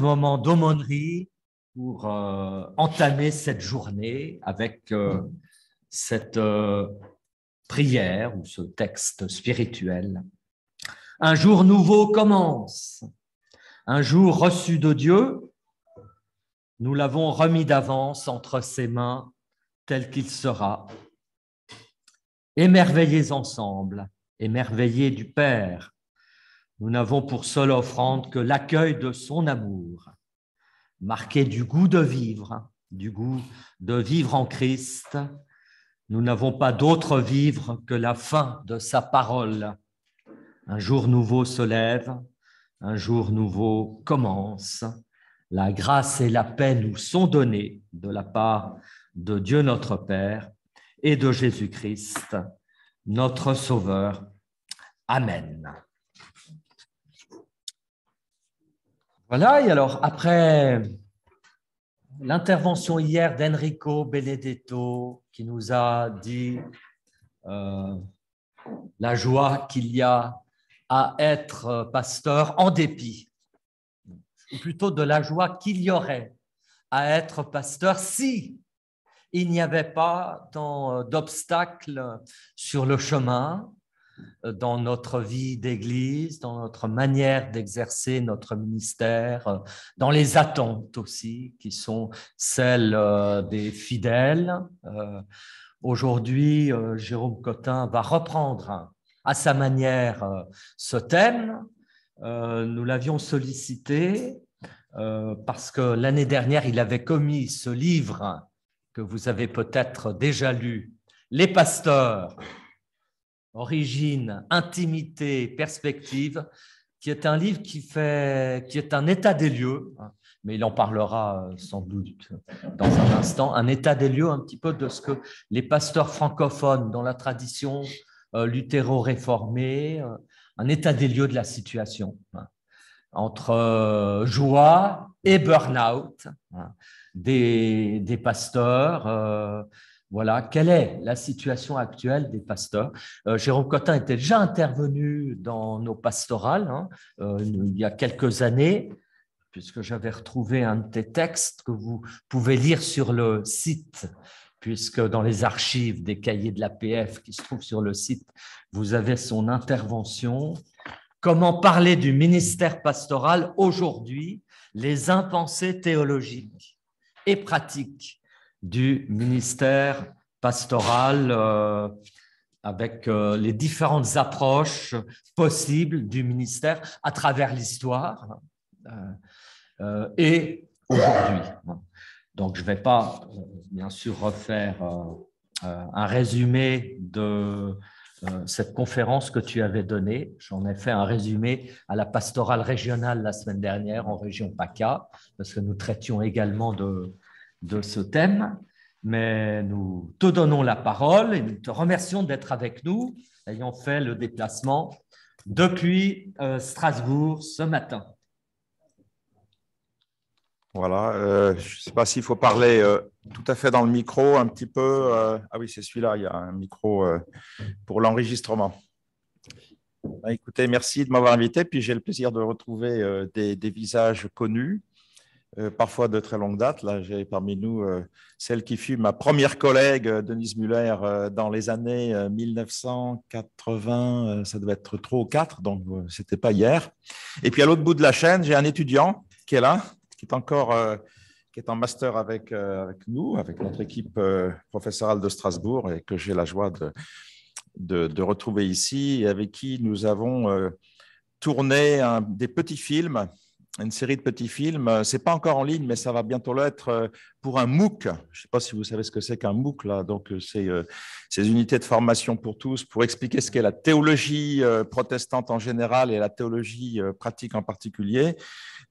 moment d'aumônerie pour euh, entamer cette journée avec euh, cette euh, prière ou ce texte spirituel. Un jour nouveau commence, un jour reçu de Dieu, nous l'avons remis d'avance entre ses mains tel qu'il sera. Émerveillés ensemble, émerveillés du Père, nous n'avons pour seule offrande que l'accueil de son amour, marqué du goût de vivre, du goût de vivre en Christ. Nous n'avons pas d'autre vivre que la fin de sa parole. Un jour nouveau se lève, un jour nouveau commence. La grâce et la paix nous sont données de la part de Dieu notre Père et de Jésus-Christ, notre Sauveur. Amen. Voilà, alors après l'intervention hier d'Enrico Benedetto qui nous a dit euh, la joie qu'il y a à être pasteur en dépit, ou plutôt de la joie qu'il y aurait à être pasteur si il n'y avait pas tant d'obstacles sur le chemin, euh, dans notre vie d'église, dans notre manière d'exercer notre ministère, euh, dans les attentes aussi qui sont celles euh, des fidèles. Aujourd'hui, Jérôme Cotin va reprendre hein, à sa manière ce thème. Nous l'avions sollicité parce que l'année dernière, il avait commis ce livre que vous avez peut-être déjà lu, Les pasteurs Origine, intimité, perspective, qui est un livre qui, fait, qui est un état des lieux, hein, mais il en parlera euh, sans doute dans un instant, un état des lieux un petit peu de ce que les pasteurs francophones dans la tradition euh, luthéro-réformée, euh, un état des lieux de la situation, hein, entre joie et burn-out hein, des, pasteurs voilà, quelle est la situation actuelle des pasteurs euh, Jérôme Cotin était déjà intervenu dans nos pastorales hein, euh, il y a quelques années, puisque j'avais retrouvé un de tes textes que vous pouvez lire sur le site puisque dans les archives des cahiers de l'APF qui se trouvent sur le site, vous avez son intervention. Comment parler du ministère pastoral aujourd'hui, les impensés théologiques et pratiques du ministère pastoral euh, avec euh, les différentes approches possibles du ministère à travers l'histoire euh, et aujourd'hui. Donc, je ne vais pas, bien sûr, refaire un résumé de cette conférence que tu avais donnée. J'en ai fait un résumé à la pastorale régionale la semaine dernière en région PACA, parce que nous traitions également de, de ce thème, mais nous te donnons la parole et nous te remercions d'être avec nous, ayant fait le déplacement depuis euh, Strasbourg ce matin. Voilà, euh, je ne sais pas s'il faut parler euh, tout à fait dans le micro, un petit peu. ah oui, c'est celui-là, il y a un micro pour l'enregistrement. Bah, écoutez, merci de m'avoir invité, puis j'ai le plaisir de retrouver des visages connus. Euh, parfois de très longue date. Là, j'ai parmi nous euh, celle qui fut ma première collègue, euh, Denise Muller, dans les années 1980, ça devait être trop ou quatre, donc c'était pas hier. Et puis à l'autre bout de la chaîne, j'ai un étudiant qui est là, qui est encore qui est en master avec, nous, avec notre équipe professorale de Strasbourg et que j'ai la joie de, retrouver ici et avec qui nous avons tourné des petits films une série de petits films. Euh, c'est pas encore en ligne, mais ça va bientôt l'être euh, pour un MOOC. Je ne sais pas si vous savez ce que c'est qu'un MOOC là. Donc euh, c'est ces unités de formation pour tous pour expliquer ce qu'est la théologie protestante en général et la théologie pratique en particulier.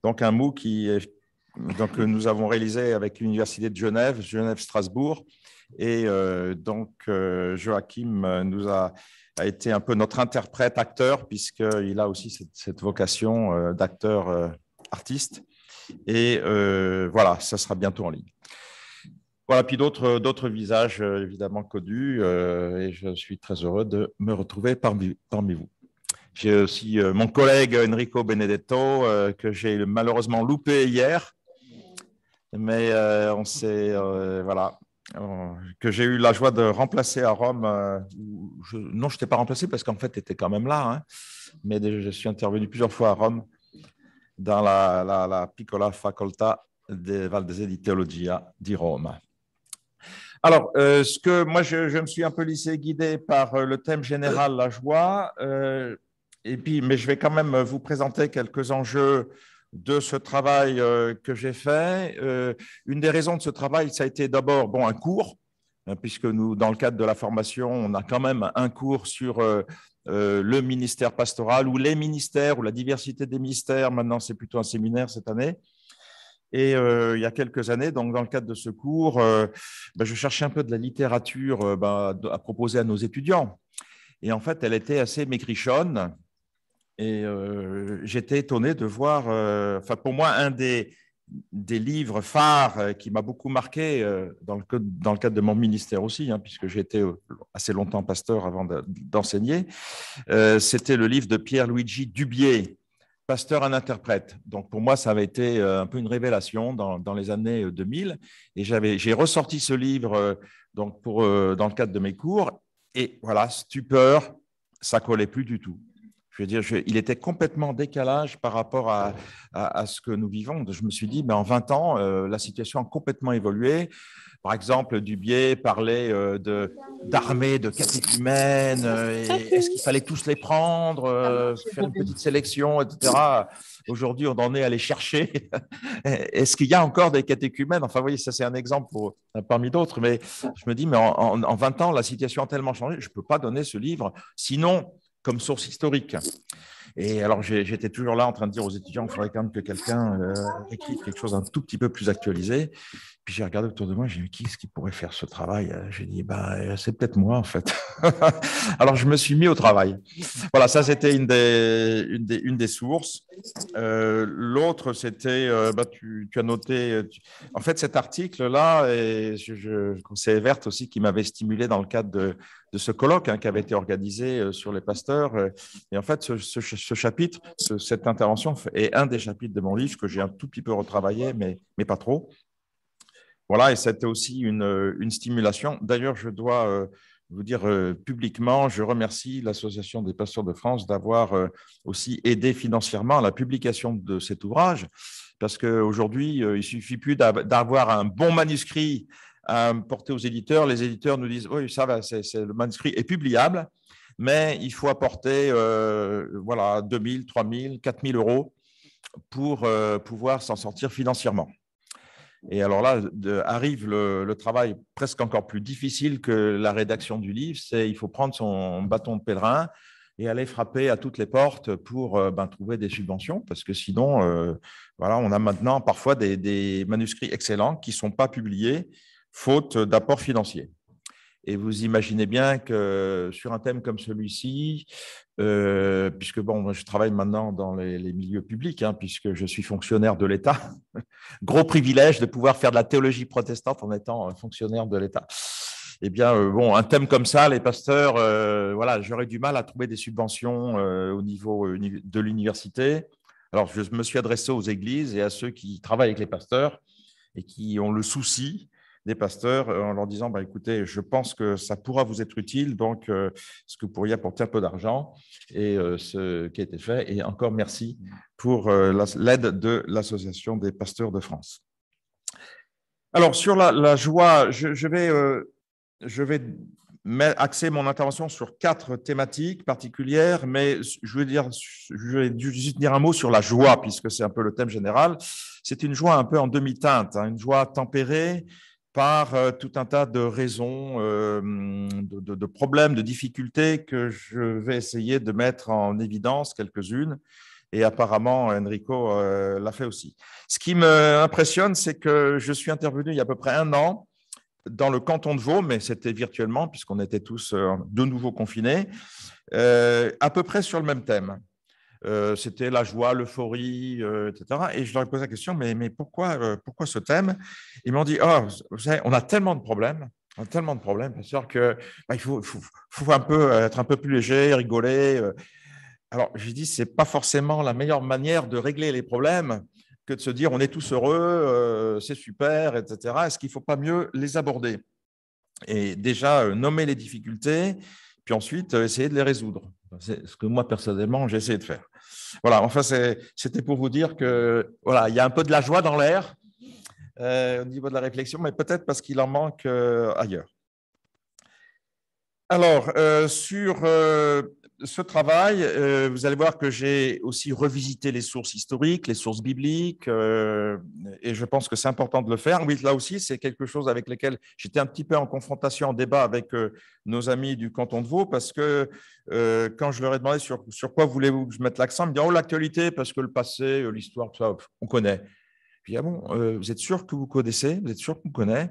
Donc un MOOC qui donc que nous avons réalisé avec l'université de Genève, Genève Strasbourg. Et donc Joachim nous a été un peu notre interprète acteur, puisqu'il a aussi cette, vocation d'acteur artiste. Et euh, voilà, ça sera bientôt en ligne. Voilà, puis d'autres, d'autres visages euh, évidemment connus, euh, et je suis très heureux de me retrouver parmi, parmi vous. J'ai aussi mon collègue Enrico Benedetto, que j'ai malheureusement loupé hier, mais on sait voilà, que j'ai eu la joie de remplacer à Rome. non, je ne t'ai pas remplacé parce qu'en fait, tu étais quand même là, hein, mais je suis intervenu plusieurs fois à Rome dans la, piccola facoltà de Valdese di Teologia di Roma. Alors, euh, ce que moi, je, me suis un peu laissé guider par euh, le thème général, la joie, euh, et puis, mais je vais quand même vous présenter quelques enjeux de ce travail que j'ai fait. une des raisons de ce travail, ça a été d'abord bon, un cours, hein, puisque nous, dans le cadre de la formation, on a quand même un cours sur euh, le ministère pastoral ou les ministères ou la diversité des ministères. Maintenant, c'est plutôt un séminaire cette année. Et euh, il y a quelques années, donc dans le cadre de ce cours, euh, ben, je cherchais un peu de la littérature ben, à proposer à nos étudiants. Et en fait, elle était assez maigrichonne. Et j'étais étonné de voir, enfin pour moi, un des, des livres phares euh, qui m'a beaucoup marqué euh, dans le, cadre de mon ministère aussi, hein, puisque j'étais euh, assez longtemps pasteur avant d'enseigner, c'était le livre de Pierre-Luigi Dubié, Pasteur un interprète. Donc pour moi, ça avait été un peu une révélation dans, les années 2000, et j'ai ressorti ce livre donc pour, dans le cadre de mes cours, et voilà, stupeur, ça collait plus du tout. Je veux dire, il était complètement décalage par rapport à, ce que nous vivons. Je me suis dit, mais en 20 ans, euh, la situation a complètement évolué. Par exemple, Dubier parlait d'armées euh, de catéchumènes, euh, est-ce qu'il fallait tous les prendre, faire une petite sélection, etc. Aujourd'hui, on en est à les chercher. est-ce qu'il y a encore des catéchumènes Enfin, vous voyez, ça c'est un exemple parmi d'autres, mais je me dis, mais en, en, 20 ans, la situation a tellement changé, je ne peux pas donner ce livre. Sinon, comme source historique. Et alors, j'étais toujours là en train de dire aux étudiants, qu'il faudrait quand même que quelqu'un euh, écrive quelque chose d'un tout petit peu plus actualisé. Puis j'ai regardé autour de moi, j'ai dit, qui est-ce qui pourrait faire ce travail hein? J'ai dit, bah, c'est peut-être moi, en fait. Alors, je me suis mis au travail. Voilà, ça, c'était une des, une, des, sources. Euh, l'autre, c'était, euh, bah, tu, as noté, en fait, cet article-là, et je, je, c'est Verte aussi qui m'avait stimulé dans le cadre de, de ce colloque hein, qui avait été organisé euh, sur les pasteurs. Et en fait, ce, chapitre, cette intervention est un des chapitres de mon livre que j'ai un tout petit peu retravaillé, mais, mais pas trop. Voilà, et c'était aussi une, euh, stimulation. D'ailleurs, je dois euh, vous dire euh, publiquement, je remercie l'Association des pasteurs de France d'avoir aussi aidé financièrement à la publication de cet ouvrage, parce qu'aujourd'hui, il suffit plus d'avoir un bon manuscrit à porter aux éditeurs. Les éditeurs nous disent, oui, ça va, c'est, le manuscrit est publiable, mais il faut apporter voilà, 000, 4 000 euros pour pouvoir s'en sortir financièrement. Et alors là, arrive le, travail presque encore plus difficile que la rédaction du livre, c'est il faut prendre son bâton de pèlerin et aller frapper à toutes les portes pour euh, ben, trouver des subventions, parce que sinon, euh, on a maintenant parfois des, des manuscrits excellents qui ne sont pas publiés faute d'apport financier. Et vous imaginez bien que sur un thème comme celui-ci, euh, puisque bon, je travaille maintenant dans les, milieux publics, hein, puisque je suis fonctionnaire de l'État, gros privilège de pouvoir faire de la théologie protestante en étant fonctionnaire de l'État. Eh bien, euh, bon, un thème comme ça, les pasteurs, euh, voilà, j'aurais du mal à trouver des subventions au niveau de l'université. Alors, je me suis adressé aux églises et à ceux qui travaillent avec les pasteurs et qui ont le souci des pasteurs euh, en leur disant bah, écoutez, je pense que ça pourra vous être utile, donc euh, ce que vous pourriez apporter un peu d'argent et euh, ce qui a été fait. Et encore merci pour l'aide de l'Association des pasteurs de France. Alors, sur la, joie, je, vais, je vais axer mon intervention sur quatre thématiques particulières, mais je veux dire, je vais juste dire un mot sur la joie, puisque c'est un peu le thème général. C'est une joie un peu en demi-teinte, hein, une joie tempérée, par euh, tout un tas de raisons, euh, de, problèmes, de difficultés que je vais essayer de mettre en évidence quelques-unes. Et apparemment, Enrico euh, l'a fait aussi. Ce qui m'impressionne, c'est que je suis intervenu il y a à peu près un an dans le canton de Vaud, mais c'était virtuellement puisqu'on était tous de nouveau confinés, à peu près sur le même thème. Euh, c'était la joie, l'euphorie, euh, etc. Et je leur ai posé la question, mais, mais pourquoi, euh, pourquoi ce thème Ils m'ont dit, oh, on a tellement de problèmes, on a tellement de problèmes, sûr, que bah, il faut, un peu, être un peu plus léger, rigoler. Alors, j'ai dit, c'est pas forcément la meilleure manière de régler les problèmes que de se dire, on est tous heureux, c'est super, etc. Est-ce qu'il ne faut pas mieux les aborder Et déjà, nommer les difficultés, puis ensuite, essayer de les résoudre. C'est ce que moi, personnellement, j'ai essayé de faire. Voilà, enfin, c'était pour vous dire que voilà, il y a un peu de la joie dans l'air euh, au niveau de la réflexion, mais peut-être parce qu'il en manque euh, ailleurs. Alors, euh, sur ce travail, euh, vous allez voir que j'ai aussi revisité les sources historiques, les sources bibliques, euh, et je pense que c'est important de le faire. Oui, là aussi, c'est quelque chose avec lequel j'étais un petit peu en confrontation, en débat avec euh, nos amis du canton de Vaud, parce que quand je leur ai demandé sur, quoi voulez-vous que je mette l'accent, ils me disent, oh, l'actualité, parce que le passé, l'histoire, tout ça, on connaît. Puis, ah bon, vous êtes sûr que vous connaissez, vous êtes sûr qu'on connaît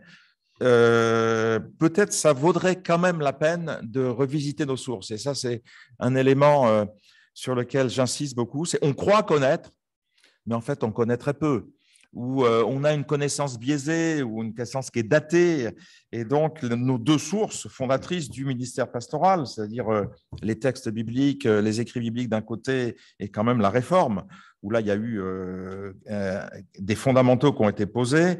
euh, peut-être ça vaudrait quand même la peine de revisiter nos sources. Et ça, c'est un élément euh, sur lequel j'insiste beaucoup. C'est on croit connaître, mais en fait, on connaît très peu. Ou euh, on a une connaissance biaisée ou une connaissance qui est datée. Et donc, nos deux sources fondatrices du ministère pastoral, c'est-à-dire les textes bibliques, les écrits bibliques d'un côté, et quand même la réforme, où là, il y a eu des fondamentaux qui ont été posés,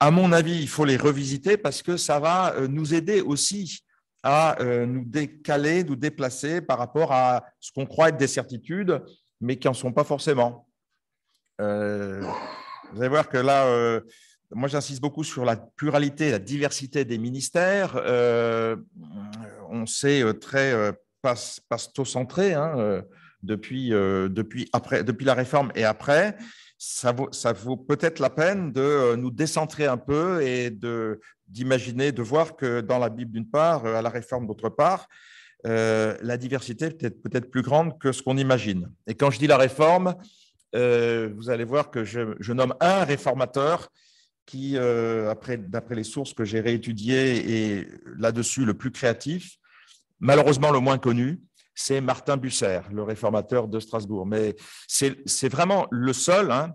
à mon avis, il faut les revisiter parce que ça va euh, nous aider aussi à euh, nous décaler, nous déplacer par rapport à ce qu'on croit être des certitudes, mais qui n'en sont pas forcément. Euh, vous allez voir que là, moi j'insiste beaucoup sur la pluralité, la diversité des ministères. on s'est très pastocentré hein, depuis, depuis, depuis la réforme et après ça vaut, peut-être la peine de euh, nous décentrer un peu et d'imaginer, de voir que dans la Bible d'une part, euh, à la réforme d'autre part, euh, la diversité est peut-être, plus grande que ce qu'on imagine. Et quand je dis la réforme, vous allez voir que je, nomme un réformateur qui, d'après les sources que j'ai réétudiées, est là-dessus le plus créatif, malheureusement le moins connu, c'est Martin Busser, le réformateur de Strasbourg. Mais c'est vraiment le seul, hein,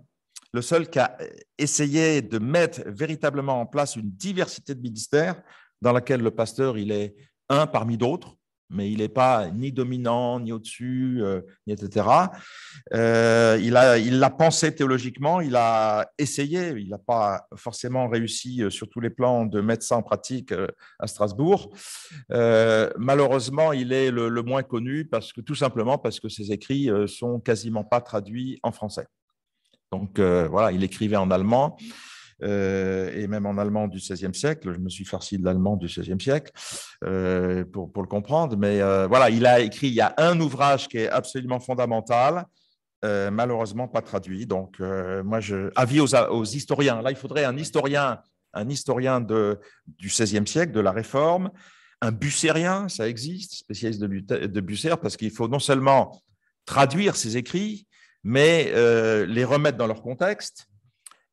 le seul qui a essayé de mettre véritablement en place une diversité de ministères dans laquelle le pasteur, il est un parmi d'autres mais il n'est pas ni dominant, ni au-dessus, euh, etc. Euh, il l'a pensé théologiquement, il a essayé, il n'a pas forcément réussi euh, sur tous les plans de mettre ça en pratique à Strasbourg. malheureusement, il est le, le, moins connu, parce que, tout simplement parce que ses écrits sont quasiment pas traduits en français. Donc voilà, il écrivait en allemand. Euh, et même en allemand du XVIe siècle. Je me suis farci de l'allemand du XVIe siècle euh, pour, le comprendre. Mais euh, voilà, il a écrit, il y a un ouvrage qui est absolument fondamental. malheureusement pas traduit. Donc, moi, je, avis aux, historiens. Là, il faudrait un historien un historien du XVIe siècle, de la Réforme, un bussérien, ça existe, spécialiste de, de parce qu'il faut non seulement traduire ses écrits, mais les remettre dans leur contexte,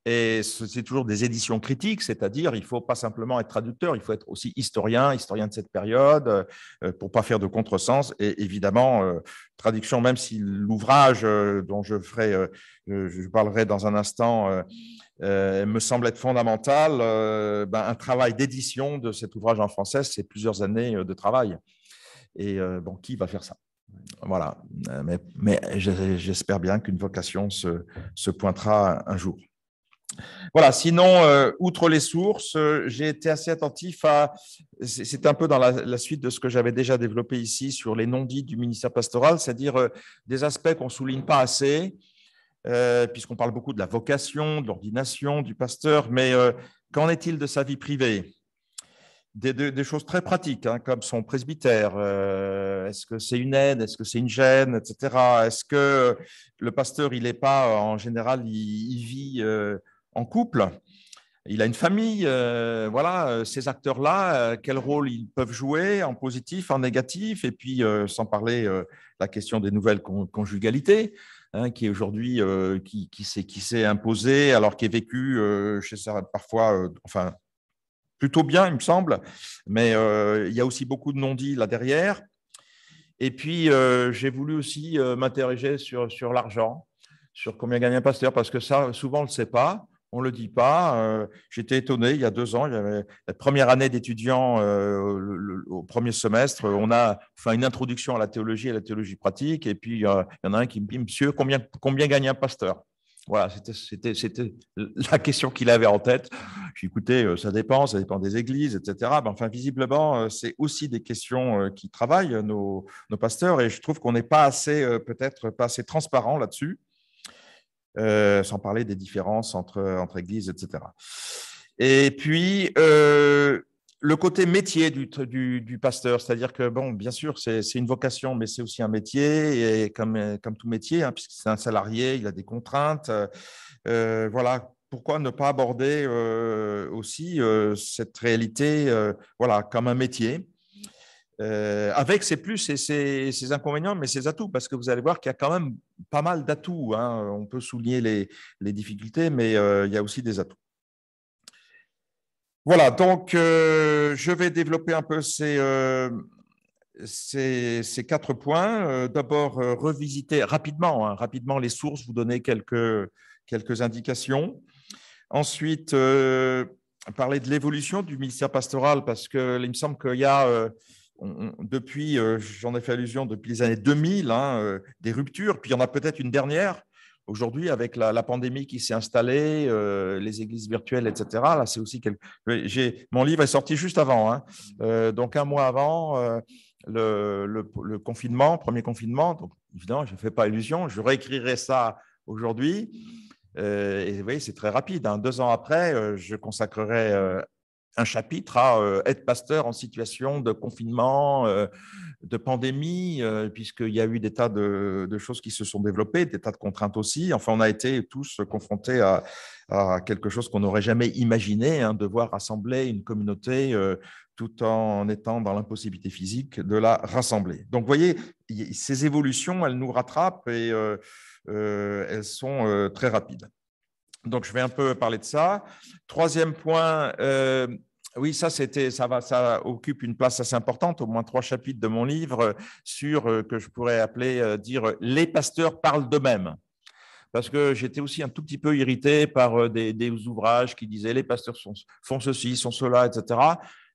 et c'est toujours des éditions critiques, c'est-à-dire il faut pas simplement être traducteur, il faut être aussi historien, historien de cette période, euh, pour pas faire de contresens. Et évidemment, euh, traduction, même si l'ouvrage euh, dont je je parlerai dans un instant, me semble être fondamental, ben, un travail d'édition de cet ouvrage en français, c'est plusieurs années de travail. Et bon, qui va faire ça Voilà. Mais, j'espère bien qu'une vocation se pointera un jour. Voilà, sinon, euh, outre les sources, euh, j'ai été assez attentif à. C'est un peu dans la, suite de ce que j'avais déjà développé ici sur les non-dits du ministère pastoral, c'est-à-dire euh, des aspects qu'on ne souligne pas assez, puisqu'on parle beaucoup de la vocation, de l'ordination du pasteur, mais qu'en est-il de sa vie privée des, choses très pratiques, hein, comme son presbytère. est-ce que c'est une aide Est-ce que c'est une gêne Etc. Est-ce que le pasteur, il n'est pas, en général, il, vit en couple. Il a une famille. Euh, voilà, euh, ces acteurs-là, euh, quel rôle ils peuvent jouer en positif, en négatif, et puis sans parler la question des nouvelles conjugalités. Hein, qui est aujourd'hui qui, qui s'est imposée, alors qu'il est vécu chez ça parfois enfin plutôt bien il me semble mais il y a aussi beaucoup de non-dits là derrière et puis j'ai voulu aussi m'interroger sur, sur l'argent sur combien gagne un pasteur parce que ça souvent on ne le sait pas on ne le dit pas. Euh, j'étais étonné, il y a deux ans, la première année d'étudiant euh, au premier semestre, on a fait une introduction à la théologie et à la théologie pratique, et puis euh, il y en a un qui me dit, monsieur, combien, gagne un pasteur voilà, c'était la question qu'il avait en tête. J'ai écouté, ça dépend, ça dépend des églises, etc. Mais enfin, visiblement, c'est aussi des questions qui travaillent nos pasteurs et je trouve qu'on n'est pas assez, peut-être pas assez transparent là-dessus. Euh, sans parler des différences entre, entre églises, etc. Et puis, euh, le côté métier du, du, pasteur, c'est-à-dire que, bon, bien sûr, c'est une vocation, mais c'est aussi un métier, et comme, comme tout métier, hein, puisque c'est un salarié, il a des contraintes. Euh, voilà, pourquoi ne pas aborder aussi cette réalité voilà, comme un métier euh, avec ses plus et ses, inconvénients, mais ses atouts, parce que vous allez voir qu'il y a quand même pas mal d'atouts. Hein. On peut souligner les, difficultés, mais euh, il y a aussi des atouts. Voilà, donc euh, je vais développer un peu ces, ces, quatre points. D'abord, revisiter rapidement, hein, rapidement les sources, vous donner quelques, quelques indications. Ensuite, parler de l'évolution du ministère pastoral, parce qu'il me semble qu'il y a depuis, euh, j'en ai fait allusion, depuis les années 2000, hein, euh, des ruptures. Puis il y en a peut-être une dernière aujourd'hui avec la, pandémie qui s'est installée, euh, les églises virtuelles, etc. Là, c'est aussi quel. J'ai mon livre est sorti juste avant, hein. donc un mois avant le, le, le, confinement, premier confinement. Donc évidemment, je ne fais pas allusion. Je réécrirai ça aujourd'hui. et vous voyez, c'est très rapide. Hein. Deux ans après, je consacrerai un chapitre à euh, être pasteur en situation de confinement, euh, de pandémie, euh, puisqu'il y a eu des tas de, choses qui se sont développées, des tas de contraintes aussi. Enfin, on a été tous confrontés à, quelque chose qu'on n'aurait jamais imaginé, hein, devoir rassembler une communauté tout en étant dans l'impossibilité physique de la rassembler. Donc, vous voyez, ces évolutions, elles nous rattrapent et elles sont très rapides. Donc, je vais un peu parler de ça. Troisième point, euh, oui, ça, c'était, ça va, ça occupe une place assez importante, au moins trois chapitres de mon livre sur euh, que je pourrais appeler euh, dire les pasteurs parlent d'eux-mêmes. Parce que j'étais aussi un tout petit peu irrité par des, ouvrages qui disaient les pasteurs font ceci, sont cela, etc.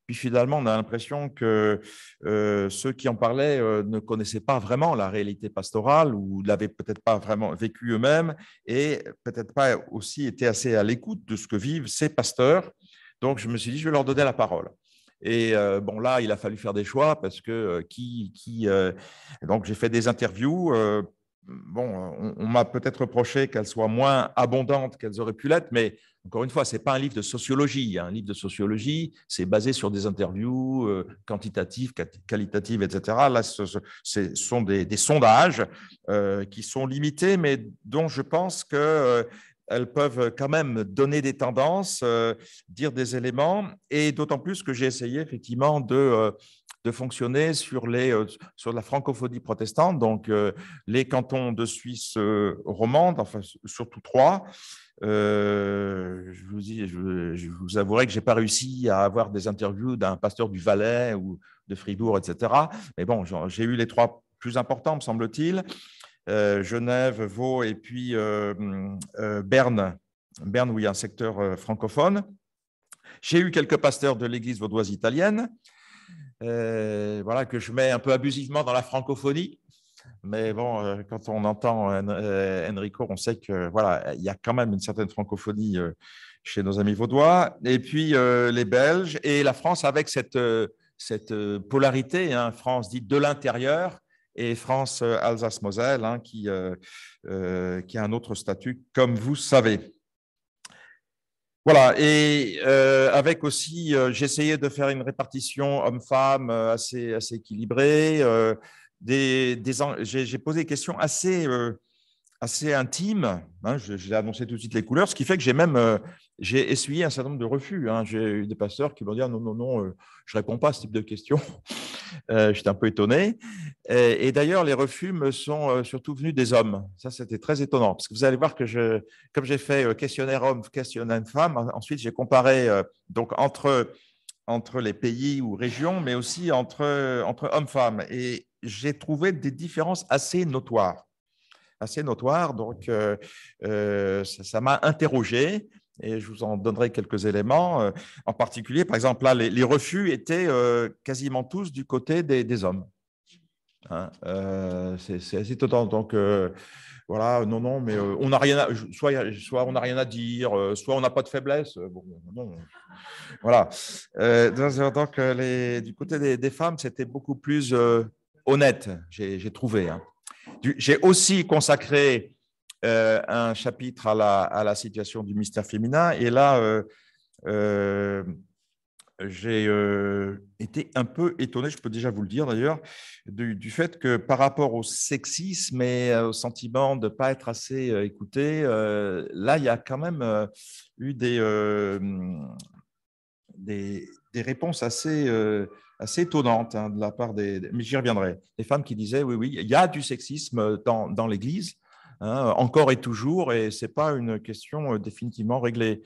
Puis finalement, on a l'impression que euh, ceux qui en parlaient euh, ne connaissaient pas vraiment la réalité pastorale ou l'avaient peut-être pas vraiment vécu eux-mêmes et peut-être pas aussi été assez à l'écoute de ce que vivent ces pasteurs. Donc, je me suis dit, je vais leur donner la parole. Et euh, bon, là, il a fallu faire des choix parce que qui, donc j'ai fait des interviews bon, on, m'a peut-être reproché qu'elles soient moins abondantes qu'elles auraient pu l'être, mais encore une fois, ce n'est pas un livre de sociologie. Hein. Un livre de sociologie, c'est basé sur des interviews euh, quantitatives, qualitatives, etc. Là, ce, sont des, sondages euh, qui sont limités, mais dont je pense que... Euh, elles peuvent quand même donner des tendances, dire des éléments, et d'autant plus que j'ai essayé effectivement de de fonctionner sur, les, euh, sur la francophonie protestante, donc euh, les cantons de Suisse euh, romande, enfin surtout trois. je, vous je, vous avouerai que je n'ai pas réussi à avoir des interviews d'un pasteur du Valais ou de Fribourg, etc. Mais bon, j'ai eu les trois plus importants, me semble-t-il. Genève, Vaud et puis Berne. Berne, où il y a un secteur francophone. J'ai eu quelques pasteurs de l'église vaudoise italienne, euh, voilà, que je mets un peu abusivement dans la francophonie. Mais bon, euh, quand on entend euh, Enrico, on sait que voilà, il y a quand même une certaine francophonie chez nos amis vaudois. Et puis les Belges et la France avec cette, polarité, hein. France dite de l'intérieur et France Alsace-Moselle, hein, qui, qui a un autre statut, comme vous savez. Voilà, et euh, avec aussi, j'ai euh, j'essayais de faire une répartition homme-femme euh, assez, assez équilibrée. des, J'ai posé des questions assez, assez intimes. Hein, j'ai annoncé tout de suite les couleurs, ce qui fait que j'ai même j'ai essuyé un certain nombre de refus. Hein. J'ai eu des pasteurs qui m'ont dit ah, non, non, non, euh, je ne réponds pas à ce type de questions. Euh, j'étais un peu étonné. Et, d'ailleurs, les refus me sont euh, surtout venus des hommes. Ça, c'était très étonnant. Parce que vous allez voir que je, comme j'ai fait questionnaire homme, questionnaire femme, ensuite j'ai comparé donc entre, entre les pays ou régions, mais aussi entre, entre hommes-femmes. Et j'ai trouvé des différences assez notoires assez notoires, Donc, ça m'a interrogé et je vous en donnerai quelques éléments. Euh, en particulier, par exemple, là, les, refus étaient euh, quasiment tous du côté des, hommes. Hein. Euh, c'est assez étonnant. Donc, voilà, non, non, mais on n'a rien soit, on n'a rien à dire, soit on n'a pas de faiblesse. Voilà. donc, du côté des, femmes, c'était beaucoup plus honnête, j'ai trouvé. Hein. J'ai aussi consacré euh, un chapitre à la, à la, situation du mystère féminin. Et là, euh, euh, j'ai été un peu étonné, je peux déjà vous le dire d'ailleurs, du, fait que par rapport au sexisme et au sentiment de ne pas être assez écouté, là, il y a quand même eu des, des, des, réponses assez assez étonnante hein, de la part des, mais j'y reviendrai, des femmes qui disaient oui, oui, il y a du sexisme dans, dans l'Église, Hein, encore et toujours, et ce n'est pas une question euh, définitivement réglée.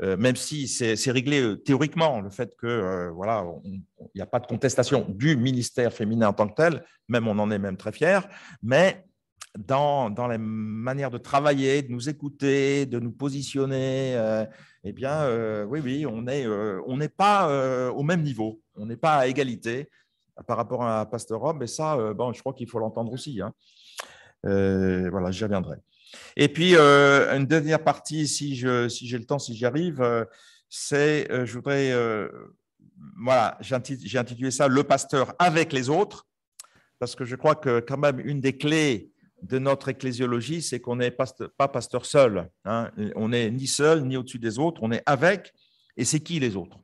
Euh, même si c'est réglé euh, théoriquement, le fait que voilà, il n'y a pas de contestation du ministère féminin en tant que tel, même on en est même très fier, mais dans, dans, les manières de travailler, de nous écouter, de nous positionner, eh bien, oui, oui, on n'est pas au même niveau, on n'est pas à égalité par rapport à Pasteur Homme, et ça, bon, je crois qu'il faut l'entendre aussi. Hein. Euh, voilà, j'y reviendrai. Et puis, euh, une dernière partie, si j'ai si le temps, si j'y arrive, euh, c'est, je voudrais, voilà, j'ai intitulé, ça Le pasteur avec les autres, parce que je crois que quand même une des clés de notre ecclésiologie, c'est qu'on n'est pas pasteur seul. Hein. On n'est ni seul, ni au-dessus des autres, on est avec. Et c'est qui les autres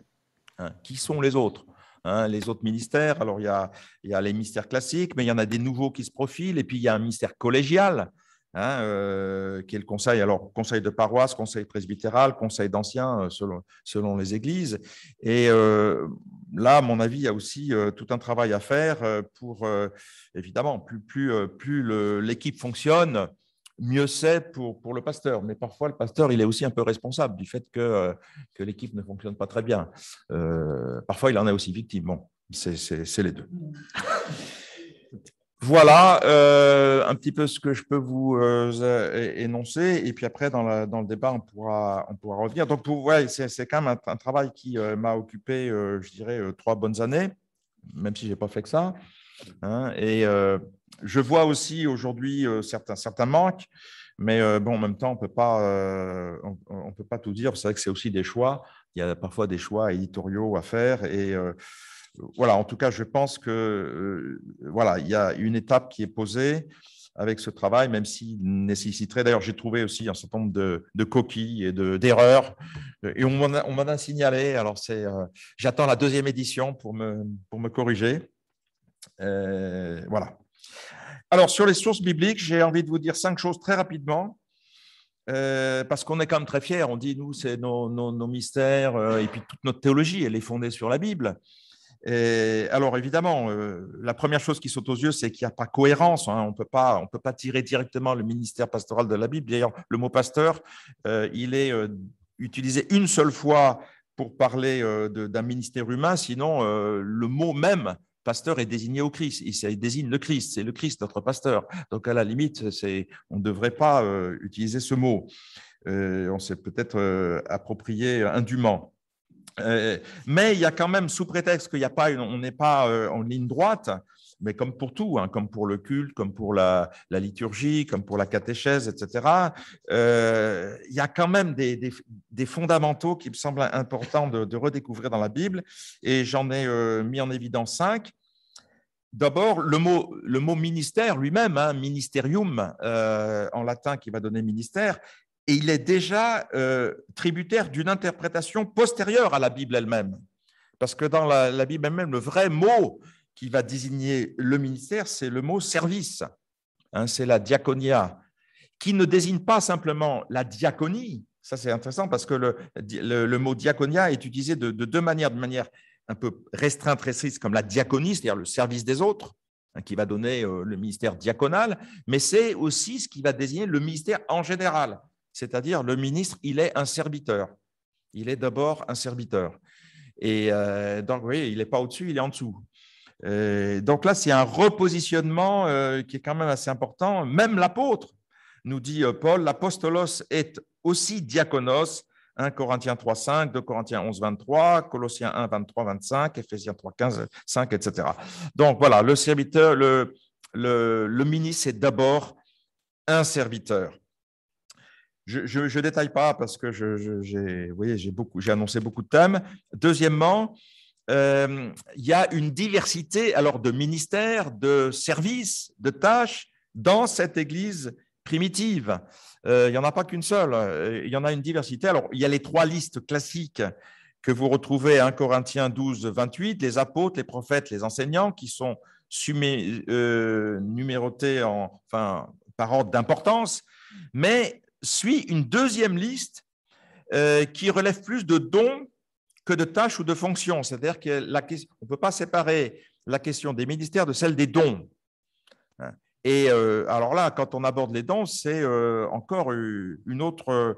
hein Qui sont les autres Hein, les autres ministères, alors il y, a, les ministères classiques, mais il y en a des nouveaux qui se profilent, et puis il y a un ministère collégial. Hein, euh, qui est le conseil, alors conseil de paroisse, conseil presbytéral, conseil d'anciens, euh, selon, les églises. Et euh, là, à mon avis, il y a aussi tout un travail à faire pour, évidemment, plus, plus l'équipe fonctionne, mieux c'est pour, pour le pasteur. Mais parfois, le pasteur, il est aussi un peu responsable du fait que, euh, que l'équipe ne fonctionne pas très bien. Euh, parfois, il en est aussi victime. Bon, c'est les deux. Voilà euh, un petit peu ce que je peux vous énoncer. Et puis après, dans, la, dans, le débat, on pourra, on pourra revenir. Donc, ouais, c'est quand même un, un travail qui m'a occupé, je dirais, trois bonnes années, même si je n'ai pas fait que ça. Hein. et euh, je vois aussi aujourd'hui euh, certains, certains manques, mais euh, bon, en même temps, on peut on, peut pas tout dire. C'est vrai que c'est aussi des choix. Il y a parfois des choix éditoriaux à faire et voilà, en tout cas, je pense que voilà, il y a une étape qui est posée avec ce travail, même s'il nécessiterait. D'ailleurs, j'ai trouvé aussi un certain nombre de, de coquilles et d'erreurs, et on m'en a, signalé. Alors, c'est, j'attends la deuxième édition pour me, pour me corriger. Euh, voilà. Alors, sur les sources bibliques, j'ai envie de vous dire cinq choses très rapidement. Euh, parce qu'on est quand même très fiers, on dit nous, c'est nos, mystères, euh, et puis toute notre théologie, elle est fondée sur la Bible. Et, alors évidemment, la première chose qui saute aux yeux, c'est qu'il n'y a pas cohérence. Hein. on ne peut pas tirer directement le ministère pastoral de la Bible. D'ailleurs, le mot pasteur, il est utilisé une seule fois pour parler d'un ministère humain. Sinon, le mot même pasteur est désigné au Christ. Il désigne le Christ. C'est le Christ, notre pasteur. Donc, à la limite, on ne devrait pas euh, utiliser ce mot. Euh, on s'est peut-être euh, approprié indûment. mais il y a quand même, sous prétexte qu'on n'est pas, on n'est pas en ligne droite, mais comme pour tout, hein, comme pour le culte, comme pour la, liturgie, comme pour la catéchèse, etc., euh, il y a quand même des, fondamentaux qui me semblent importants de, redécouvrir dans la Bible, et j'en ai euh, mis en évidence cinq. D'abord, le mot, le mot ministère lui-même, hein, ministerium euh, en latin qui va donner ministère, et il est déjà tributaire d'une interprétation postérieure à la Bible elle-même. Parce que dans la, la Bible elle-même, le vrai mot qui va désigner le ministère, c'est le mot service. Hein, c'est la diaconia, qui ne désigne pas simplement la diaconie. Ça, c'est intéressant parce que le, le, mot diaconia est utilisé de, deux manières, de manière un peu restreinte, comme la diaconie, c'est-à-dire le service des autres, hein, qui va donner euh, le ministère diaconal, mais c'est aussi ce qui va désigner le ministère en général. C'est-à-dire, le ministre, il est un serviteur. Il est d'abord un serviteur. Et euh, donc, vous voyez, il n'est pas au-dessus, il est en dessous. Euh, donc là, c'est un repositionnement euh, qui est quand même assez important. Même l'apôtre, nous dit euh, Paul, l'apostolos est aussi diaconos, 1 Corinthiens 3.5, 2 Corinthiens 11.23, Colossiens 1, 23, 25, Ephésiens 3.15, 5, etc. Donc voilà, le serviteur, le, le, ministre est d'abord un serviteur. Je ne détaille pas parce que j'ai annoncé beaucoup de thèmes. Deuxièmement, euh, il y a une diversité alors de ministères, de services, de tâches dans cette Église primitive. Euh, il n'y en a pas qu'une seule, euh, il y en a une diversité. Alors, il y a les trois listes classiques que vous retrouvez à 1 Corinthiens 12, 28, les apôtres, les prophètes, les enseignants, qui sont sumé, numérotés enfin, par ordre d'importance, mais suit une deuxième liste qui relève plus de dons que de tâches ou de fonctions. C'est-à-dire qu'on ne peut pas séparer la question des ministères de celle des dons. Hein. Et euh, alors là, quand on aborde les dons, c'est euh, encore une autre euh,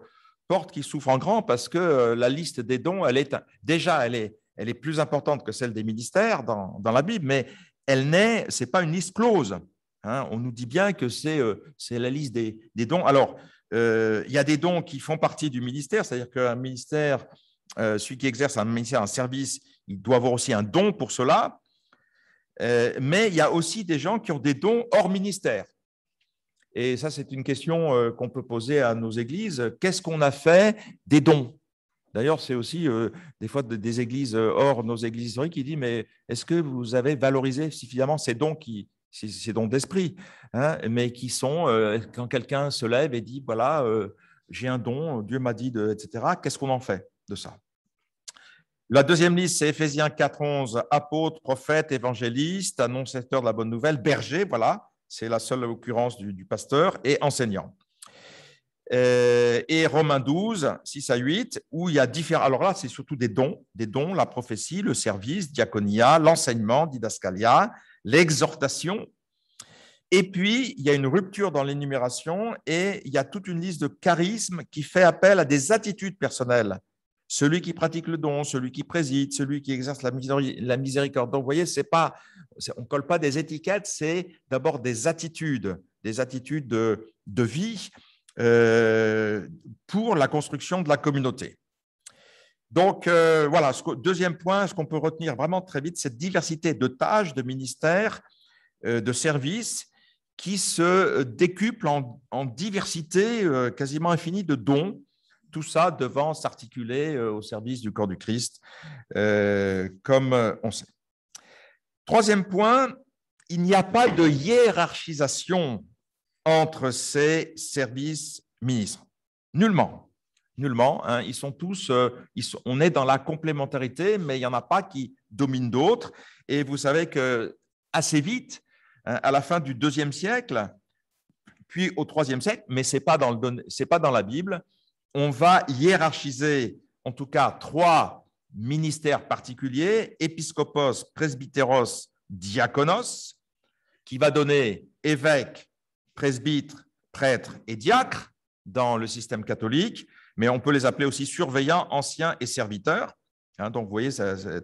porte qui souffre en grand parce que la liste des dons, elle est déjà, elle est, elle est plus importante que celle des ministères dans, la Bible, mais elle n'est, c'est pas une liste close. Hein. on nous dit bien que c'est la liste des, des dons. Alors, il y a des dons qui font partie du ministère, c'est-à-dire qu'un ministère euh, celui qui exerce un ministère, un service, il doit avoir aussi un don pour cela. Euh, mais il y a aussi des gens qui ont des dons hors ministère. Et ça, c'est une question euh, qu'on peut poser à nos églises. Qu'est-ce qu'on a fait des dons D'ailleurs, c'est aussi des fois des églises hors nos églises historiques qui disent, mais est-ce que vous avez valorisé suffisamment ces dons qui, ces dons d'esprit, hein, mais qui sont, quand quelqu'un se lève et dit, voilà, j'ai un don, Dieu m'a dit, etc., qu'est-ce qu'on en fait de ça. La deuxième liste, c'est Éphésiens 4.11, apôtre, prophète, évangéliste, annonceur de la bonne nouvelle, berger, voilà, c'est la seule occurrence du, pasteur, et enseignant. Euh, et Romains 12, 6 à 8, où il y a différents. Alors là, c'est surtout des dons, des dons, la prophétie, le service, diaconia, l'enseignement, didascalia, l'exhortation. Et puis, il y a une rupture dans l'énumération et il y a toute une liste de charismes qui fait appel à des attitudes personnelles celui qui pratique le don, celui qui préside, celui qui exerce la, miséricorde. Donc, vous voyez, c'est pas, on ne colle pas des étiquettes, c'est d'abord des attitudes, des attitudes de, vie euh, pour la construction de la communauté. Donc, euh, voilà, deuxième point, ce qu'on peut retenir vraiment très vite, cette diversité de tâches, de ministères, euh, de services qui se décuplent en diversité quasiment infinie de dons tout ça devant s'articuler euh, au service du corps du Christ, euh, comme euh, on sait. Troisième point, il n'y a pas de hiérarchisation entre ces services ministres. Nullement. Nullement. Hein. ils sont tous, on est dans la complémentarité, mais il n'y en a pas qui dominent d'autres. Et vous savez que assez vite, hein, à la fin du deuxième siècle, puis au troisième siècle, mais ce n'est pas dans la Bible, on va hiérarchiser en tout cas trois ministères particuliers, épiscopos, presbytéros, diaconos, qui va donner évêque, presbytre, prêtre et diacre dans le système catholique, mais on peut les appeler aussi surveillants, anciens et serviteurs. Hein, donc, vous voyez,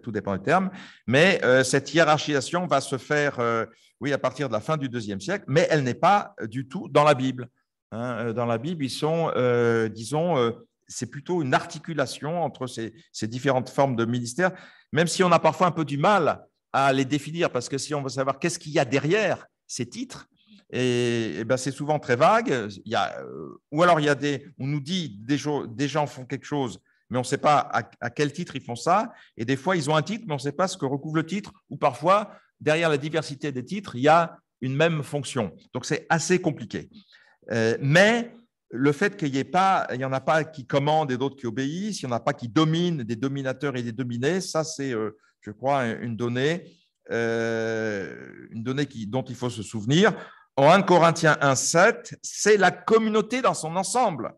tout dépend du terme. Mais euh, cette hiérarchisation va se faire, euh, oui, à partir de la fin du IIe siècle, mais elle n'est pas euh, du tout dans la Bible. Hein, euh, dans la Bible, ils sont, euh, disons, euh, c'est plutôt une articulation entre ces, différentes formes de ministère, même si on a parfois un peu du mal à les définir, parce que si on veut savoir qu'est-ce qu'il y a derrière ces titres, et, eh ben c'est souvent très vague. Il y a, ou alors il y a des, on nous dit des, des gens font quelque chose, mais on ne sait pas à, à, quel titre ils font ça. Et des fois, ils ont un titre, mais on ne sait pas ce que recouvre le titre. Ou parfois, derrière la diversité des titres, il y a une même fonction. Donc, c'est assez compliqué. Euh, mais le fait qu'il n'y ait pas, il en a pas qui commandent et d'autres qui obéissent, il n'y en a pas qui dominent, des dominateurs et des dominés, ça c'est, euh, je crois, une donnée, euh, une donnée qui, dont il faut se souvenir. En 1 Corinthiens 1.7, c'est la communauté dans son ensemble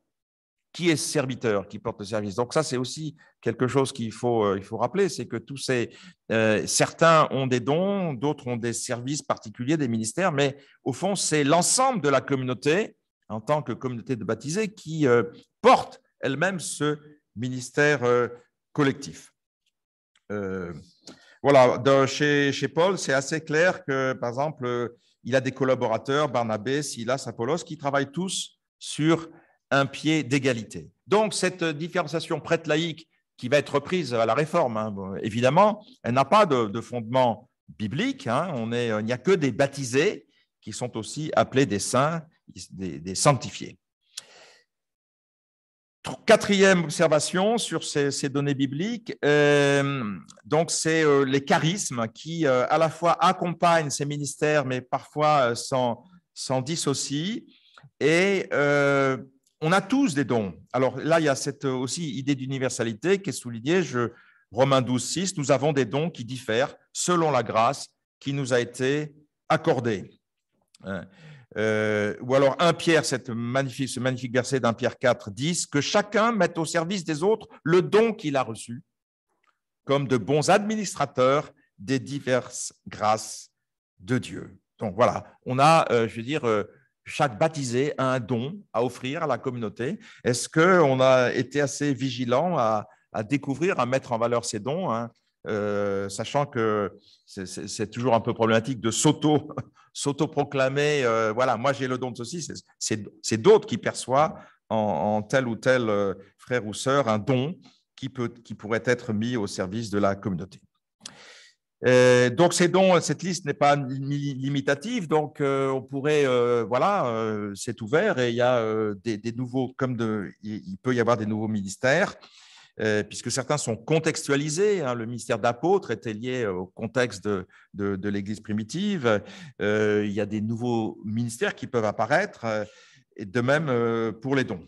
qui est serviteur qui porte le service. Donc ça, c'est aussi quelque chose qu'il faut, euh, il faut rappeler, c'est que tous ces euh, certains ont des dons, d'autres ont des services particuliers, des ministères, mais au fond, c'est l'ensemble de la communauté en tant que communauté de baptisés qui euh, porte elle-même ce ministère collectif. voilà, chez, chez, Paul, c'est assez clair que, par exemple, il a des collaborateurs, Barnabé, Silas, Apollos, qui travaillent tous sur un pied d'égalité. Donc cette différenciation prête laïque qui va être reprise à la réforme, hein, évidemment, elle n'a pas de, fondement biblique. Hein. on euh, il n'y a que des baptisés qui sont aussi appelés des saints, des, sanctifiés. Quatrième observation sur ces, données bibliques, euh, donc c'est euh, les charismes qui à la fois accompagnent ces ministères, mais parfois s'en dissocient et on a tous des dons. Alors là, il y a cette euh, aussi idée d'universalité qui est soulignée. Je, Romains 12, 6, nous avons des dons qui diffèrent selon la grâce qui nous a été accordée. Hein. Euh, ou alors 1 Pierre, cette magnifique, ce magnifique verset d'un Pierre 4, 10, que chacun mette au service des autres le don qu'il a reçu, comme de bons administrateurs des diverses grâces de Dieu. Donc voilà, on a, euh, je veux dire, chaque baptisé a un don à offrir à la communauté. Est-ce qu'on a été assez vigilant à, découvrir, à mettre en valeur ces dons, hein, euh, sachant que c'est toujours un peu problématique de s'auto proclamer euh, voilà, moi j'ai le don de ceci, c'est d'autres qui perçoivent en, tel ou tel euh, frère ou sœur un don qui, peut, qui pourrait être mis au service de la communauté. Euh, donc ces dons, cette liste n'est pas limitative, donc euh, on pourrait, euh, voilà, c'est ouvert et il y a des, nouveaux, comme de, il peut y avoir des nouveaux ministères, puisque certains sont contextualisés. Hein. le ministère d'apôtre était lié au contexte de, de l'Église primitive. il y a des nouveaux ministères qui peuvent apparaître, et de même pour les dons.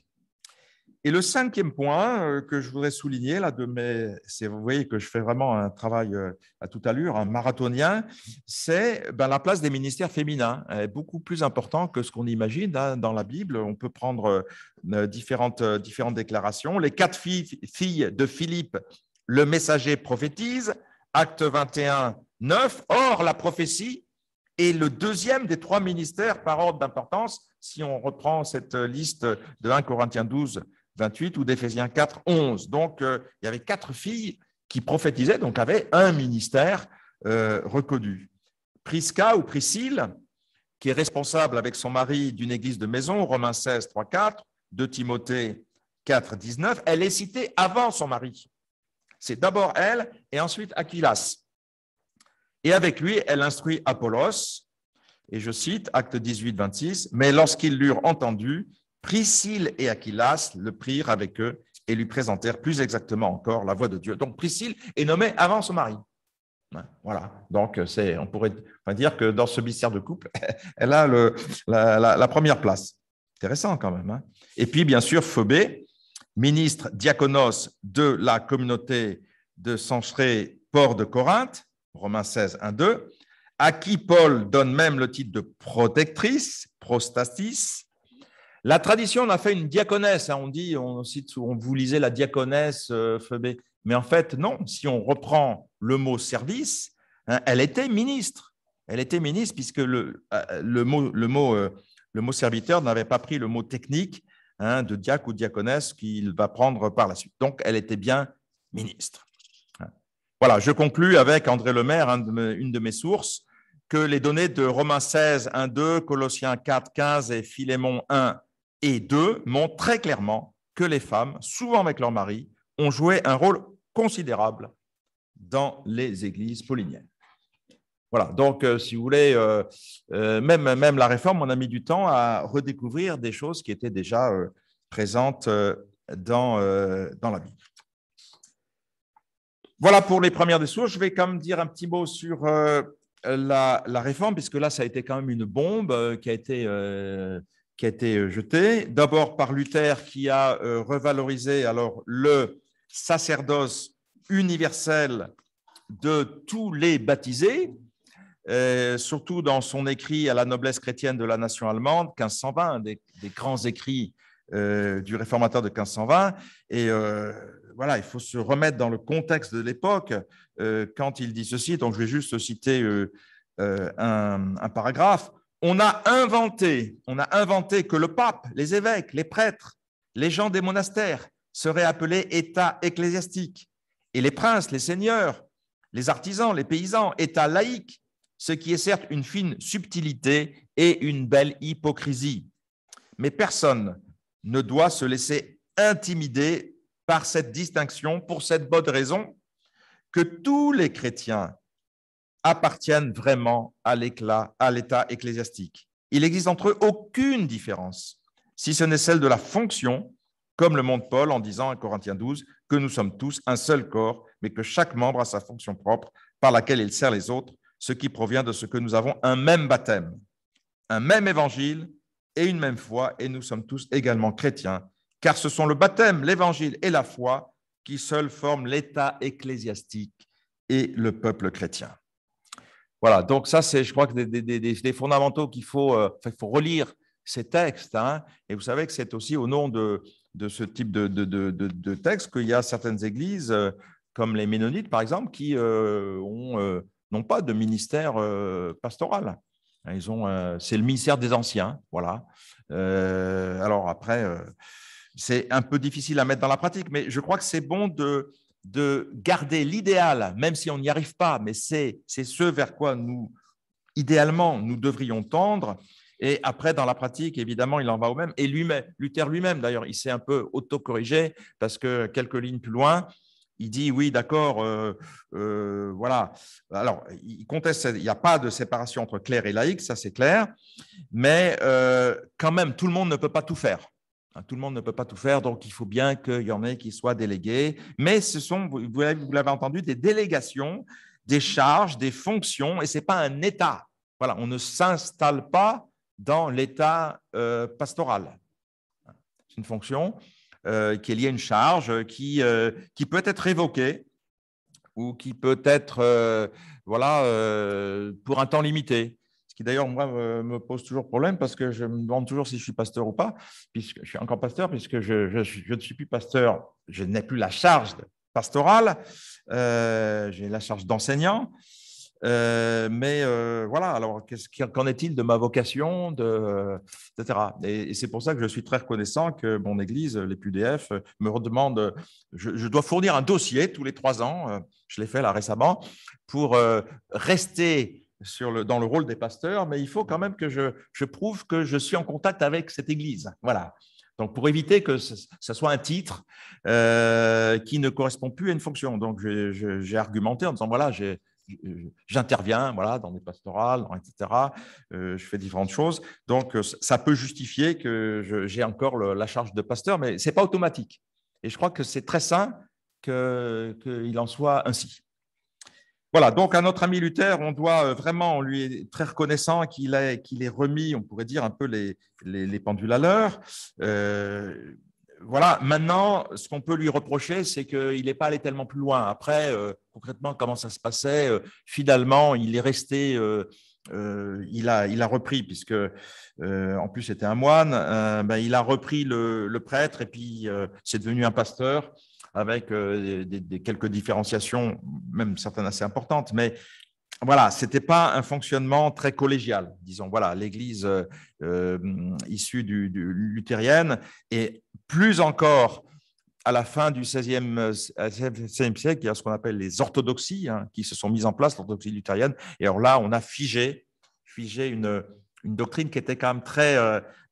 Et le cinquième point euh, que je voudrais souligner, là, de mes, vous voyez que je fais vraiment un travail euh, à toute allure, un marathonien, c'est ben, la place des ministères féminins, beaucoup plus important que ce qu'on imagine hein, dans la Bible. On peut prendre euh, différentes, différentes déclarations. Les quatre filles, filles de Philippe, le messager prophétise, acte 21, 9. Or, la prophétie est le deuxième des trois ministères par ordre d'importance, si on reprend cette liste de 1 Corinthiens 12 28 ou d'Éphésiens 4, 11. Donc, euh, il y avait quatre filles qui prophétisaient, donc avaient un ministère euh, reconnu. Prisca ou Priscille, qui est responsable avec son mari d'une église de maison, Romains 16, 3, 4, de Timothée 4, 19, elle est citée avant son mari. C'est d'abord elle et ensuite Aquilas. Et avec lui, elle instruit Apollos, et je cite, acte 18, 26, mais lorsqu'ils l'eurent entendu, Priscille et Aquilas le prirent avec eux et lui présentèrent plus exactement encore la voix de Dieu. Donc Priscille est nommée avant son mari. Voilà. Donc c'est, on pourrait dire que dans ce mystère de couple, elle a la, première place. Intéressant quand même. Hein. et puis bien sûr Phobé, ministre diaconos de la communauté de Sancheré, port de Corinthe, Romains 16, 1, 2, à qui Paul donne même le titre de protectrice, prostatis, la tradition, on a fait une diaconesse. Hein, on dit, on, cite, vous lisait la diaconesse euh, Mais en fait, non. Si on reprend le mot service, hein, elle était ministre. Elle était ministre puisque le, euh, mot, le mot, euh, le mot serviteur n'avait pas pris le mot technique hein, de diac ou diaconesse qu'il va prendre par la suite. Donc, elle était bien ministre. Voilà, je conclus avec André Lemaire, une de mes sources, que les données de Romains 16, 1, 2, Colossiens 4, 15 et Philémon 1, et deux, montre très clairement que les femmes, souvent avec leur mari, ont joué un rôle considérable dans les églises pauliniennes. Voilà, donc euh, si vous voulez, euh, euh, même, même la réforme, on a mis du temps à redécouvrir des choses qui étaient déjà présentes dans, dans la Bible. Voilà pour les premières des sources. Je vais quand même dire un petit mot sur la, la, réforme, puisque là, ça a été quand même une bombe qui a été qui a été euh, jeté. D'abord par Luther qui a euh, revalorisé alors le sacerdoce universel de tous les baptisés, euh, surtout dans son écrit à la noblesse chrétienne de la nation allemande, 1520, des, des grands écrits du réformateur de 1520. Et voilà, il faut se remettre dans le contexte de l'époque quand il dit ceci. Donc, je vais juste citer un, paragraphe on a inventé, on a inventé que le pape, les évêques, les prêtres, les gens des monastères seraient appelés état ecclésiastiques, et les princes, les seigneurs, les artisans, les paysans, état laïques, ce qui est certes une fine subtilité et une belle hypocrisie. Mais personne ne doit se laisser intimider par cette distinction pour cette bonne raison que tous les chrétiens appartiennent vraiment à l'éclat, à l'état ecclésiastique. Il n'existe entre eux aucune différence, si ce n'est celle de la fonction, comme le montre Paul en disant à Corinthiens 12 que nous sommes tous un seul corps, mais que chaque membre a sa fonction propre par laquelle il sert les autres, ce qui provient de ce que nous avons un même baptême, un même évangile et une même foi, et nous sommes tous également chrétiens, car ce sont le baptême, l'évangile et la foi qui seuls forment l'état ecclésiastique et le peuple chrétien. Voilà, donc ça, c'est, je crois, que des, des, fondamentaux qu'il faut, euh, faut relire ces textes. Hein. Et vous savez que c'est aussi au nom de, ce type de, de, texte qu'il y a certaines églises, euh, comme les Ménonites, par exemple, qui euh, ont, n'ont pas de ministère pastoral. Ils ont, c'est le ministère des anciens, voilà. alors après, c'est un peu difficile à mettre dans la pratique, mais je crois que c'est bon de, de garder l'idéal, même si on n'y arrive pas, mais c'est ce vers quoi nous, idéalement, nous devrions tendre. Et après, dans la pratique, évidemment, il en va au même. Et lui Luther lui-même, d'ailleurs, il s'est un peu autocorrigé parce que quelques lignes plus loin, il dit oui, d'accord, euh, euh, voilà. Alors, il conteste, il n'y a pas de séparation entre clair et laïque, ça c'est clair, mais euh, quand même, tout le monde ne peut pas tout faire. Hein, tout le monde ne peut pas tout faire, donc il faut bien qu'il y en ait qui soient délégués. Mais ce sont, vous l'avez entendu, des délégations, des charges, des fonctions, et ce n'est pas un État. Voilà, on ne s'installe pas dans l'État euh, pastoral. C'est une fonction euh, qui est liée à une charge euh, qui, peut être évoquée ou qui peut être voilà, pour un temps limité qui d'ailleurs, moi, me, pose toujours problème parce que je me demande toujours si je suis pasteur ou pas, puisque je suis encore pasteur, puisque je, je, ne suis plus pasteur, je n'ai plus la charge pastorale, euh, j'ai la charge d'enseignant. Euh, mais euh, voilà, alors qu'en est-il de ma vocation, de, etc. Et, c'est pour ça que je suis très reconnaissant que mon Église, les PDF me redemande, je, je, dois fournir un dossier tous les trois ans, je l'ai fait là récemment, pour rester le, dans le rôle des pasteurs, mais il faut quand même que je, prouve que je suis en contact avec cette Église. Voilà. Donc, pour éviter que ce, soit un titre euh, qui ne correspond plus à une fonction. Donc, j'ai argumenté en disant, voilà, j'interviens voilà, dans des pastorales, etc. Euh, je fais différentes choses. Donc, euh, ça peut justifier que j'ai encore la charge de pasteur, mais ce n'est pas automatique. Et je crois que c'est très sain qu'il en soit ainsi. Voilà, donc à notre ami Luther, on doit euh, vraiment, on lui est très reconnaissant qu'il ait, qu'il ait remis, on pourrait dire, un peu les, pendules à l'heure. Euh, voilà, maintenant, ce qu'on peut lui reprocher, c'est qu'il n'est pas allé tellement plus loin. Après, euh, concrètement, comment ça se passait Finalement, il est resté, il, a, repris, puisque en plus c'était un moine, ben, il a repris le prêtre et puis c'est devenu un pasteur avec euh, des, quelques différenciations, même certaines assez importantes, mais voilà, c'était pas un fonctionnement très collégial, disons. Voilà, l'Église euh, euh, issue du, luthérienne et plus encore à la fin du XVIe siècle, il y a ce qu'on appelle les orthodoxies hein, qui se sont mises en place, l'orthodoxie luthérienne. Et alors là, on a figé, figé une, une doctrine qui était quand même très.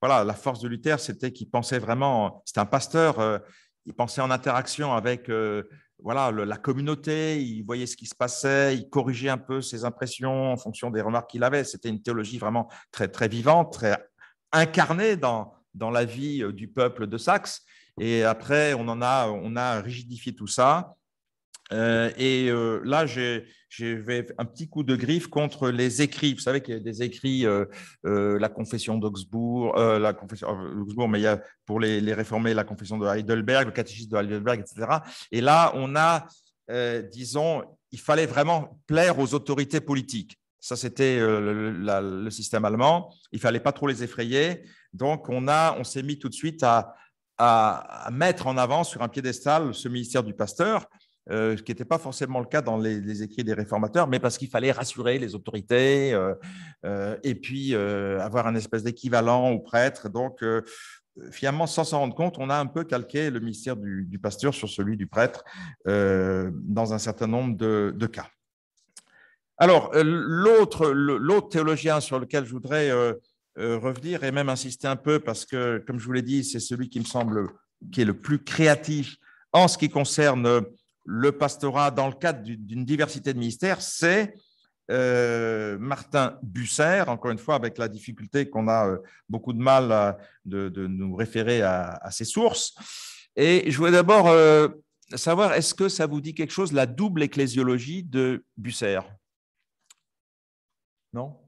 voilà, la force de Luther, c'était qu'il pensait vraiment. C'était un pasteur il pensait en interaction avec euh, voilà, la communauté, il voyait ce qui se passait, il corrigeait un peu ses impressions en fonction des remarques qu'il avait. C'était une théologie vraiment très, très vivante, très incarnée dans, la vie euh, du peuple de Saxe. Et après, on, on a rigidifié tout ça euh, et euh, là, j'ai un petit coup de griffe contre les écrits. Vous savez qu'il y a des écrits, euh, la confession d'Augsbourg, la confession d'Augsbourg, mais il y a pour les, les, réformés la confession de Heidelberg, le catéchisme de Heidelberg, etc. Et là, on a, disons, il fallait vraiment plaire aux autorités politiques. Ça, c'était le, système allemand. Il fallait pas trop les effrayer. Donc, on, a, on s'est mis tout de suite à, à, mettre en avant sur un piédestal ce ministère du pasteur euh, ce qui n'était pas forcément le cas dans les, écrits des réformateurs, mais parce qu'il fallait rassurer les autorités euh, euh, et puis avoir un espèce d'équivalent au prêtre. Donc, finalement, sans s'en rendre compte, on a un peu calqué le mystère du, pasteur sur celui du prêtre dans un certain nombre de, cas. Alors, l'autre, l'autre théologien sur lequel je voudrais revenir et même insister un peu, parce que, comme je vous l'ai dit, c'est celui qui me semble qui est le plus créatif en ce qui concerne le pastorat dans le cadre d'une diversité de ministères, c'est euh, Martin Busser, encore une fois, avec la difficulté qu'on a euh, beaucoup de mal de, nous référer à, ses sources. Et je voulais d'abord euh, savoir, est-ce que ça vous dit quelque chose, la double ecclésiologie de Busser Non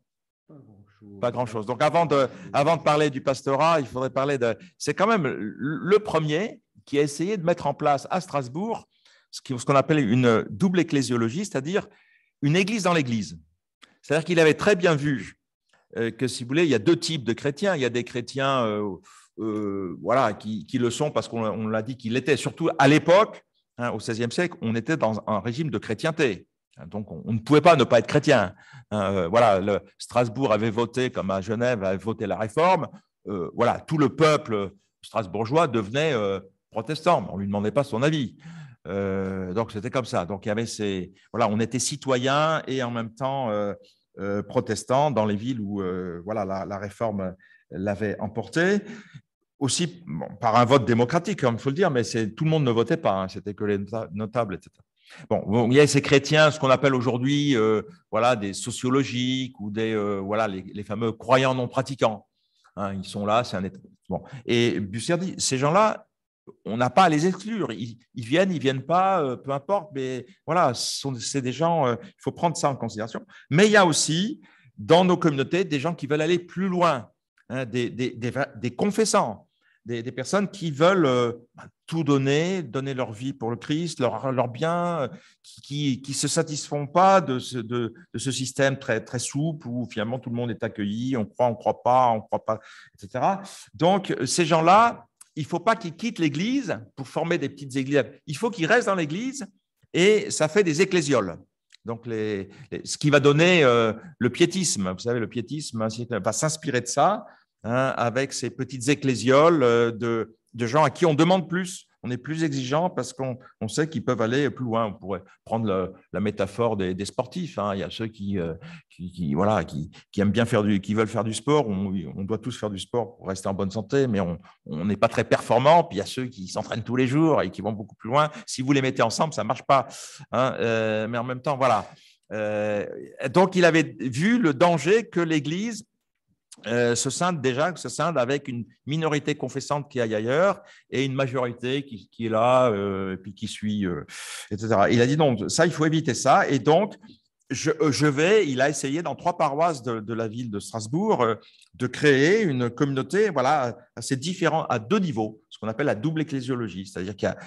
pas grand-chose. Donc avant de, avant de parler du pastorat, il faudrait parler de... C'est quand même le premier qui a essayé de mettre en place à Strasbourg ce qu'on appelle une double ecclésiologie, c'est-à-dire une église dans l'église. C'est-à-dire qu'il avait très bien vu euh, que, si vous voulez, il y a deux types de chrétiens. Il y a des chrétiens euh, euh, voilà, qui, le sont parce qu'on l'a dit qu'ils l'étaient. Surtout à l'époque, hein, au XVIe siècle, on était dans un régime de chrétienté. Hein, donc, on, ne pouvait pas ne pas être chrétien. Hein, voilà, Strasbourg avait voté, comme à Genève, avait voté la réforme. voilà, tout le peuple strasbourgeois devenait protestant. On ne lui demandait pas son avis. Euh, donc c'était comme ça. Donc il y avait ces voilà, on était citoyens et en même temps euh, euh protestants dans les villes où euh, voilà la, réforme l'avait emporté. Aussi par un vote démocratique, il faut le dire, mais c'est tout le monde ne votait pas. Hein. c'était que les notables, etc. Bon, bon, il y a ces chrétiens, ce qu'on appelle aujourd'hui, voilà, des sociologiques ou des, voilà, les, fameux croyants non pratiquants. Hein. ils sont là, c'est un bon. Et Bussière dit, ces gens-là, on n'a pas à les exclure. Ils, viennent, ils viennent pas, euh, peu importe. Mais voilà, c'est des gens. Euh, il faut prendre ça en considération. Mais il y a aussi dans nos communautés des gens qui veulent aller plus loin, hein, des, confessants, des, personnes qui veulent euh, bah, tout donner, donner leur vie pour le Christ, leur, bien, qui, ne se satisfont pas de ce, système très très souple où finalement tout le monde est accueilli, on croit, on croit pas, on croit pas, etc. Donc ces gens-là il ne faut pas qu'ils quittent l'Église pour former des petites églises. Il faut qu'ils restent dans l'Église et ça fait des ecclésioles. Donc, ce qui va donner euh, le piétisme. Vous savez, le piétisme va s'inspirer de ça hein, avec ces petites ecclésioles euh, de gens à qui on demande plus on est plus exigeant parce qu'on sait qu'ils peuvent aller plus loin. On pourrait prendre la métaphore des, sportifs. Hein. Il y a ceux qui, euh, voilà, qui, aiment bien faire du, qui veulent faire du sport. On, doit tous faire du sport pour rester en bonne santé, mais on n'est pas très performant. Puis il y a ceux qui s'entraînent tous les jours et qui vont beaucoup plus loin. Si vous les mettez ensemble, ça marche pas. Hein. Euh, mais en même temps, voilà. Euh, donc, il avait vu le danger que l'Église euh, se scinde déjà, se avec une minorité confessante qui aille ailleurs et une majorité qui, est là, euh, et puis qui suit, euh, etc. Il a dit non, ça, il faut éviter ça. Et donc, je, vais, il a essayé dans trois paroisses de, la ville de Strasbourg de créer une communauté voilà, assez différente à deux niveaux, ce qu'on appelle la double ecclésiologie, c'est-à-dire qu'il y a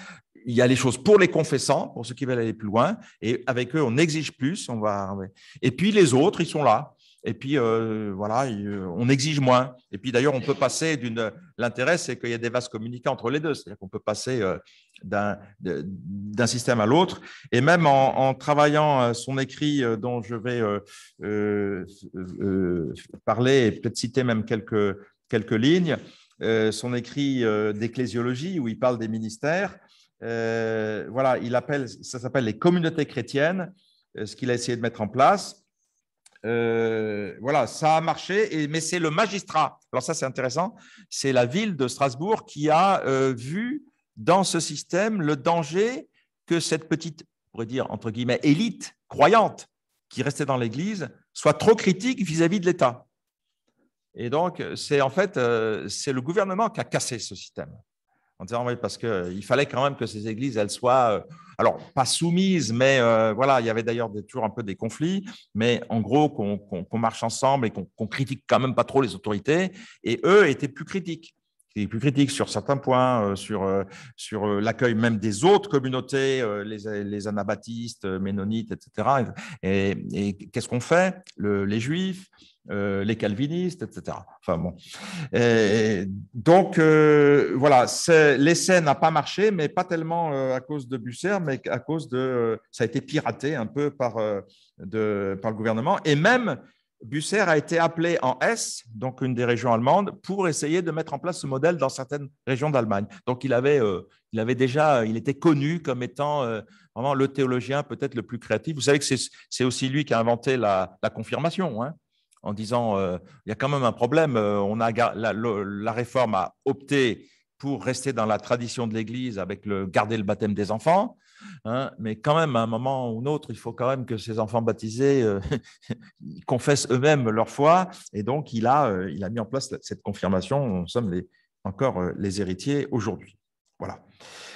il y les choses pour les confessants, pour ceux qui veulent aller plus loin, et avec eux, on exige plus. On va... Et puis les autres, ils sont là. Et puis, euh, voilà, euh, on exige moins. Et puis, d'ailleurs, on peut passer d'une. L'intérêt, c'est qu'il y a des vases communicants entre les deux. C'est-à-dire qu'on peut passer euh, d'un système à l'autre. Et même en, travaillant son écrit, dont je vais parler et peut-être citer même quelques, quelques lignes, son écrit d'ecclésiologie, où il parle des ministères, voilà, il appelle, ça s'appelle les communautés chrétiennes, ce qu'il a essayé de mettre en place. Euh, voilà, ça a marché, mais c'est le magistrat. Alors ça, c'est intéressant. C'est la ville de Strasbourg qui a euh, vu dans ce système le danger que cette petite, on pourrait dire entre guillemets, élite croyante qui restait dans l'Église soit trop critique vis-à-vis de l'État. Et donc, c'est en fait, euh, c'est le gouvernement qui a cassé ce système en disant oui, parce qu'il euh, fallait quand même que ces églises, elles soient, euh, alors pas soumises, mais euh, voilà, il y avait d'ailleurs toujours un peu des conflits, mais en gros qu'on marche ensemble et qu'on critique quand même pas trop les autorités, et eux étaient plus critiques est plus critique sur certains points, euh, sur, euh, sur euh, l'accueil même des autres communautés, les, les anabaptistes, ménonites, etc. Et, qu'est-ce qu'on fait Les juifs, les calvinistes, etc. Enfin bon. donc voilà, l'essai n'a pas marché, mais pas tellement à cause de Busser, mais à cause de ça a été piraté un peu par, de, par le gouvernement. Et même Busser a été appelé en S, donc une des régions allemandes, pour essayer de mettre en place ce modèle dans certaines régions d'Allemagne. Donc il avait, euh, il avait déjà, euh, il était connu comme étant euh, vraiment le théologien peut-être le plus créatif. Vous savez que c'est aussi lui qui a inventé la, confirmation, hein, en disant il y a quand même un problème. on a la, la réforme a opté pour rester dans la tradition de l'Église avec le garder le baptême des enfants. Hein. mais quand même, à un moment ou un autre, il faut quand même que ces enfants baptisés euh, confessent eux-mêmes leur foi. Et donc, il a, euh, il a mis en place cette confirmation. Nous sommes les, encore euh, les héritiers aujourd'hui. Voilà.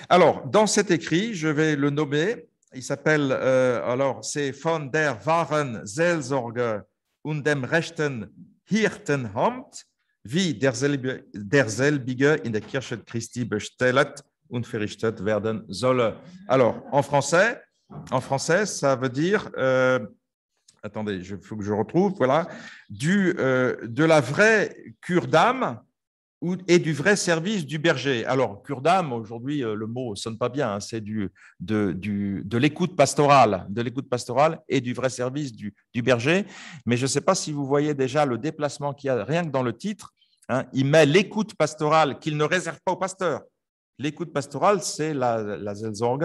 Alors, dans cet écrit, je vais le nommer. Il s'appelle, alors, c'est von der Waren Seelsorge und dem Rechten Hirtenhamt, wie der Selbige in der Kirche Christi bestellt Unverrichtet werden soll. Alors, en français, en français, ça veut dire, euh, attendez, il faut que je retrouve, voilà, du, euh, de la vraie cure d'âme et du vrai service du berger. Alors, cure d'âme, aujourd'hui, euh, le mot sonne pas bien, hein, c'est du, de, du, de l'écoute pastorale, de l'écoute pastorale et du vrai service du, du berger. Mais je ne sais pas si vous voyez déjà le déplacement qu'il y a rien que dans le titre. Hein, il met l'écoute pastorale qu'il ne réserve pas au pasteur. L'écoute pastorale, c'est la, la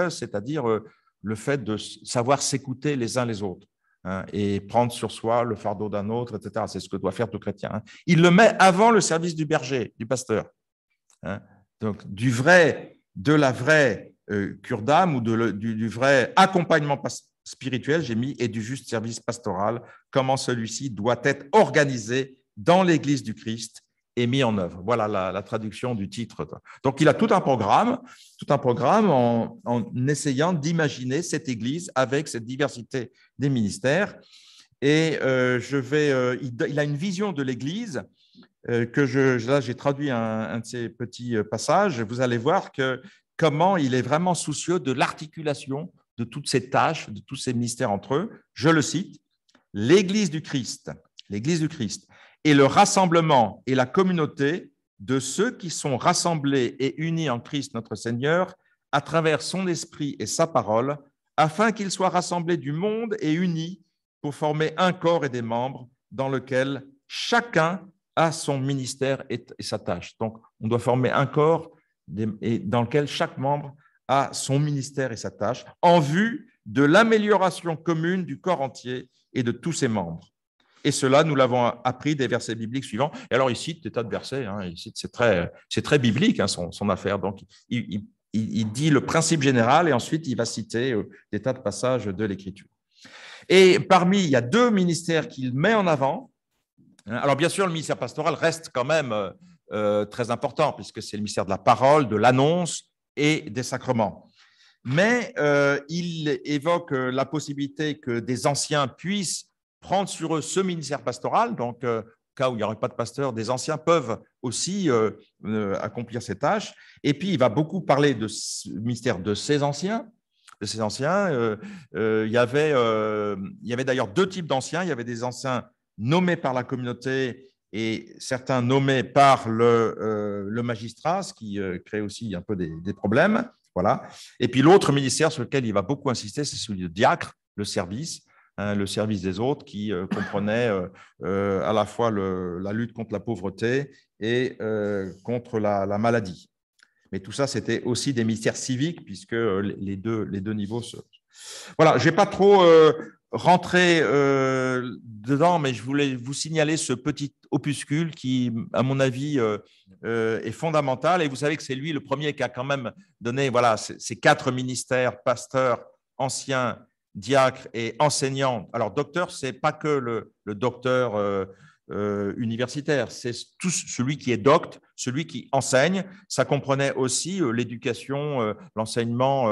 c'est-à-dire euh, le fait de savoir s'écouter les uns les autres hein, et prendre sur soi le fardeau d'un autre, etc. C'est ce que doit faire tout chrétien. Hein. Il le met avant le service du berger, du pasteur. Hein. Donc, du vrai, de la vraie euh, cure d'âme ou du, vrai accompagnement spirituel, j'ai mis, et du juste service pastoral, comment celui-ci doit être organisé dans l'Église du Christ est mis en œuvre. Voilà la, traduction du titre. Donc il a tout un programme, tout un programme en, essayant d'imaginer cette Église avec cette diversité des ministères. Et euh, je vais, euh, il, a une vision de l'Église euh, que je, là j'ai traduit un, un, de ces petits passages. Vous allez voir que comment il est vraiment soucieux de l'articulation de toutes ces tâches, de tous ces ministères entre eux. Je le cite l'Église du Christ, l'Église du Christ et le rassemblement et la communauté de ceux qui sont rassemblés et unis en Christ notre Seigneur à travers son esprit et sa parole, afin qu'ils soient rassemblés du monde et unis pour former un corps et des membres dans lequel chacun a son ministère et, sa tâche. Donc, on doit former un corps et dans lequel chaque membre a son ministère et sa tâche en vue de l'amélioration commune du corps entier et de tous ses membres. Et cela, nous l'avons appris des versets bibliques suivants. Et alors, il cite des tas de versets. Hein. c'est très, c'est très biblique hein, son, affaire. Donc, il, dit le principe général et ensuite il va citer euh, des tas de passages de l'Écriture. Et parmi, il y a deux ministères qu'il met en avant. Alors, bien sûr, le ministère pastoral reste quand même euh, euh, très important puisque c'est le ministère de la parole, de l'annonce et des sacrements mais il évoque la possibilité que des anciens puissent prendre sur eux ce ministère pastoral. Donc, euh, cas où il n'y aurait pas de pasteur, des anciens peuvent aussi euh, euh, accomplir ces tâches. Et puis, il va beaucoup parler de ce ministère de ces anciens. De ces anciens, il y avait, il y avait d'ailleurs deux types d'anciens. Il y avait des anciens nommés par la communauté et certains nommés par le, magistrat, ce qui crée aussi un peu des, problèmes. Voilà. Et puis l'autre ministère sur lequel il va beaucoup insister, c'est celui de diacre, le service. Hein, le service des autres, qui euh, comprenait euh, euh, à la fois la lutte contre la pauvreté et contre la, maladie. Mais tout ça, c'était aussi des ministères civiques, puisque les deux, les deux niveaux se... Voilà, je n'ai pas trop rentrer dedans, mais je voulais vous signaler ce petit opuscule qui, à mon avis, est fondamental. Et vous savez que c'est lui le premier qui a quand même donné voilà, ces, quatre ministères, pasteurs, anciens diacre et enseignant, Alors, docteur, c'est pas que le, docteur euh, euh, universitaire, c'est tout celui qui est docte, celui qui enseigne. Ça comprenait aussi euh, l'éducation, l'enseignement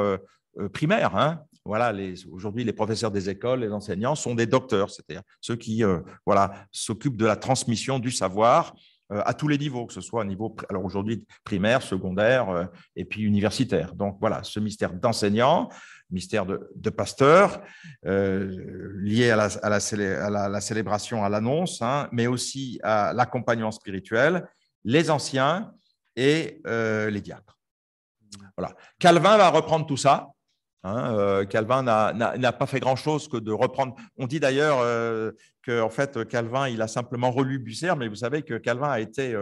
primaire. Hein. Voilà, aujourd'hui, les professeurs des écoles, les enseignants sont des docteurs, c'est-à-dire ceux qui voilà, s'occupent de la transmission du savoir à tous les niveaux, que ce soit au niveau, alors aujourd'hui, primaire, secondaire et puis universitaire. Donc voilà, ce mystère d'enseignant mystère de, Pasteur, euh, lié à la, célébration, à l'annonce, hein, mais aussi à l'accompagnement spirituel, les anciens et euh, les diacres. Voilà. Calvin va reprendre tout ça. Hein, euh, Calvin n'a pas fait grand-chose que de reprendre. On dit d'ailleurs qu'en fait, Calvin, il a simplement relu Bucer, mais vous savez que Calvin a été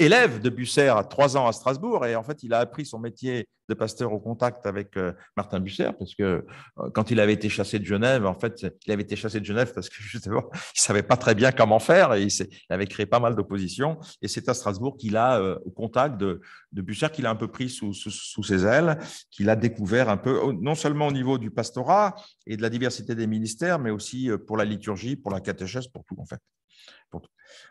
élève de Busser à trois ans à Strasbourg, et en fait, il a appris son métier de pasteur au contact avec euh, Martin Busser, parce que euh, quand il avait été chassé de Genève, en fait, il avait été chassé de Genève parce que justement, il savait pas très bien comment faire, et il, avait créé pas mal d'opposition, et c'est à Strasbourg qu'il a, euh, au contact de, de Busser, qu'il a un peu pris sous, ses ailes, qu'il a découvert un peu, non seulement au niveau du pastorat et de la diversité des ministères, mais aussi pour la liturgie, pour la catéchèse, pour tout, en fait.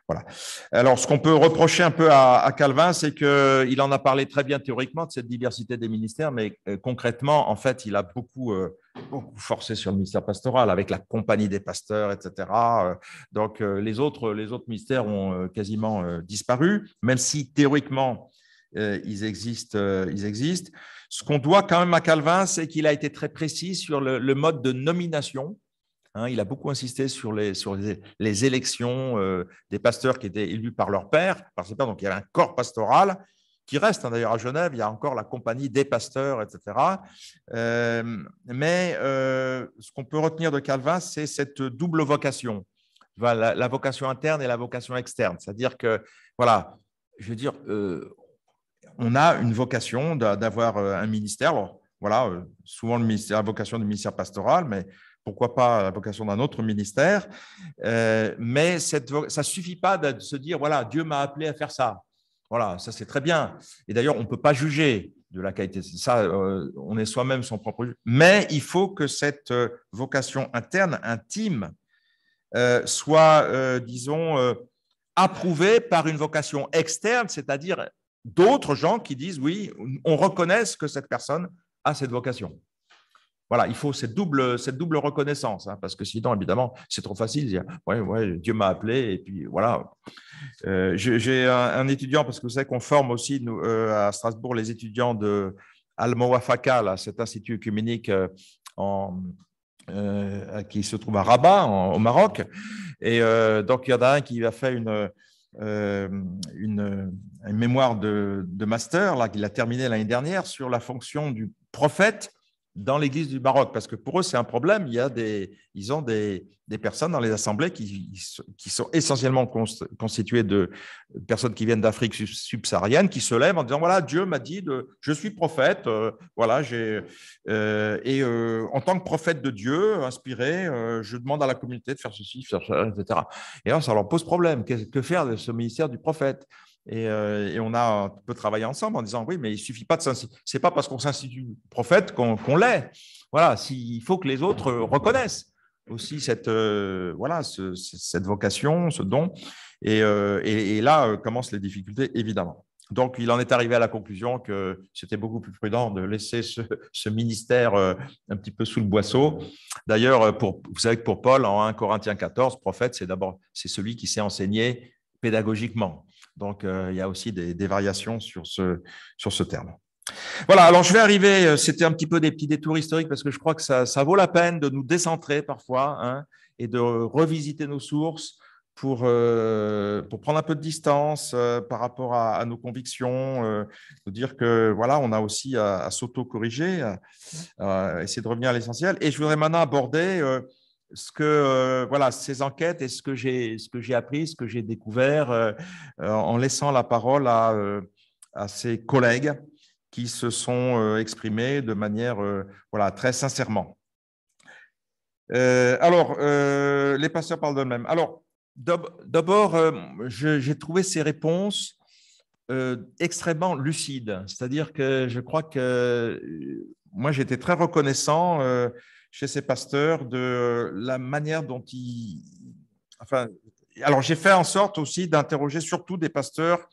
Voilà. Alors, ce qu'on peut reprocher un peu à, Calvin, c'est qu'il en a parlé très bien théoriquement de cette diversité des ministères, mais euh, concrètement, en fait, il a euh, beaucoup, forcé sur le ministère pastoral avec la compagnie des pasteurs, etc. Euh, donc, les autres, les ministères ont quasiment disparu, même si théoriquement, ils existent, ils existent. Ce qu'on doit quand même à Calvin, c'est qu'il a été très précis sur le mode de nomination Hein, il a beaucoup insisté sur les, sur les, élections euh, des pasteurs qui étaient élus par leur père, par ses pères. Donc il y avait un corps pastoral qui reste. Hein, d'ailleurs, à Genève, il y a encore la compagnie des pasteurs, etc. Euh, mais euh, ce qu'on peut retenir de Calvin, c'est cette double vocation. la, vocation interne et la vocation externe. C'est-à-dire que, voilà, je veux dire, on a une vocation d'avoir un ministère. voilà, souvent la vocation du ministère pastoral, mais pourquoi pas la vocation d'un autre ministère. Euh, mais ça ne suffit pas de se dire, voilà, Dieu m'a appelé à faire ça. Voilà, ça c'est très bien. Et d'ailleurs, on ne peut pas juger de la qualité. Ça, euh, on est soi-même son propre Mais il faut que cette euh, vocation interne, intime, soit, disons, approuvée par une vocation externe, c'est-à-dire d'autres gens qui disent, oui, on reconnaît que cette personne a cette vocation. Voilà, il faut cette double, cette double reconnaissance, hein, parce que sinon, évidemment, c'est trop facile. Dire, ah, ouais, Dieu m'a appelé, et puis voilà. Euh, j'ai un, étudiant, parce que vous savez qu'on forme aussi nous, euh, à Strasbourg les étudiants de al à cet institut œcuménique euh, qui se trouve à Rabat, au Maroc. Et donc, il y en a un qui a fait une. une, mémoire de, master là qu'il a terminé l'année dernière sur la fonction du prophète dans l'Église du Maroc, parce que pour eux, c'est un problème. Il y a des, ils ont des, des personnes dans les assemblées qui, qui sont essentiellement constituées de personnes qui viennent d'Afrique subsaharienne, qui se lèvent en disant, voilà, Dieu m'a dit, de, je suis prophète, euh, voilà, j'ai... Euh, et euh, en tant que prophète de Dieu, inspiré, je demande à la communauté de faire ceci, faire cela, etc. Et ça leur pose problème. Qu'est-ce que faire de ce ministère du prophète euh, et, on a un peu travaillé ensemble en disant oui, mais il suffit pas de c'est pas parce qu'on s'institue prophète qu'on l'est. Voilà, il faut que les autres reconnaissent aussi cette euh, voilà cette vocation, ce don. Et, euh, là commencent les difficultés évidemment. Donc, il en est arrivé à la conclusion que c'était beaucoup plus prudent de laisser ce, ce, ministère un petit peu sous le boisseau. D'ailleurs, vous savez que pour Paul, en 1 Corinthiens 14, prophète, c'est d'abord c'est celui qui s'est enseigné pédagogiquement. Donc, euh, il y a aussi des, variations sur ce, sur ce terme. Voilà, alors je vais arriver, euh, c'était un petit peu des petits détours historiques parce que je crois que ça, ça vaut la peine de nous décentrer parfois hein, et de revisiter nos sources pour, euh, pour prendre un peu de distance par rapport à, nos convictions, de dire que voilà, on a aussi à, s'auto-corriger, essayer de revenir à l'essentiel. Et je voudrais maintenant aborder ce que euh, voilà ces enquêtes et ce que j'ai ce que j'ai appris, ce que j'ai découvert euh, euh, en laissant la parole à, ces à ses collègues qui se sont exprimés de manière voilà très sincèrement. alors les pasteurs parlent d'eux-mêmes. Alors d'abord j'ai trouvé ces réponses extrêmement lucides, c'est-à-dire que je crois que moi j'étais très reconnaissant chez ces pasteurs de la manière dont ils. alors j'ai fait en sorte aussi d'interroger surtout des pasteurs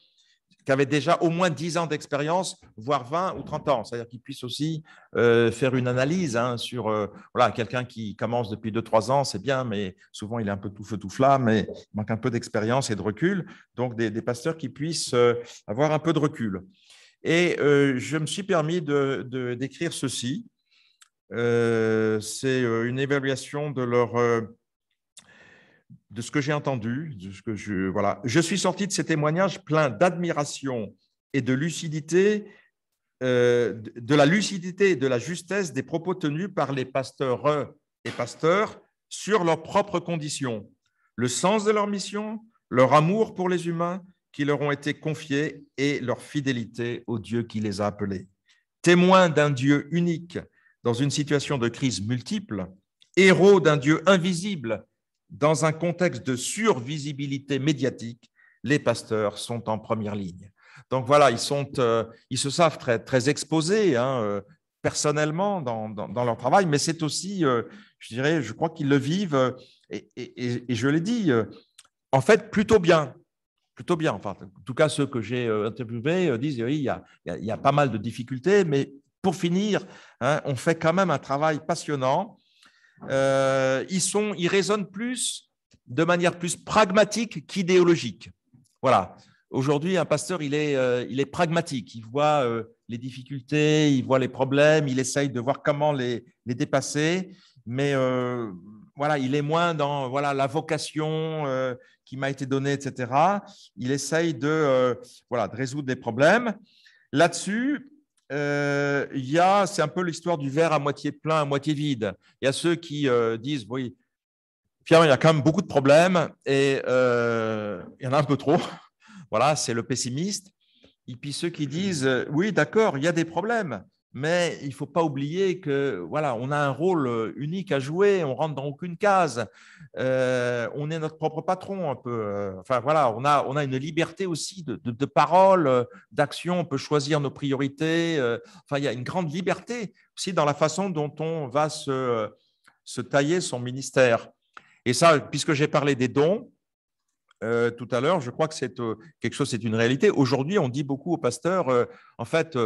qui avaient déjà au moins 10 ans d'expérience, voire 20 ou 30 ans. C'est-à-dire qu'ils puissent aussi euh, faire une analyse hein, sur euh, voilà, quelqu'un qui commence depuis 2-3 ans, c'est bien, mais souvent il est un peu tout feu, tout flamme, mais il manque un peu d'expérience et de recul. Donc des, pasteurs qui puissent euh, avoir un peu de recul. Et je me suis permis de, d'écrire ceci. Euh, c'est euh, une évaluation de leur euh, de ce que j'ai entendu, de ce que je voilà, je suis sorti de ces témoignages pleins d'admiration et de lucidité, de la lucidité et de la justesse des propos tenus par les pasteurs et pasteurs sur leurs propres conditions, le sens de leur mission, leur amour pour les humains qui leur ont été confiés et leur fidélité au Dieu qui les a appelés. Témoins d'un Dieu unique dans une situation de crise multiple, héros d'un Dieu invisible, dans un contexte de survisibilité médiatique, les pasteurs sont en première ligne. Donc voilà, ils, sont, euh, ils se savent très, très exposés hein, euh, personnellement dans, leur travail, mais c'est aussi, euh, je dirais, je crois qu'ils le vivent, et, je l'ai dit, en fait, plutôt bien. Plutôt bien. Enfin, en tout cas, ceux que j'ai interviewés disent oui, il y, a, il y, a, pas mal de difficultés, mais pour finir, hein, on fait quand même un travail passionnant. Euh, ils, sont, ils raisonnent plus de manière plus pragmatique qu'idéologique. Voilà. Aujourd'hui, un pasteur, il est, euh, il est pragmatique. Il voit euh, les difficultés, il voit les problèmes, il essaye de voir comment les, les dépasser. Mais voilà, il est moins dans voilà la vocation qui m'a été donnée, etc. Il essaye de voilà de résoudre des problèmes. Là-dessus, euh, y a, c'est un peu l'histoire du verre à moitié plein, à moitié vide. Il y a ceux qui euh, disent, oui, il y a quand même beaucoup de problèmes et euh, il y en a un peu trop. voilà, c'est le pessimiste. Et puis ceux qui disent, oui, d'accord, il y a des problèmes, mais il ne faut pas oublier que voilà, on a un rôle euh, unique à jouer, on rentre dans aucune case, euh, on est notre propre patron un peu. Euh, enfin voilà, on a, on a une liberté aussi de, parole, d'action, on peut choisir nos priorités. Enfin, il y a une grande liberté aussi dans la façon dont on va se, tailler son ministère. Et ça, puisque j'ai parlé des dons, tout à l'heure, je crois que c'est quelque chose, c'est une réalité. Aujourd'hui, on dit beaucoup aux pasteurs, en fait,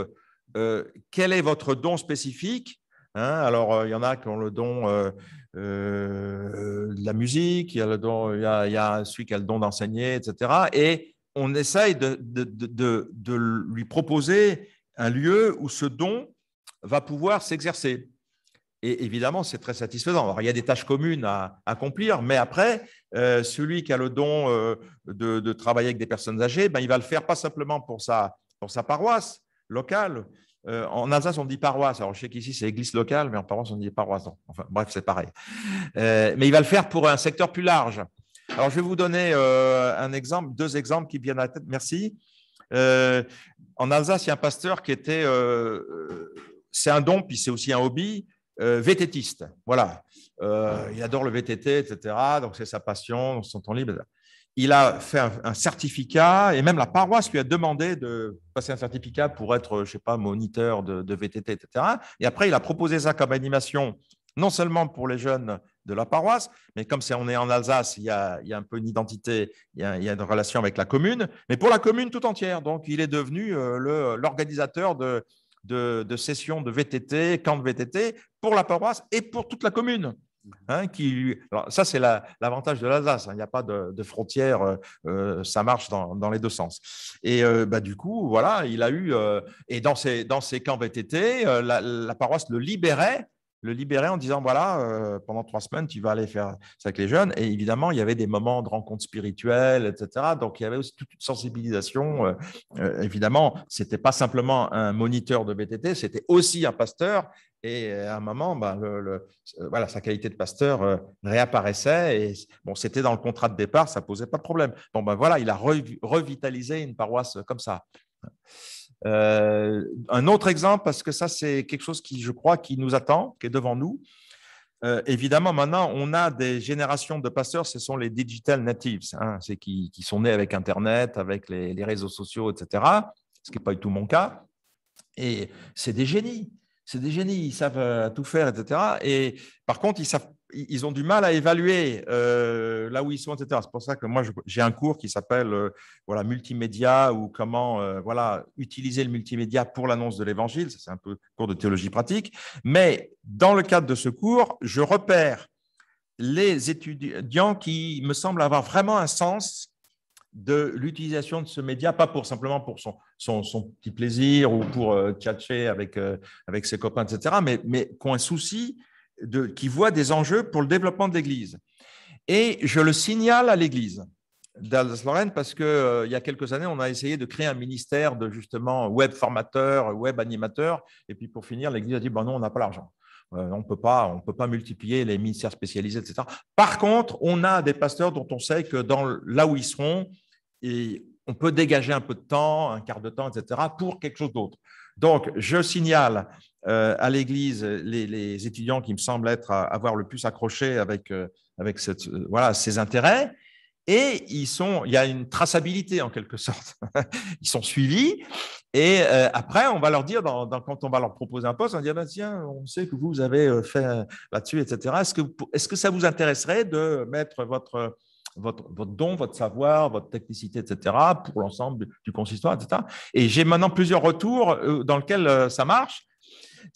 euh, quel est votre don spécifique hein? Alors, euh, il y en a qui ont le don euh, de la musique, il y, a a, celui qui a le don d'enseigner, etc. Et on essaye de, lui proposer un lieu où ce don va pouvoir s'exercer. Et évidemment, c'est très satisfaisant. Alors, il y a des tâches communes à, accomplir, mais après, celui qui a le don de, travailler avec des personnes âgées, ben, il va le faire pas simplement pour pour sa paroisse, local euh, en Alsace, on dit paroisse. Alors, je sais qu'ici, c'est église locale, mais en paroisse, on dit paroisse. Enfin, bref, c'est pareil. Euh, mais il va le faire pour un secteur plus large. Alors, je vais vous donner euh, un exemple, deux exemples qui viennent à la tête. Merci. en Alsace, il y a un pasteur qui était. c'est un don, puis c'est aussi un hobby. vététiste. Voilà. il adore le VTT, etc. Donc, c'est sa passion, son temps libre il a fait un, certificat et même la paroisse lui a demandé de passer un certificat pour être, je sais pas, moniteur de, VTT, etc. Et après, il a proposé ça comme animation, non seulement pour les jeunes de la paroisse, mais comme on est en Alsace, il y a, a un peu une identité, il y, a, une relation avec la commune, mais pour la commune tout entière. Donc, il est devenu euh, l'organisateur de, de, de sessions de VTT, camp VTT, pour la paroisse et pour toute la commune. Hein, qui ça, c'est l'avantage de l'Alsace. Hein, il n'y a pas de, de frontière. Euh, euh, ça marche dans, les deux sens. Et euh, bah, du coup, voilà, il a eu. et dans ces, camps VTT, la, paroisse le libérait le libérait en disant voilà, pendant trois semaines, tu vas aller faire ça avec les jeunes. Et évidemment, il y avait des moments de rencontres spirituelles, etc. Donc, il y avait aussi toute sensibilisation. évidemment, c'était pas simplement un moniteur de VTT c'était aussi un pasteur et euh, à un moment, ben, le, euh, voilà, sa qualité de pasteur euh, réapparaissait. Et bon, c'était dans le contrat de départ, ça posait pas de problème. Bon, ben voilà, il a revitalisé une paroisse comme ça. un autre exemple, parce que ça, c'est quelque chose qui, je crois, qui nous attend, qui est devant nous. évidemment, maintenant, on a des générations de pasteurs, ce sont les digital natives, hein, c'est qui, qui, sont nés avec Internet, avec les, les réseaux sociaux, etc., ce qui n'est pas du tout mon cas. Et c'est des génies c'est des génies, ils savent euh, tout faire, etc. Et par contre, ils savent ils ont du mal à évaluer euh, là où ils sont, etc. C'est pour ça que moi, j'ai un cours qui s'appelle euh, voilà, multimédia ou comment voilà, utiliser le multimédia pour l'annonce de l'évangile. C'est un peu cours de théologie pratique. Mais dans le cadre de ce cours, je repère les étudiants qui me semblent avoir vraiment un sens de l'utilisation de ce média, pas pour simplement pour son, son, petit plaisir ou pour euh, avec, euh, avec ses copains, etc., mais, mais qui ont un souci, de, qui voient des enjeux pour le développement de l'Église. Et je le signale à l'Église d'Alsace-Lorraine parce qu'il euh, y a quelques années, on a essayé de créer un ministère de justement web formateur, web animateur, et puis pour finir, l'Église a dit, bon non, on n'a pas l'argent. Euh, on ne peut pas multiplier les ministères spécialisés, etc. Par contre, on a des pasteurs dont on sait que dans là où ils seront, on peut dégager un peu de temps, un quart de temps, etc., pour quelque chose d'autre. Donc, je signale euh, à l'Église les, étudiants qui me semblent être euh, avoir le plus accroché avec, ces intérêts et ils sont, il y a une traçabilité en quelque sorte. ils sont suivis et euh, après, on va leur dire, quand on va leur proposer un poste, on va dire, bah, tiens, on sait que vous avez euh, fait euh, là-dessus, etc. Est-ce que, ça vous intéresserait de mettre votre, votre, don, votre savoir, votre technicité, etc., pour l'ensemble du consistoire, etc. Et j'ai maintenant plusieurs retours dans lesquels ça marche.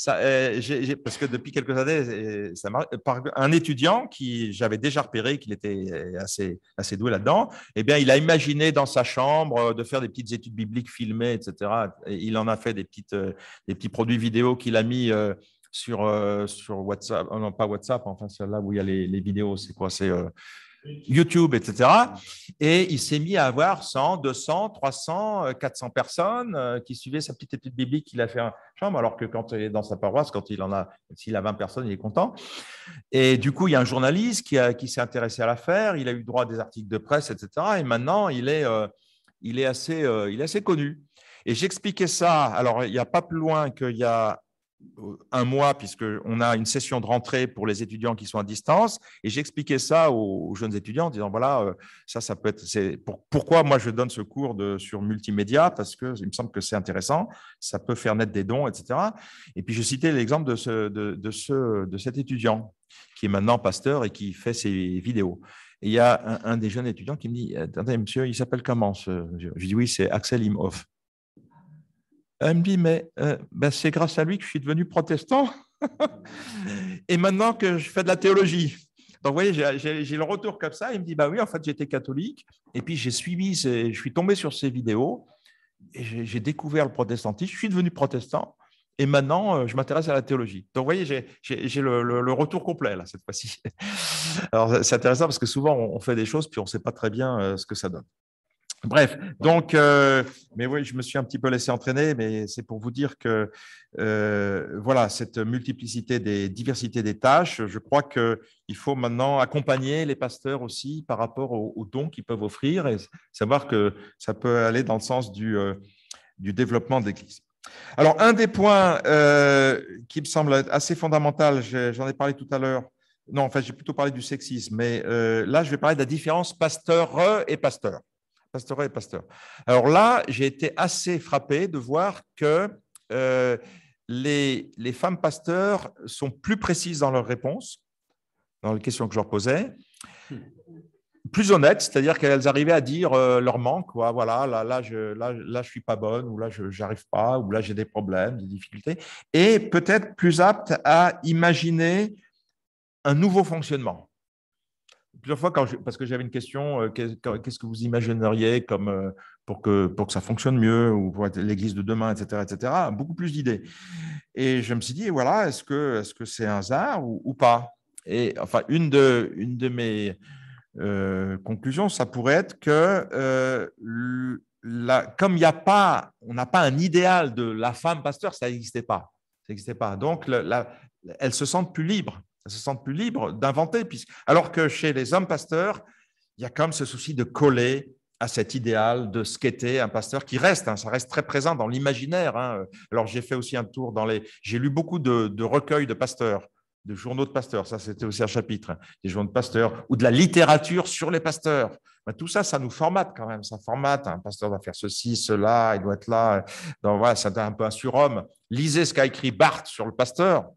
Euh, parce que depuis quelques années, euh, ça euh, un étudiant qui j'avais déjà repéré qu'il était assez, assez doué là-dedans, et eh bien, il a imaginé dans sa chambre de faire des petites études bibliques filmées, etc. il en a fait des, petites, des petits produits vidéo qu'il a mis. sur, sur WhatsApp, non pas WhatsApp, enfin celle là où il y a les, vidéos, c'est quoi C'est YouTube, etc. Et il s'est mis à avoir 100, 200, 300, 400 personnes euh, qui suivaient sa petite étude biblique qu'il a fait en chambre, alors que quand il est dans sa paroisse, quand il en a, s'il a 20 personnes, il est content. Et du coup, il y a un journaliste qui, s'est intéressé à l'affaire, il a eu droit à des articles de presse, etc. Et maintenant, il est, euh, assez, euh, il est assez connu. Et j'expliquais ça, alors il n'y a pas plus loin qu'il y a euh, un mois, puisqu'on a une session de rentrée pour les étudiants qui sont à distance. Et j'expliquais ça aux, jeunes étudiants en disant voilà, euh, ça, ça peut être. pourquoi moi je donne ce cours de, sur multimédia Parce qu'il me semble que c'est intéressant, ça peut faire naître des dons, etc. Et puis je citais l'exemple de, ce, de, de cet étudiant qui est maintenant pasteur et qui fait ses vidéos. il y a un, des jeunes étudiants qui me dit Attendez, monsieur, il s'appelle comment ce Je dis Oui, c'est Axel Imhoff. Elle me dit, mais euh, ben, c'est grâce à lui que je suis devenu protestant et maintenant que je fais de la théologie. Donc, vous voyez, j'ai le retour comme ça. Il me dit, bah oui, en fait, j'étais catholique. Et puis, j'ai suivi, je suis tombé sur ces vidéos et j'ai découvert le protestantisme. Je suis devenu protestant. Et maintenant, euh, je m'intéresse à la théologie. Donc, vous voyez, j'ai le, le, retour complet, là, cette fois-ci. Alors, c'est intéressant parce que souvent, on fait des choses, puis on ne sait pas très bien euh, ce que ça donne. Bref, donc, euh, mais oui, je me suis un petit peu laissé entraîner, mais c'est pour vous dire que, euh, voilà, cette multiplicité des diversités des tâches, je crois qu'il faut maintenant accompagner les pasteurs aussi par rapport aux, dons qu'ils peuvent offrir et savoir que ça peut aller dans le sens du, euh, développement de l'Église. Alors, un des points qui me semble assez fondamental, j'en ai parlé tout à l'heure, non, en fait, j'ai plutôt parlé du sexisme, mais là, je vais parler de la différence pasteur et pasteur. Pasteur et Pasteur. Alors là, j'ai été assez frappé de voir que euh, les, les, femmes pasteurs sont plus précises dans leurs réponses, dans les questions que je leur posais, hmm. plus honnêtes, c'est-à-dire qu'elles arrivaient à dire euh, leur manque, voilà, là, là, je, là, là, je suis pas bonne, ou là, je n'arrive pas, ou là, j'ai des problèmes, des difficultés, et peut-être plus aptes à imaginer un nouveau fonctionnement plusieurs fois, quand parce que j'avais une question, euh, qu'est-ce que vous imagineriez comme, euh, pour, que, pour que ça fonctionne mieux ou pour l'église de demain, etc., etc., beaucoup plus d'idées. Et je me suis dit, voilà, est-ce que c'est -ce c'est un hasard ou, pas Et enfin, une de, une de mes euh, conclusions, ça pourrait être que la, comme y a pas, on n'a pas un idéal de la femme pasteur, ça n'existait pas. Ça n'existait pas. Donc, la, se sentent plus libres se sentent plus libres d'inventer. Alors que chez les hommes pasteurs, il y a comme ce souci de coller à cet idéal de ce qu'était un pasteur qui reste, hein, ça reste très présent dans l'imaginaire. Hein. Alors j'ai fait aussi un tour dans les, j'ai lu beaucoup de, recueils de pasteurs, de journaux de pasteurs, ça c'était aussi un chapitre, hein, des journaux de pasteurs ou de la littérature sur les pasteurs. tout ça, ça nous formate quand même, ça formate. Un pasteur doit faire ceci, cela, il doit être là. Euh, donc voilà, c'est un peu un surhomme. Lisez ce qu'a écrit Barthes sur le pasteur.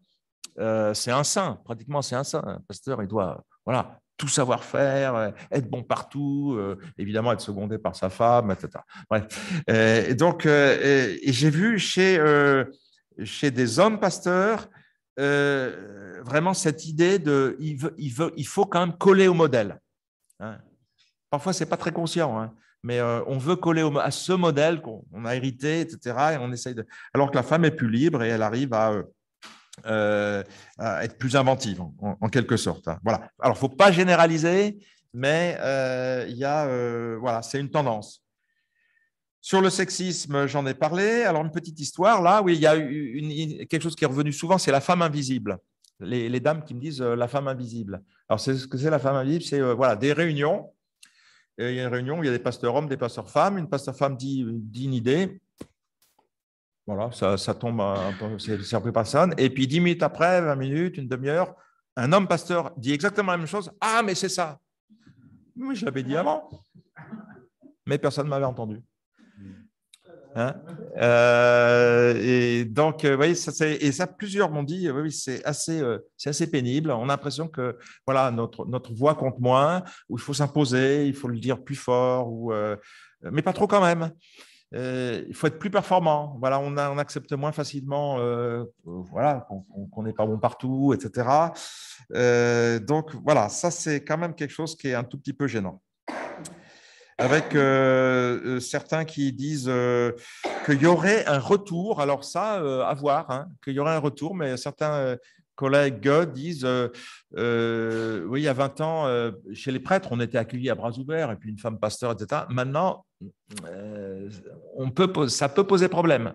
Euh, c'est un saint, pratiquement c'est un saint. Un hein. pasteur, il doit voilà, tout savoir faire, euh, être bon partout, euh, évidemment être secondé par sa femme, etc. Bref. Et donc, j'ai vu chez, chez des hommes pasteurs vraiment cette idée de il, veut, il, faut quand même coller au modèle. Hein. Parfois, ce n'est pas très conscient, hein, mais on veut coller à ce modèle qu'on a hérité, etc. Et on essaye de... Alors que la femme est plus libre et elle arrive à euh, à être plus inventive, en, quelque sorte. Hein. Voilà. Alors, faut pas généraliser, mais euh, il a, euh, voilà, c'est une tendance. Sur le sexisme, j'en ai parlé. Alors, une petite histoire, là, oui, il y a quelque chose qui est revenu souvent, c'est la femme invisible. Les, dames qui me disent la femme invisible. Alors, c'est ce que c'est la femme invisible, c'est voilà, des réunions. il y a une réunion où il y a des pasteurs hommes, des pasteurs femmes. Une pasteur femme dit une idée, voilà, ça, ça tombe, c'est un peu personne. Et puis dix minutes après, 20 minutes, une demi-heure, un homme pasteur dit exactement la même chose. Ah, mais c'est ça. Oui, je l'avais dit avant. Mais personne ne m'avait entendu. Hein euh, et donc, euh, vous voyez, ça, et ça, plusieurs m'ont dit, oui, euh, c'est assez, pénible. On a l'impression que, voilà, notre, voix compte moins, ou il faut s'imposer, il faut le dire plus fort, mais pas trop quand même. Euh, il faut être plus performant. Voilà, on, on accepte moins facilement euh, euh, voilà, qu'on n'est pas bon partout, etc. donc voilà, ça c'est quand même quelque chose qui est un tout petit peu gênant avec certains qui disent qu'il y aurait un retour. Alors ça, à voir, hein, qu'il y aurait un retour, mais certains collègues disent euh, euh, Oui, il y a 20 ans, euh, chez les prêtres, on était accueillis à bras ouverts, et puis une femme pasteur, etc. Maintenant, on peut, ça peut poser problème.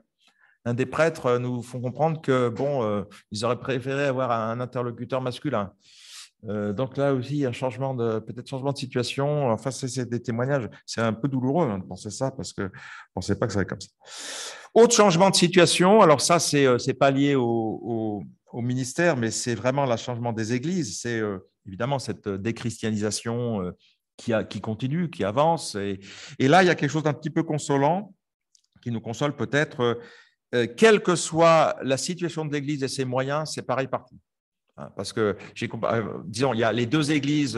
Un des prêtres nous font comprendre que, bon, ils auraient préféré avoir un interlocuteur masculin. donc là aussi, il y a un changement de, peut-être changement de situation. Enfin, c'est, des témoignages. C'est un peu douloureux hein, de penser ça parce que on ne pensait pas que ça allait comme ça. Autre changement de situation. Alors ça, c'est, c'est pas lié au au ministère, mais c'est vraiment le changement des églises. C'est euh, évidemment cette euh, déchristianisation euh, qui, a, qui continue, qui avance. Et, là, il y a quelque chose d'un petit peu consolant, qui nous console peut-être. quelle que soit la situation de l'Église et ses moyens, c'est pareil partout. Hein, parce que, disons, il y a les deux églises,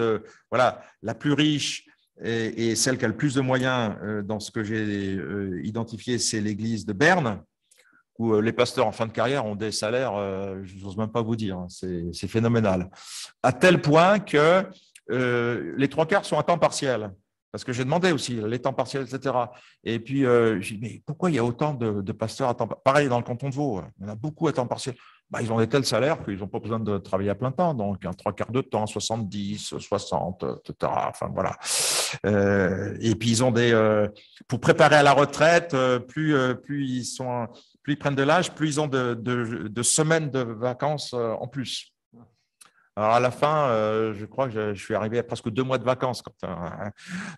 voilà, la plus riche, et, celle qui a le plus de moyens dans ce que j'ai identifié, c'est l'église de Berne, où euh, les pasteurs en fin de carrière ont des salaires, euh, je n'ose même pas vous dire, hein, c'est phénoménal. À tel point que euh, les trois quarts sont à temps partiel. Parce que j'ai demandé aussi les temps partiels, etc. Et puis, euh, j'ai dit, mais pourquoi il y a autant de, pasteurs à temps partiel Pareil, dans le canton de Vaud, il y en a beaucoup à temps partiel. Bah, ils ont des tels salaires qu'ils n'ont pas besoin de travailler à plein temps. Donc, un trois quarts de temps, 70, 60, etc. Enfin, voilà. et puis, ils ont des. pour préparer à la retraite, plus, plus ils sont plus ils prennent de l'âge, plus ils ont de, semaines de vacances euh, en plus. Alors à la fin, euh, je crois que je, suis arrivé à presque deux mois de vacances. Quand, hein.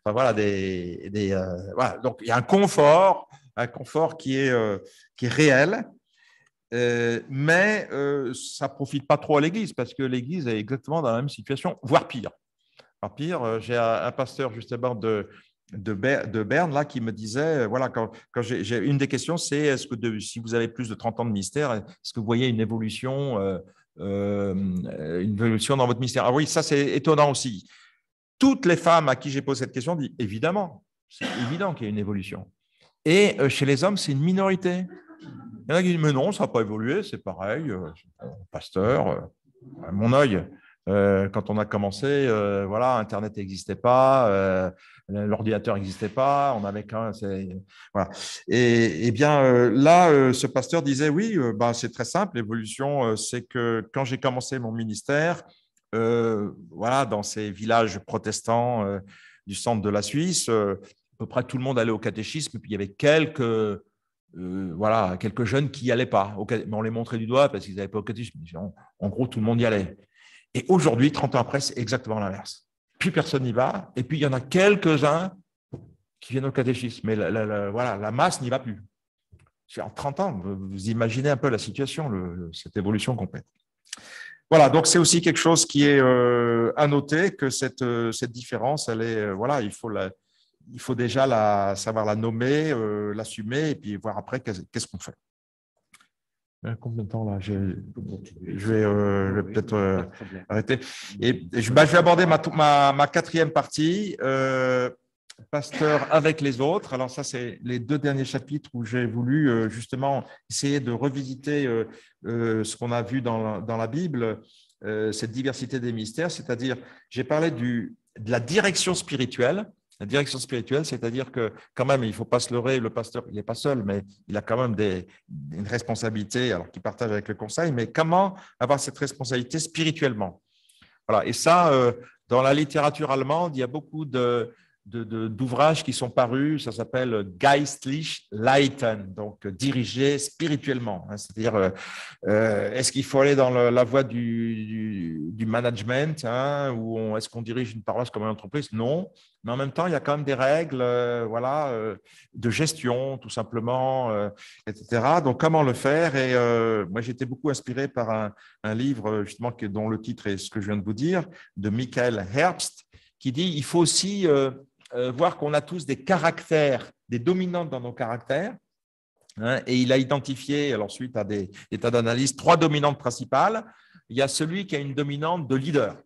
enfin, voilà, des, euh, Donc il y a un confort, un confort qui est, qui est réel, mais ça ne profite pas trop à l'Église parce que l'Église est exactement dans la même situation, voire pire. Voire pire, j'ai un, un pasteur juste à bord de, de, Berne là, qui me disait, euh, voilà, quand, j'ai une des questions, c'est est-ce que si vous avez plus de 30 ans de mystère est-ce que vous voyez une évolution, euh, euh, une évolution dans votre mystère? Ah oui, ça c'est étonnant aussi. Toutes les femmes à qui j'ai posé cette question disent, évidemment, c'est évident qu'il y a une évolution. Et chez les hommes, c'est une minorité. Il y en a qui disent, mais non, ça n'a pas évolué, c'est pareil, pasteur, à mon œil. Euh, quand on a commencé, euh, voilà, Internet n'existait pas, euh, l'ordinateur n'existait pas, on avait quand voilà. Et, eh bien là, ce pasteur disait oui, ben, c'est très simple. L'évolution, c'est que quand j'ai commencé mon ministère, voilà, dans ces villages protestants du centre de la Suisse, à peu près tout le monde allait au catéchisme, puis il y avait quelques voilà, quelques jeunes qui n'y allaient pas. Mais on les montrait du doigt parce qu'ils n'avaient pas au catéchisme. en, gros, tout le monde y allait. Et aujourd'hui, 30 ans après, c'est exactement l'inverse. Plus personne n'y va, et puis il y en a quelques-uns qui viennent au catéchisme. Mais la, voilà, la masse n'y va plus. En 30 ans, vous imaginez un peu la situation, le, cette évolution complète. Voilà, donc c'est aussi quelque chose qui est euh, à noter que cette, euh, cette différence, elle est, euh, voilà, il faut, il faut déjà la, savoir la nommer, l'assumer, et puis voir après qu'est-ce qu'on fait. Euh, combien de temps là Je, euh, vais, peut-être euh, arrêter. Et, bah, je, vais aborder ma, quatrième partie, Pasteur avec les autres. Alors ça, c'est les deux derniers chapitres où j'ai voulu justement essayer de revisiter ce qu'on a vu dans la, Bible, cette diversité des mystères. C'est-à-dire, j'ai parlé de la direction spirituelle la direction spirituelle, c'est-à-dire que quand même, il ne faut pas se leurrer, le pasteur, il n'est pas seul, mais il a quand même des, une responsabilité, alors qu'il partage avec le conseil, mais comment avoir cette responsabilité spirituellement Voilà, et ça, euh, dans la littérature allemande, il y a beaucoup de, d'ouvrages qui sont parus. Ça s'appelle Geistlich leiten, donc diriger spirituellement. Hein. C'est-à-dire, euh, euh, est-ce qu'il faut aller dans la voie du, du, management hein, ou est-ce qu'on dirige une paroisse comme une entreprise Non. Mais en même temps, il y a quand même des règles euh, voilà, de gestion, tout simplement, etc. Donc, comment le faire Et moi, j'étais beaucoup inspiré par un, un livre, justement, dont le titre est ce que je viens de vous dire, de Michael Herbst, qui dit il faut aussi euh, voir qu'on a tous des caractères, des dominantes dans nos caractères. Hein, et il a identifié, alors suite à des, états d'analyse, trois dominantes principales. Il y a celui qui a une dominante de leader.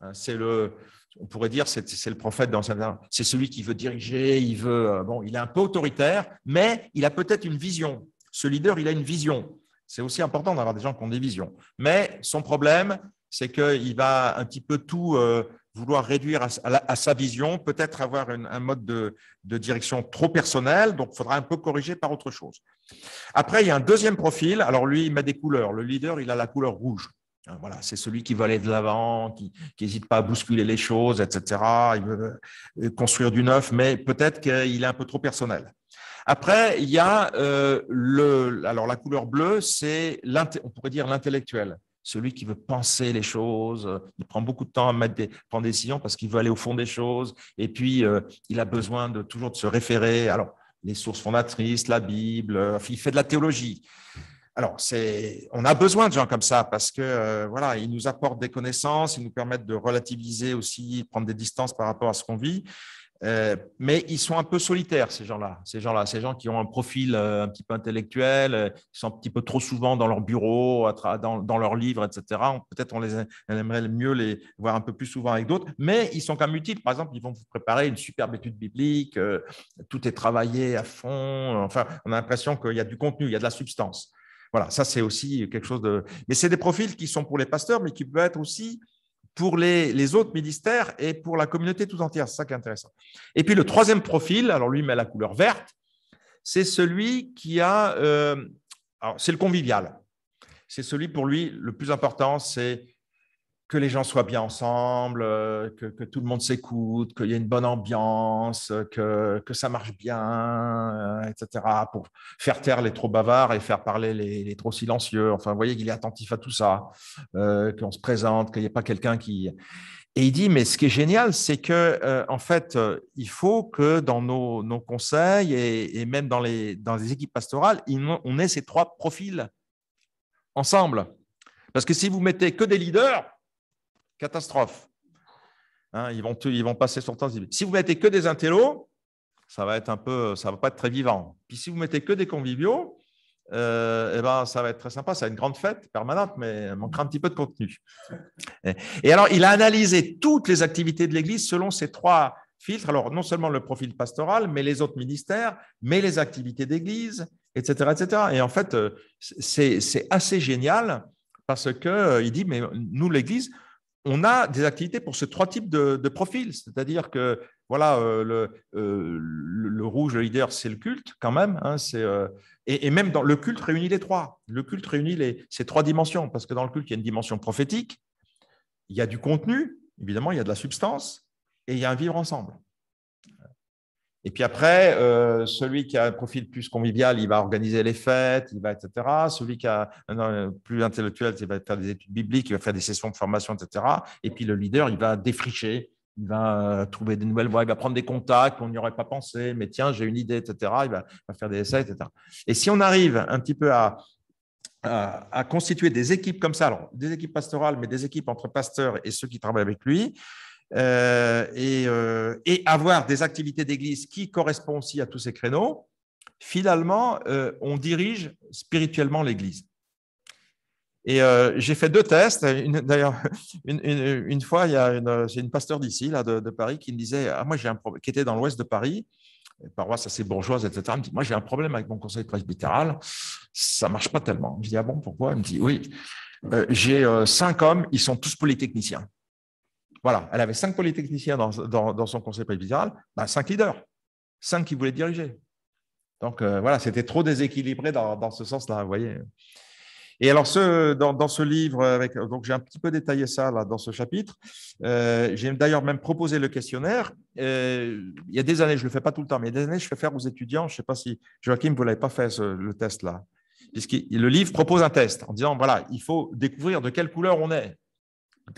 Hein, c'est le, on pourrait dire, c'est le prophète dans C'est celui qui veut diriger, il veut, euh, bon, il est un peu autoritaire, mais il a peut-être une vision. Ce leader, il a une vision. C'est aussi important d'avoir des gens qui ont des visions. Mais son problème, c'est qu'il va un petit peu tout euh, vouloir réduire à, sa vision, peut-être avoir un mode de, direction trop personnel, donc il faudra un peu corriger par autre chose. Après, il y a un deuxième profil, alors lui, il met des couleurs, le leader, il a la couleur rouge. Hein, voilà, c'est celui qui veut aller de l'avant, qui n'hésite pas à bousculer les choses, etc. Il veut euh, construire du neuf, mais peut-être qu'il est un peu trop personnel. Après, il y a euh, le, alors la couleur bleue, c'est on pourrait dire l'intellectuel celui qui veut penser les choses, euh, il prend beaucoup de temps à prendre des décisions parce qu'il veut aller au fond des choses, et puis euh, il a besoin de toujours de se référer. Alors, les sources fondatrices, la Bible, euh, il fait de la théologie. Alors, c'est, on a besoin de gens comme ça parce que voilà, ils nous apportent des connaissances, ils nous permettent de relativiser aussi, prendre des distances par rapport à ce qu'on vit. Euh, mais ils sont un peu solitaires, ces gens-là. Ces gens-là, ces gens qui ont un profil euh, un petit peu intellectuel, euh, qui sont un petit peu trop souvent dans leur bureau, dans, leurs livres, etc. Peut-être on les aimerait mieux les voir un peu plus souvent avec d'autres, mais ils sont quand même utiles. Par exemple, ils vont vous préparer une superbe étude biblique, tout est travaillé à fond. Enfin, on a l'impression qu'il y a du contenu, il y a de la substance. Voilà, ça c'est aussi quelque chose de. Mais c'est des profils qui sont pour les pasteurs, mais qui peuvent être aussi pour les, autres ministères et pour la communauté tout entière. C'est ça qui est intéressant. Et puis le troisième profil, alors lui met la couleur verte, c'est celui qui a, euh, c'est le convivial. C'est celui pour lui le plus important, c'est que les gens soient bien ensemble, euh, que, tout le monde s'écoute, qu'il y ait une bonne ambiance, euh, que, ça marche bien, euh, etc. Pour faire taire les trop bavards et faire parler les, trop silencieux. Enfin, vous voyez qu'il est attentif à tout ça, qu'on se présente, qu'il n'y ait pas quelqu'un qui. Et il dit, mais ce qui est génial, c'est que en fait, il faut que dans nos, conseils et, et, même dans les, dans les équipes pastorales, on ait ces trois profils ensemble. Parce que si vous mettez que des leaders, Catastrophe. Hein, ils, vont ils vont passer sur temps. Si vous mettez que des intellos, ça va être un peu, ça va pas être très vivant. Puis si vous mettez que des conviviaux, euh, eh ben, ça va être très sympa. Ça une grande fête permanente, mais manque manquera un petit peu de contenu. Et, alors, il a analysé toutes les activités de l'Église selon ces trois filtres. Alors, non seulement le profil pastoral, mais les autres ministères, mais les activités d'Église, etc., etc. Et en fait, euh, c'est assez génial parce que euh, il dit, mais nous, l'Église, on a des activités pour ces trois types de, profils. C'est-à-dire que voilà, euh, euh, le, rouge, le leader, c'est le culte quand même. Hein, euh, et, même dans le culte réunit les trois. Le culte réunit ces trois dimensions parce que dans le culte, il y a une dimension prophétique, il y a du contenu, évidemment, il y a de la substance et il y a un vivre ensemble. Et puis après, euh, celui qui a un profil plus convivial, il va organiser les fêtes, il va etc. Celui qui a un euh, plus intellectuel, il va faire des études bibliques, il va faire des sessions de formation, etc. Et puis le leader, il va défricher, il va euh, trouver des nouvelles voies, il va prendre des contacts qu'on n'y aurait pas pensé, mais tiens, j'ai une idée, etc. Il va, faire des essais, etc. Et si on arrive un petit peu à, à constituer des équipes comme ça, alors des équipes pastorales, mais des équipes entre pasteurs et ceux qui travaillent avec lui, euh, et, euh, et, avoir des activités d'église qui correspondent aussi à tous ces créneaux, finalement, euh, on dirige spirituellement l'église. Et j'ai fait deux tests. D'ailleurs, une, fois, il y a une, une pasteur d'ici, là, de, Paris, qui me disait, ah, moi j'ai un qui était dans l'ouest de Paris, paroisse assez bourgeoise, etc. Elle me dit, moi j'ai un problème avec mon conseil presbytéral, ça marche pas tellement. Je dis, ah bon, pourquoi Elle me dit, oui, j'ai cinq hommes, ils sont tous polytechniciens. Voilà, elle avait cinq polytechniciens dans, son conseil prévisoral, bah, cinq leaders, cinq qui voulaient diriger. Donc euh, voilà, c'était trop déséquilibré dans, ce sens-là, vous voyez. Et alors, ce, dans, ce livre, avec, donc j'ai un petit peu détaillé ça dans ce chapitre. Euh, j'ai d'ailleurs même proposé le questionnaire. Euh, il y a des années, je ne le fais pas tout le temps, mais il y a des années, je fais faire aux étudiants. Je ne sais pas si, Joachim, vous ne l'avez pas fait, le test-là. Puisque le livre propose un test en disant, voilà, il faut découvrir de quelle couleur on est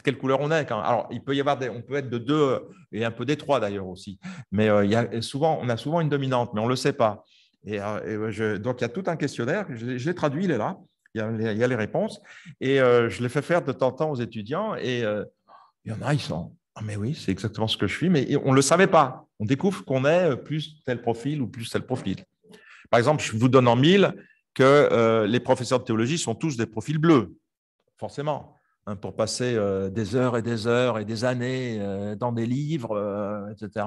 quelle couleur on est. Alors, il peut y avoir des, on peut être de deux euh, et un peu des trois d'ailleurs aussi. Mais euh, il y a souvent, on a souvent une dominante, mais on ne le sait pas. Et, euh, donc, il y a tout un questionnaire. Je, l'ai traduit, il est là. Il y a, les réponses. Et je l'ai fait faire de temps en temps aux étudiants. Et il y en a, ils sont. Ah, mais oui, c'est exactement ce que je suis. Mais on ne le savait pas. On découvre qu'on est plus tel profil ou plus tel profil. Par exemple, je vous donne en mille que les professeurs de théologie sont tous des profils bleus, forcément. Hein, pour passer euh, des heures et des heures et des années euh, dans des livres, euh, etc.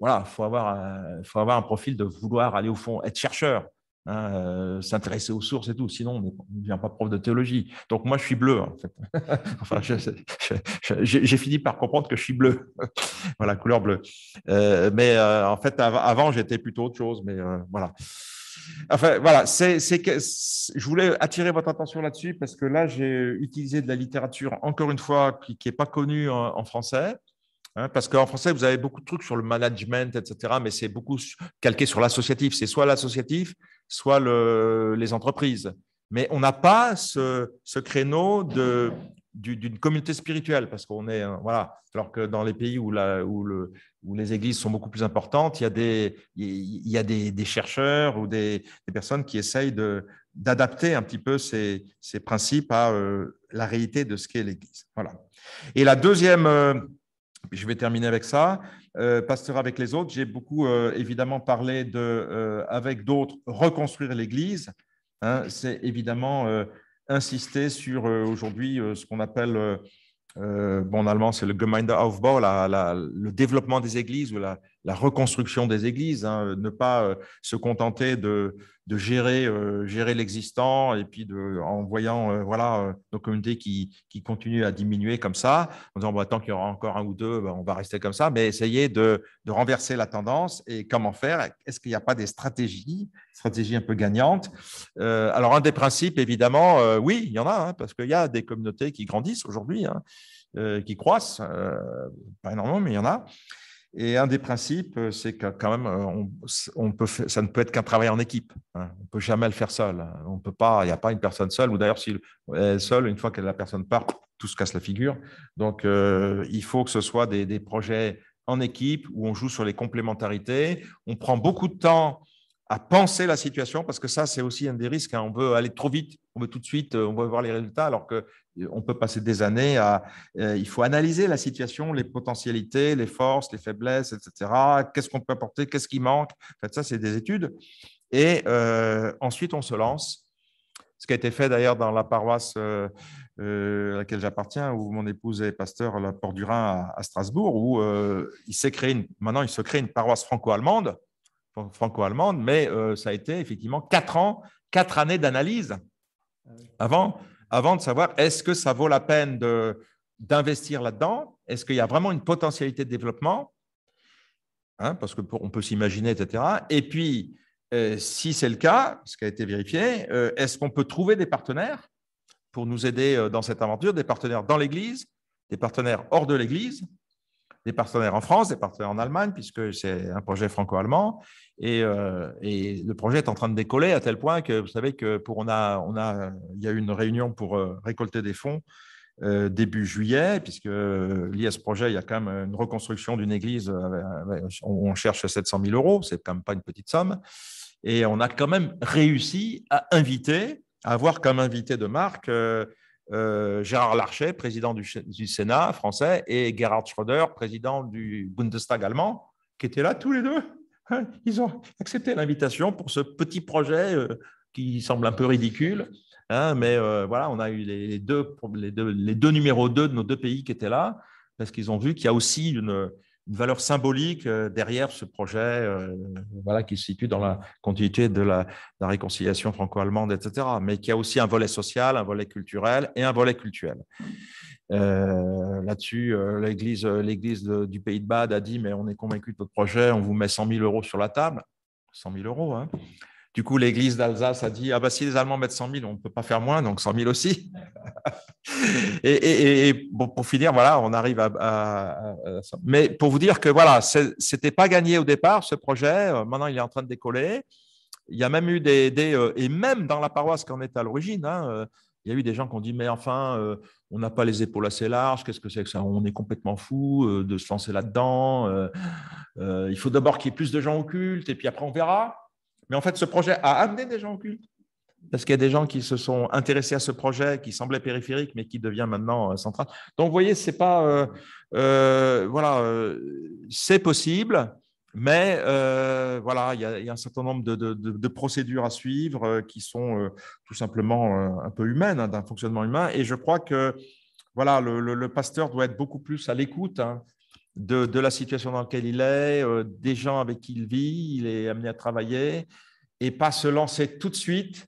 voilà, il faut, avoir un, faut avoir un profil de vouloir aller au fond, être chercheur. Hein, s'intéresser aux sources et tout, sinon on ne devient pas prof de théologie. Donc moi je suis bleu en fait. j'ai fini par comprendre que je suis bleu, voilà, couleur bleue. mais en fait, avant j'étais plutôt autre chose, mais voilà. Enfin, voilà, que je voulais attirer votre attention là-dessus parce que là, j'ai utilisé de la littérature, encore une fois, qui n'est pas connue en, français. Hein, parce qu'en français, vous avez beaucoup de trucs sur le management, etc., mais c'est beaucoup calqué sur l'associatif. C'est soit l'associatif, soit le, les entreprises. Mais on n'a pas ce, créneau de d'une communauté spirituelle, parce qu'on est euh, voilà. Alors que dans les pays où, la, où, le, où les églises sont beaucoup plus importantes, il y a des, il y a des, chercheurs ou des, personnes qui essayent d'adapter un petit peu ces, ces principes à euh, la réalité de ce qu'est l'Église. Voilà. Et la deuxième, euh, je vais terminer avec ça. pasteur avec les autres, j'ai beaucoup évidemment parlé de avec d'autres reconstruire l'Église. Hein. c'est évidemment insister sur euh, aujourd'hui euh, ce qu'on appelle, euh, bon, en allemand, c'est le Gemeindeaufbau, le développement des églises ou la, reconstruction des églises, hein, ne pas se contenter de, de gérer, euh, gérer l'existant et puis de, en voyant euh, voilà, euh, nos communautés qui, continuent à diminuer comme ça, en disant bah, tant qu'il y aura encore un ou deux, bah, on va rester comme ça, mais essayer de, renverser la tendance et comment faire Est-ce qu'il n'y a pas des stratégies, stratégies un peu gagnantes Alors, un des principes, évidemment, oui, il y en a, hein, parce qu'il y a des communautés qui grandissent aujourd'hui, hein, qui croissent, pas énormément, mais il y en a. Et un des principes, euh, c'est que quand même, euh, on, peut, ça ne peut être qu'un travail en équipe. Hein. On ne peut jamais le faire seul. Hein. On peut pas, il n'y a pas une personne seule. Ou d'ailleurs, si est seule, une fois que la personne part, tout se casse la figure. Donc, euh, il faut que ce soit des, des, projets en équipe où on joue sur les complémentarités. On prend beaucoup de temps à penser la situation, parce que ça, c'est aussi un des risques. Hein. On veut aller trop vite, on veut tout de suite, euh, on veut voir les résultats, alors qu'on euh, peut passer des années à... Euh, il faut analyser la situation, les potentialités, les forces, les faiblesses, etc. Qu'est-ce qu'on peut apporter, qu'est-ce qui manque. En fait, ça, c'est des études. Et ensuite, on se lance. Ce qui a été fait d'ailleurs dans la paroisse à laquelle j'appartiens, où mon épouse est pasteur à la Port du Rhin à, à Strasbourg, où il s'est créé une... maintenant il se crée une paroisse franco-allemande franco-allemande, mais euh, ça a été effectivement quatre ans, quatre années d'analyse avant, avant de savoir est-ce que ça vaut la peine d'investir là-dedans, est-ce qu'il y a vraiment une potentialité de développement, hein, parce qu'on peut s'imaginer, etc. Et puis, euh, si c'est le cas, ce qui a été vérifié, euh, est-ce qu'on peut trouver des partenaires pour nous aider dans cette aventure, des partenaires dans l'Église, des partenaires hors de l'Église des partenaires en France, des partenaires en Allemagne, puisque c'est un projet franco-allemand. Euh, et, le projet est en train de décoller à tel point que vous savez que pour on a, on a, il y a eu une réunion pour euh, récolter des fonds euh, début juillet, puisque lié à ce projet, il y a quand même une reconstruction d'une église. on cherche 700 000 euros, c'est quand même pas une petite somme. Et on a quand même réussi à inviter, à avoir comme invité de marque euh, Gérard Larcher, président du, Sénat français, et Gerhard Schröder, président du Bundestag allemand, qui étaient là tous les deux. Hein, ils ont accepté l'invitation pour ce petit projet euh, qui semble un peu ridicule. Hein, mais euh, voilà, on a eu les, deux, les, deux, les deux numéros de nos deux pays qui étaient là, parce qu'ils ont vu qu'il y a aussi une, une valeur symbolique euh, derrière ce projet euh, voilà, qui se situe dans la continuité de la, réconciliation franco-allemande, etc. Mais qui a aussi un volet social, un volet culturel et un volet culturel. Euh, là-dessus, l'Église, l'église du Pays de Bade a dit, mais on est convaincu de votre projet, on vous met 100 000 euros sur la table. 100 000 euros. Hein. Du coup, l'Église d'Alsace a dit, ah bah si les Allemands mettent 100 000, on ne peut pas faire moins, donc 100 000 aussi. et, bon, pour finir, voilà, on arrive à, à, Mais pour vous dire que voilà, c'était pas gagné au départ, ce projet. Euh, maintenant, il est en train de décoller. Il y a même eu des... Euh, et même dans la paroisse qu'on était à l'origine, hein, euh, il y a eu des gens qui ont dit, mais enfin, on n'a pas les épaules assez larges, qu'est-ce que c'est que ça On est complètement fou de se lancer là-dedans. il faut d'abord qu'il y ait plus de gens au et puis après on verra. Mais en fait, ce projet a amené des gens au culte. Parce qu'il y a des gens qui se sont intéressés à ce projet qui semblait périphérique, mais qui devient maintenant euh, central. Donc, vous voyez, c'est pas. Euh, euh, voilà, c'est possible. Mais voilà, il y, a un certain nombre de, procédures à suivre qui sont tout simplement un peu humaines, hein, d'un fonctionnement humain. Et je crois que voilà, le, pasteur doit être beaucoup plus à l'écoute hein, de, la situation dans laquelle il est, euh, des gens avec qui il vit, il est amené à travailler, et pas se lancer tout de suite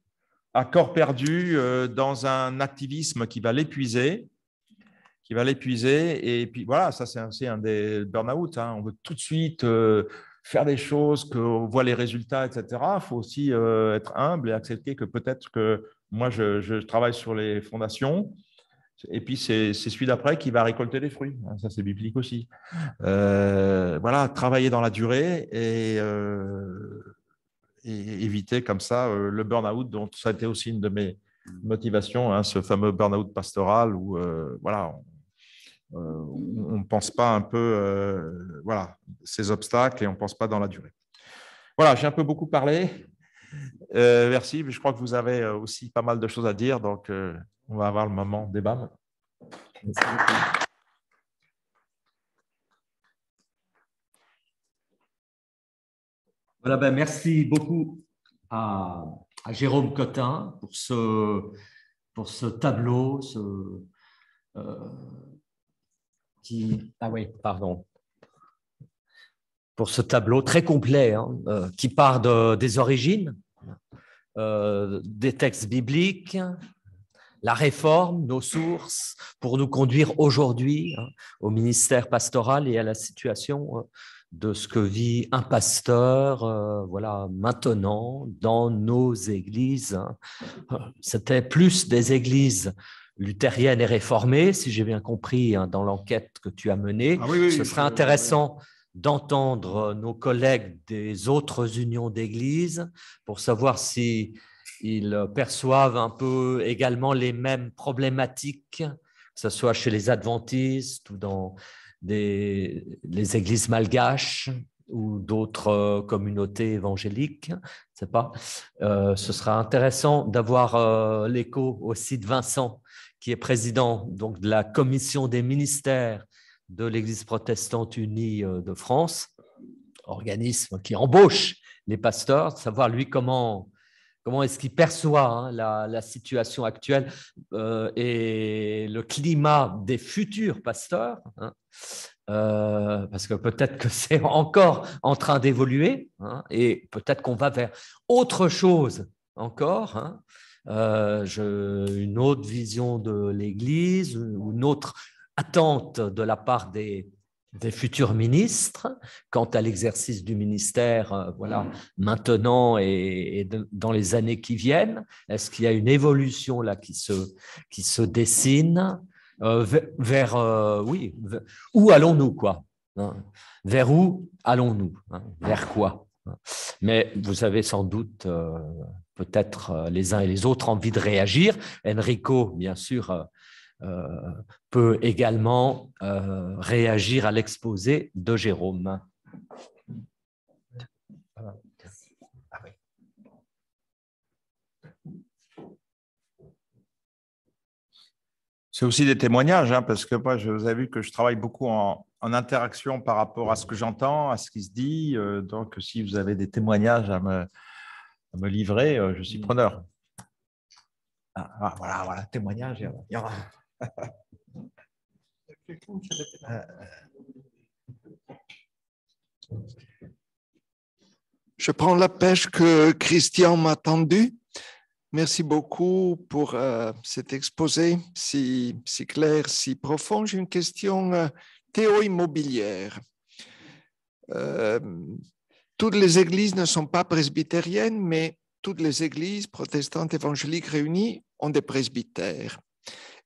à corps perdu euh, dans un activisme qui va l'épuiser, qui va l'épuiser. Et puis voilà, ça c'est un des burn-out. Hein. On veut tout de suite euh, faire des choses, qu'on voit les résultats, etc. Il faut aussi être humble et accepter que peut-être que moi je travaille sur les fondations et puis, c'est celui d'après qui va récolter les fruits. Hein, ça, c'est biblique aussi. Euh, voilà, travailler dans la durée et, euh, éviter comme ça euh, le burn-out, dont ça a été aussi une de mes motivations, hein, ce fameux burn-out pastoral où, voilà, on ne pense pas un peu, voilà, ces obstacles et on ne pense pas dans la durée. Voilà, j'ai un peu beaucoup parlé. merci, mais je crois que vous avez aussi pas mal de choses à dire, donc on va avoir le moment débat Merci beaucoup. Voilà, ben merci beaucoup à, Jérôme Cotin pour ce, pour ce tableau ce, euh, qui, ah oui, pardon, pour ce tableau très complet hein, euh, qui part des origines, euh, des textes bibliques, la réforme, nos sources, pour nous conduire aujourd'hui hein, au ministère pastoral et à la situation euh, de ce que vit un pasteur, euh, voilà, maintenant dans nos églises. Hein. Euh, c'était plus des églises luthériennes et réformées, si j'ai bien compris, hein, dans l'enquête que tu as menée. Ah ce serait intéressant d'entendre nos collègues des autres unions d'églises pour savoir si ils perçoivent un peu également les mêmes problématiques, que ce soit chez les adventistes ou dans les églises malgaches ou d'autres euh, communautés évangéliques, C'est pas. Euh, ce sera intéressant d'avoir euh, l'écho aussi de Vincent, qui est président donc de la commission des ministères de l'Église protestante unie de France, organisme qui embauche les pasteurs, de savoir lui comment Comment est-ce qu'il perçoit hein, la, situation actuelle euh, et le climat des futurs pasteurs hein, euh, Parce que peut-être que c'est encore en train d'évoluer hein, et peut-être qu'on va vers autre chose encore. Euh, une autre vision de l'Église, une autre attente de la part des, des futurs ministres quant à l'exercice du ministère euh, voilà, mm. maintenant et, dans les années qui viennent Est-ce qu'il y a une évolution là qui se, qui se dessine euh, vers, euh, oui, où allons-nous quoi hein Vers où allons-nous hein Vers quoi Mais vous avez sans doute peut-être les uns et les autres envie de réagir. Enrico, bien sûr, euh, peut également euh, réagir à l'exposé de Jérôme. C'est aussi des témoignages, hein, parce que moi, je vous ai vu que je travaille beaucoup en, interaction par rapport à ce que j'entends, à ce qui se dit. Euh, donc, si vous avez des témoignages à me, livrer, je suis mm. preneur. Ah, ah, voilà, voilà, témoignage, il y euh, je prends la pêche que Christian m'a tendue. Merci beaucoup pour euh, cet exposé si, clair, si profond. J'ai une question euh, théo-immobilière. toutes les églises ne sont pas presbytériennes, mais toutes les églises protestantes évangéliques réunies ont des presbytères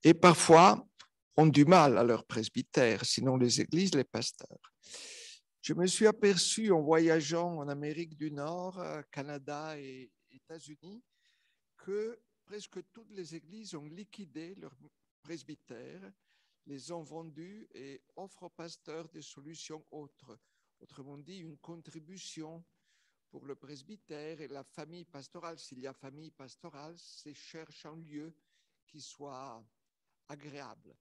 et parfois ont du mal à leur presbytère, sinon les églises, les pasteurs. Je me suis aperçu en voyageant en Amérique du Nord, euh, Canada et États-Unis que presque toutes les églises ont liquidé leurs presbytères, les ont vendus et offrent aux pasteurs des solutions autres. Autrement dit, une contribution pour le presbytère et la famille pastorale. S'il y a famille pastorale, c'est cherche un lieu qui soit agréable.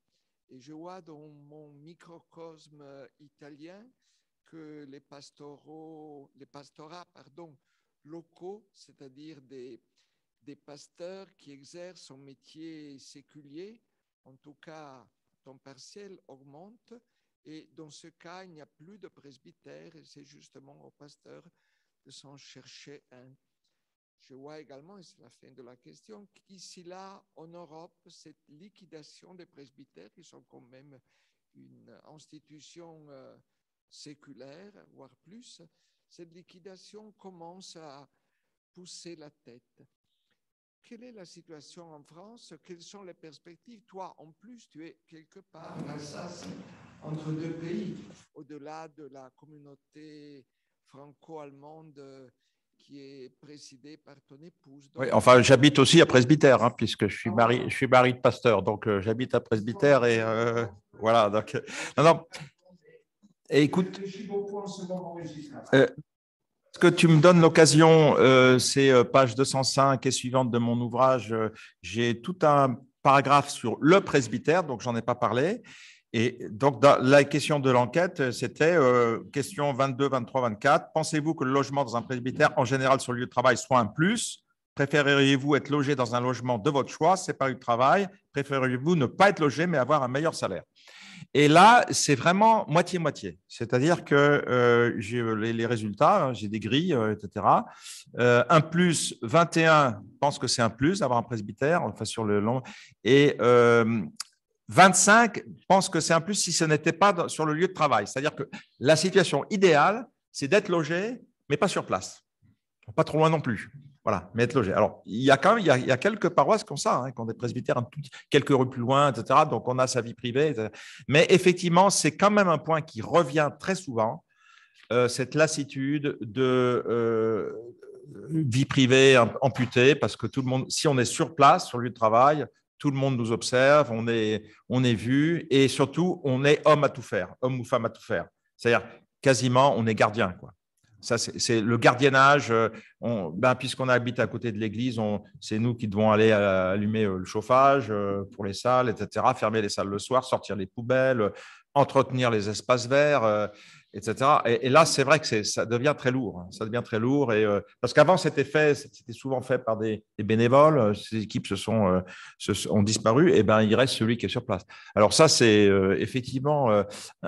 Et je vois dans mon microcosme euh, italien que les pastoraux, les pastorats, pardon, locaux, c'est-à-dire des, des pasteurs qui exercent un métier séculier, en tout cas temps partiel, augmente. Et dans ce cas, il n'y a plus de presbytère et c'est justement au pasteur de s'en chercher un je vois également, et c'est la fin de la question, qu'ici là, en Europe, cette liquidation des presbytères, qui sont quand même une institution euh, séculaire, voire plus, cette liquidation commence à pousser la tête. Quelle est la situation en France Quelles sont les perspectives Toi, en plus, tu es quelque part en entre deux pays, au-delà de la communauté franco-allemande euh, qui est présidée par ton épouse. Oui, enfin, j'habite euh, aussi à Presbytère, hein, puisque je suis, ah. mari, je suis mari de pasteur, donc euh, j'habite à Presbytère et euh, voilà. Donc, non, écoute, ce que tu me donnes l'occasion, c'est page 205 et suivante de mon ouvrage. J'ai tout un paragraphe sur le presbytère, donc j'en ai pas parlé. Et donc, dans la question de l'enquête, euh, c'était euh, question 22, 23, 24. Pensez-vous que le logement dans un presbytère, en général sur le lieu de travail, soit un plus Préféreriez-vous être logé dans un logement de votre choix, séparé du travail Préféreriez-vous ne pas être logé, mais avoir un meilleur salaire Et là, c'est vraiment moitié-moitié. C'est-à-dire que euh, j'ai les, résultats, hein, j'ai des grilles, etc. un plus, 21 pense que c'est un plus d'avoir un presbytère, enfin sur le long. Et 25, pensent que c'est un plus si ce n'était pas sur le lieu de travail. C'est-à-dire que la situation idéale, c'est d'être logé, mais pas sur place. Pas trop loin non plus. Voilà, mais être logé. Alors, il y a quand même, il a, quelques paroisses comme ça, hein, qui ont des presbytères quelques rues plus loin, etc. Donc, on a sa vie privée. Mais effectivement, c'est quand même un point qui revient très souvent, euh, cette lassitude de euh, vie privée amputée, parce que tout le monde, si on est sur place, sur le lieu de travail, tout le monde nous observe, on est, on est vu, et surtout, on est homme à tout faire, homme ou femme à tout faire. C'est-à-dire, quasiment, on est gardien. Quoi. Ça, c'est le gardiennage. Euh, ben, Puisqu'on habite à côté de l'église, c'est nous qui devons aller euh, allumer euh, le chauffage pour les salles, etc., fermer les salles le soir, sortir les poubelles, entretenir les espaces verts, etc. Et, là, c'est vrai que ça devient très lourd. Hein. ça devient très lourd. Et, euh, parce qu'avant, c'était effet, c'était souvent fait par des, bénévoles. Euh, ces équipes euh, se sont, ont disparu. Et ben, il reste celui qui est sur place. Alors ça, c'est effectivement.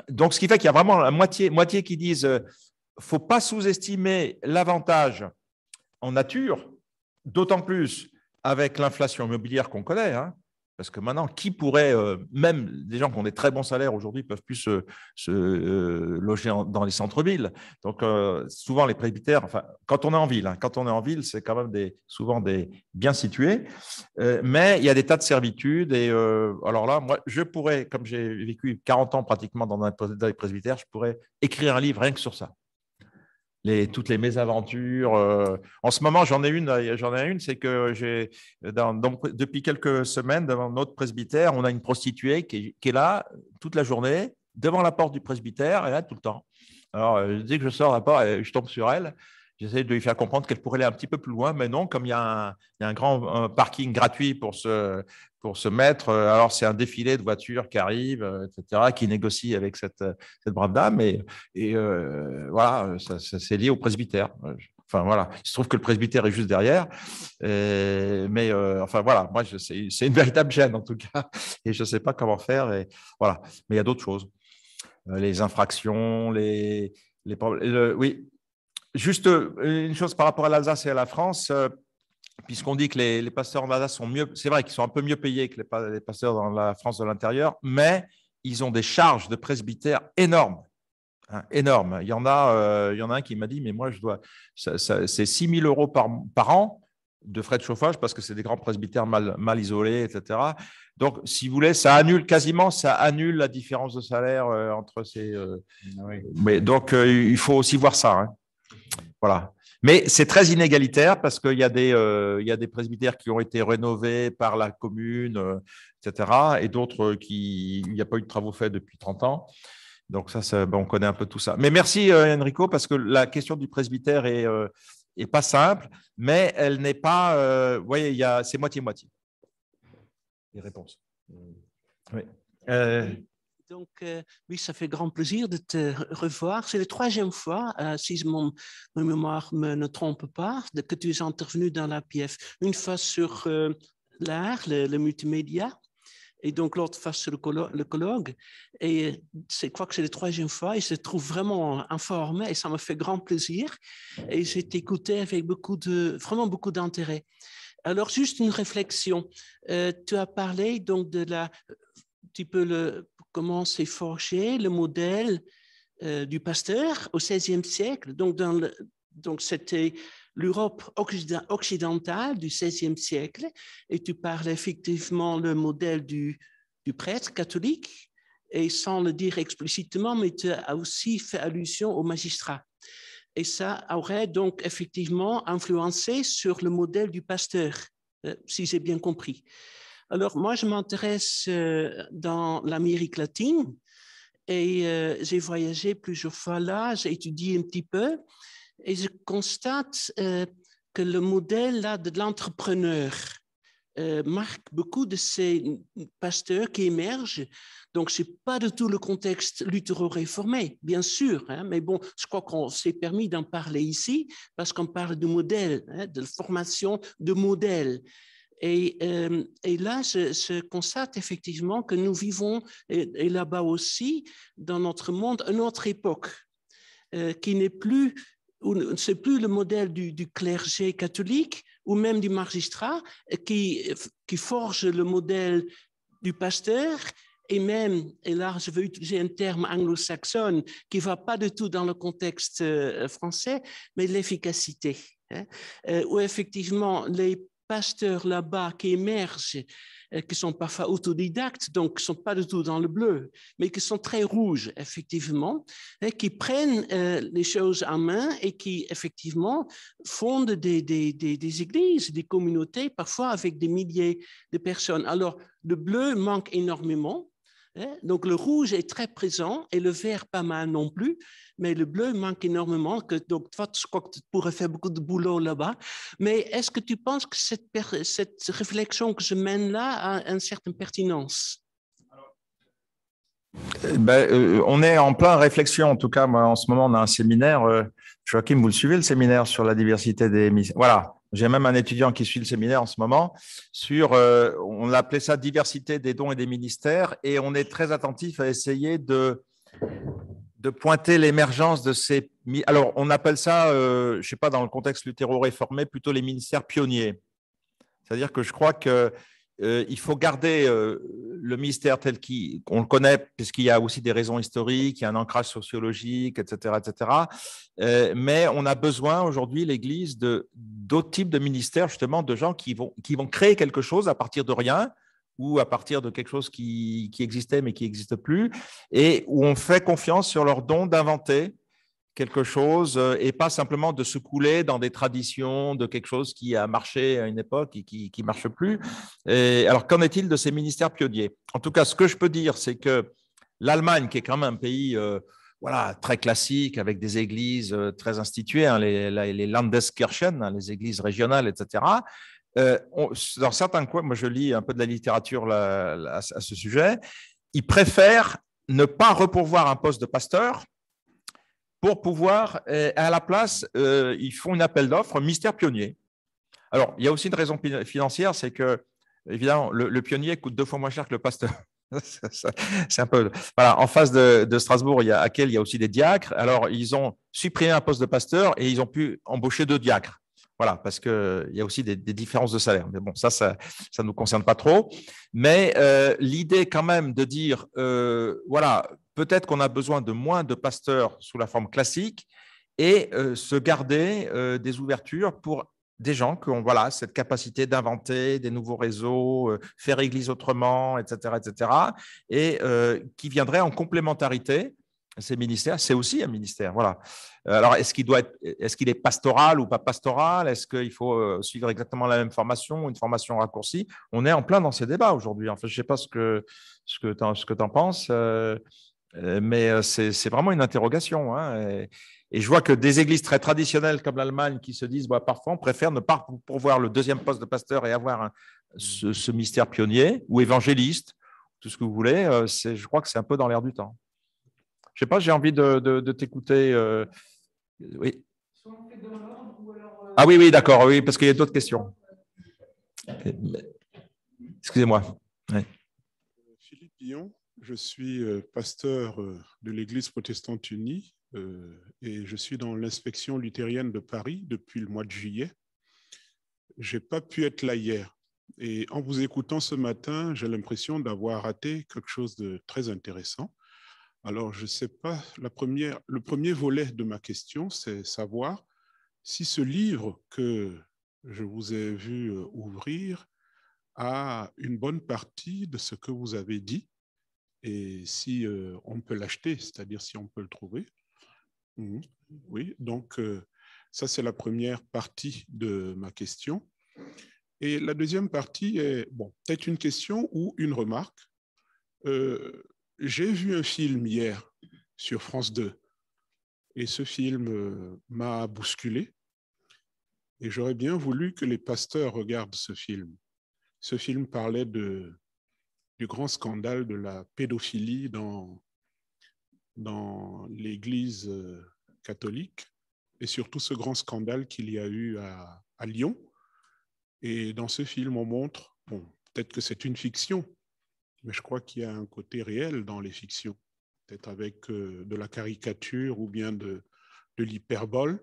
donc, ce qui fait qu'il y a vraiment la moitié, qui disent, ne faut pas sous-estimer l'avantage en nature, d'autant plus avec l'inflation immobilière qu'on connaît. Hein. Parce que maintenant, qui pourrait, euh, même des gens qui ont des très bons salaires aujourd'hui, peuvent plus se, euh, loger dans les centres-villes. Donc, euh, souvent, les presbytères, enfin, quand on est en ville, hein, quand on est en ville, c'est quand même des, souvent des bien situés. mais il y a des tas de servitudes. Et alors là, moi, je pourrais, comme j'ai vécu 40 ans pratiquement dans un je pourrais écrire un livre rien que sur ça toutes les mésaventures. Euh, en ce moment, j'en ai une, euh, j'en ai une, c'est que j'ai, depuis quelques semaines, devant notre presbytère, on a une prostituée qui, est là toute la journée, devant la porte du presbytère, et là tout le temps. Alors, euh, dis que je sors la porte, je tombe sur elle. J'essaie de lui faire comprendre qu'elle pourrait aller un petit peu plus loin, mais non, comme il y a un, il y a un grand parking gratuit pour ce pour se mettre. Euh, alors, c'est un défilé de voitures qui arrive, euh, etc., qui négocie avec cette, euh, cette brave dame. Et, voilà, ça, c'est lié au presbytère. Enfin, voilà, il se trouve que le presbytère est juste derrière. mais enfin, voilà, moi, c'est une véritable gêne, en tout cas. Et je ne sais pas comment faire. Et, voilà. Mais il y a d'autres choses. Les infractions, les, problèmes. oui. Juste une chose par rapport à l'Alsace et à la France puisqu'on dit que les, pasteurs en sont mieux, c'est vrai qu'ils sont un peu mieux payés que les, pasteurs dans la France de l'intérieur, mais ils ont des charges de presbytère énormes. Hein, énormes. Il y, en a, euh, il y en a un qui m'a dit, mais moi, je dois, c'est 6 000 euros par, par an de frais de chauffage parce que c'est des grands presbytères mal, mal isolés, etc. Donc, si vous voulez, ça annule quasiment, ça annule la différence de salaire euh, entre ces. Euh, ah mais donc, il faut aussi voir ça. Hein. Voilà. Mais c'est très inégalitaire parce qu'il y, a des, euh, il y a des presbytères qui ont été rénovés par la commune, euh, etc. Et d'autres qui. Il n'y a pas eu de travaux faits depuis 30 ans. Donc, ça, ça ben, on connaît un peu tout ça. Mais merci, euh, Enrico, parce que la question du presbytère est, est pas simple, mais elle n'est pas. vous voyez, il y a, c'est moitié-moitié. Les réponses. Oui. Donc, euh, oui, ça fait grand plaisir de te revoir. C'est la troisième fois, euh, si mon, mémoire me, ne trompe pas, de, que tu es intervenu dans la PF. Une fois sur euh, l'art, le, multimédia, et donc l'autre fois sur le, colloque. Et c'est quoi que c'est la troisième fois, et je trouve vraiment informé, et ça me fait grand plaisir. Et j'ai écouté avec beaucoup de, vraiment beaucoup d'intérêt. Alors, juste une réflexion. tu as parlé donc de la tu peux le comment s'est forgé le modèle euh, du pasteur au XVIe siècle. Donc, c'était l'Europe occidentale du XVIe siècle, et tu parles effectivement le modèle du, prêtre catholique, et sans le dire explicitement, mais tu as aussi fait allusion au magistrat. Et ça aurait donc effectivement influencé sur le modèle du pasteur, euh, si j'ai bien compris. Alors, moi, je m'intéresse euh, dans l'Amérique latine et euh, j'ai voyagé plusieurs fois là, j'ai étudié un petit peu et je constate euh, que le modèle de l'entrepreneur marque beaucoup de ces pasteurs qui émergent. Donc, ce n'est pas du tout le contexte luthéro réformé bien sûr, hein, mais bon, je crois qu'on s'est permis d'en parler ici parce qu'on parle hein, de modèle, de formation de modèle. Euh, et, là, je, constate effectivement que nous vivons, et, là-bas aussi, dans notre monde, une autre époque euh, qui n'est plus, c'est plus le modèle du, clergé catholique ou même du magistrat euh, qui, qui forge le modèle du pasteur et même, et là je veux utiliser un terme anglo-saxon qui ne va pas du tout dans le contexte français, mais l'efficacité. Hein. où effectivement les pasteurs là-bas qui émergent, euh, qui sont parfois autodidactes, donc qui ne sont pas du tout dans le bleu, mais qui sont très rouges, effectivement, et qui prennent euh, les choses en main et qui, effectivement, fondent des, églises, des communautés, parfois avec des milliers de personnes. Alors, le bleu manque énormément. Hein, donc le rouge est très présent et le vert pas mal non plus mais le bleu manque énormément. Que, donc, tu pourrais faire beaucoup de boulot là-bas. Mais est-ce que tu penses que cette, cette réflexion que je mène là a une certaine pertinence euh, ben, euh, on est en plein réflexion. En tout cas, moi, en ce moment, on a un séminaire. Euh, Joachim, vous le suivez, le séminaire sur la diversité des missions. Voilà. J'ai même un étudiant qui suit le séminaire en ce moment sur, on appelait ça diversité des dons et des ministères, et on est très attentif à essayer de de pointer l'émergence de ces. Alors, on appelle ça, euh, je ne sais pas, dans le contexte luthéro-réformé, plutôt les ministères pionniers. C'est-à-dire que je crois qu'il euh, faut garder euh, le ministère tel qu'on le connaît, puisqu'il y a aussi des raisons historiques, il y a un ancrage sociologique, etc., etc. mais on a besoin aujourd'hui, l'Église, de d'autres types de ministères, justement, de gens vont qui vont créer quelque chose à partir de rien, ou à partir de quelque chose qui, existait mais qui n'existe plus, et où on fait confiance sur leur don d'inventer quelque chose euh, et pas simplement de se couler dans des traditions de quelque chose qui a marché à une époque et qui ne marche plus. alors, qu'en est-il de ces ministères pionniers En tout cas, ce que je peux dire, c'est que l'Allemagne, qui est quand même un pays euh, voilà, très classique, avec des églises euh, très instituées, hein, les, Landeskirchen, hein, les églises régionales, etc., euh, dans certains coins, moi je lis un peu de la littérature à ce sujet, ils préfèrent ne pas repourvoir un poste de pasteur pour pouvoir, euh, à la place, euh, ils font une appel d'offres mystère pionnier. Alors, il y a aussi une raison financière, c'est que, évidemment, le, pionnier coûte deux fois moins cher que le pasteur. c'est un peu. en face de, Strasbourg, il à quel il y a aussi des diacres. Alors, ils ont supprimé un poste de pasteur et ils ont pu embaucher deux diacres. Voilà, parce qu'il y a aussi des, différences de salaire. Mais bon, ça, ça ne nous concerne pas trop. Mais euh, l'idée quand même de dire, euh, voilà, peut-être qu'on a besoin de moins de pasteurs sous la forme classique et euh, se garder des ouvertures pour des gens qui ont voilà, cette capacité d'inventer des nouveaux réseaux, faire église autrement, etc., etc., et qui viendraient en complémentarité ces ministères, c'est aussi un ministère. Voilà. Euh, alors, est-ce qu'il doit est-ce qu'il est pastoral ou pas pastoral Est-ce qu'il faut euh, suivre exactement la même formation une formation raccourcie On est en plein dans ces débats aujourd'hui. En fait, je ne sais pas ce que ce que en, en penses, euh, mais c'est vraiment une interrogation. Hein, et, je vois que des églises très traditionnelles comme l'Allemagne qui se disent, bah, parfois, on préfère ne pas pourvoir le deuxième poste de pasteur et avoir mmh. ce, ce mystère pionnier ou évangéliste, tout ce que vous voulez. C'est, Je crois que c'est un peu dans l'air du temps. Je sais pas, j'ai envie de, de, t'écouter. Euh, oui. Euh, ah oui, oui, d'accord, oui, parce qu'il y a d'autres questions. Excusez-moi. Euh, Philippe Guillon, je suis pasteur de l'Église protestante unie et je suis dans l'inspection luthérienne de Paris depuis le mois de juillet. Je n'ai pas pu être là hier. Et en vous écoutant ce matin, j'ai l'impression d'avoir raté quelque chose de très intéressant. Alors, je ne sais pas, la première, le premier volet de ma question, c'est savoir si ce livre que je vous ai vu euh, ouvrir a une bonne partie de ce que vous avez dit et si euh, on peut l'acheter, c'est-à-dire si on peut le trouver. Mhm. Oui, donc euh, ça c'est la première partie de ma question. Et la deuxième partie est bon, peut-être une question ou une remarque. J'ai vu un film hier sur France 2 et ce film euh, m'a bousculé et j'aurais bien voulu que les pasteurs regardent ce film. Ce film parlait du grand scandale de la pédophilie dans, dans l'Église euh, catholique et surtout ce grand scandale qu'il y a eu à, à Lyon. Et dans ce film, on montre, bon, peut-être que c'est une fiction, mais je crois qu'il y a un côté réel dans les fictions, peut-être avec euh, de la caricature ou bien de, l'hyperbole,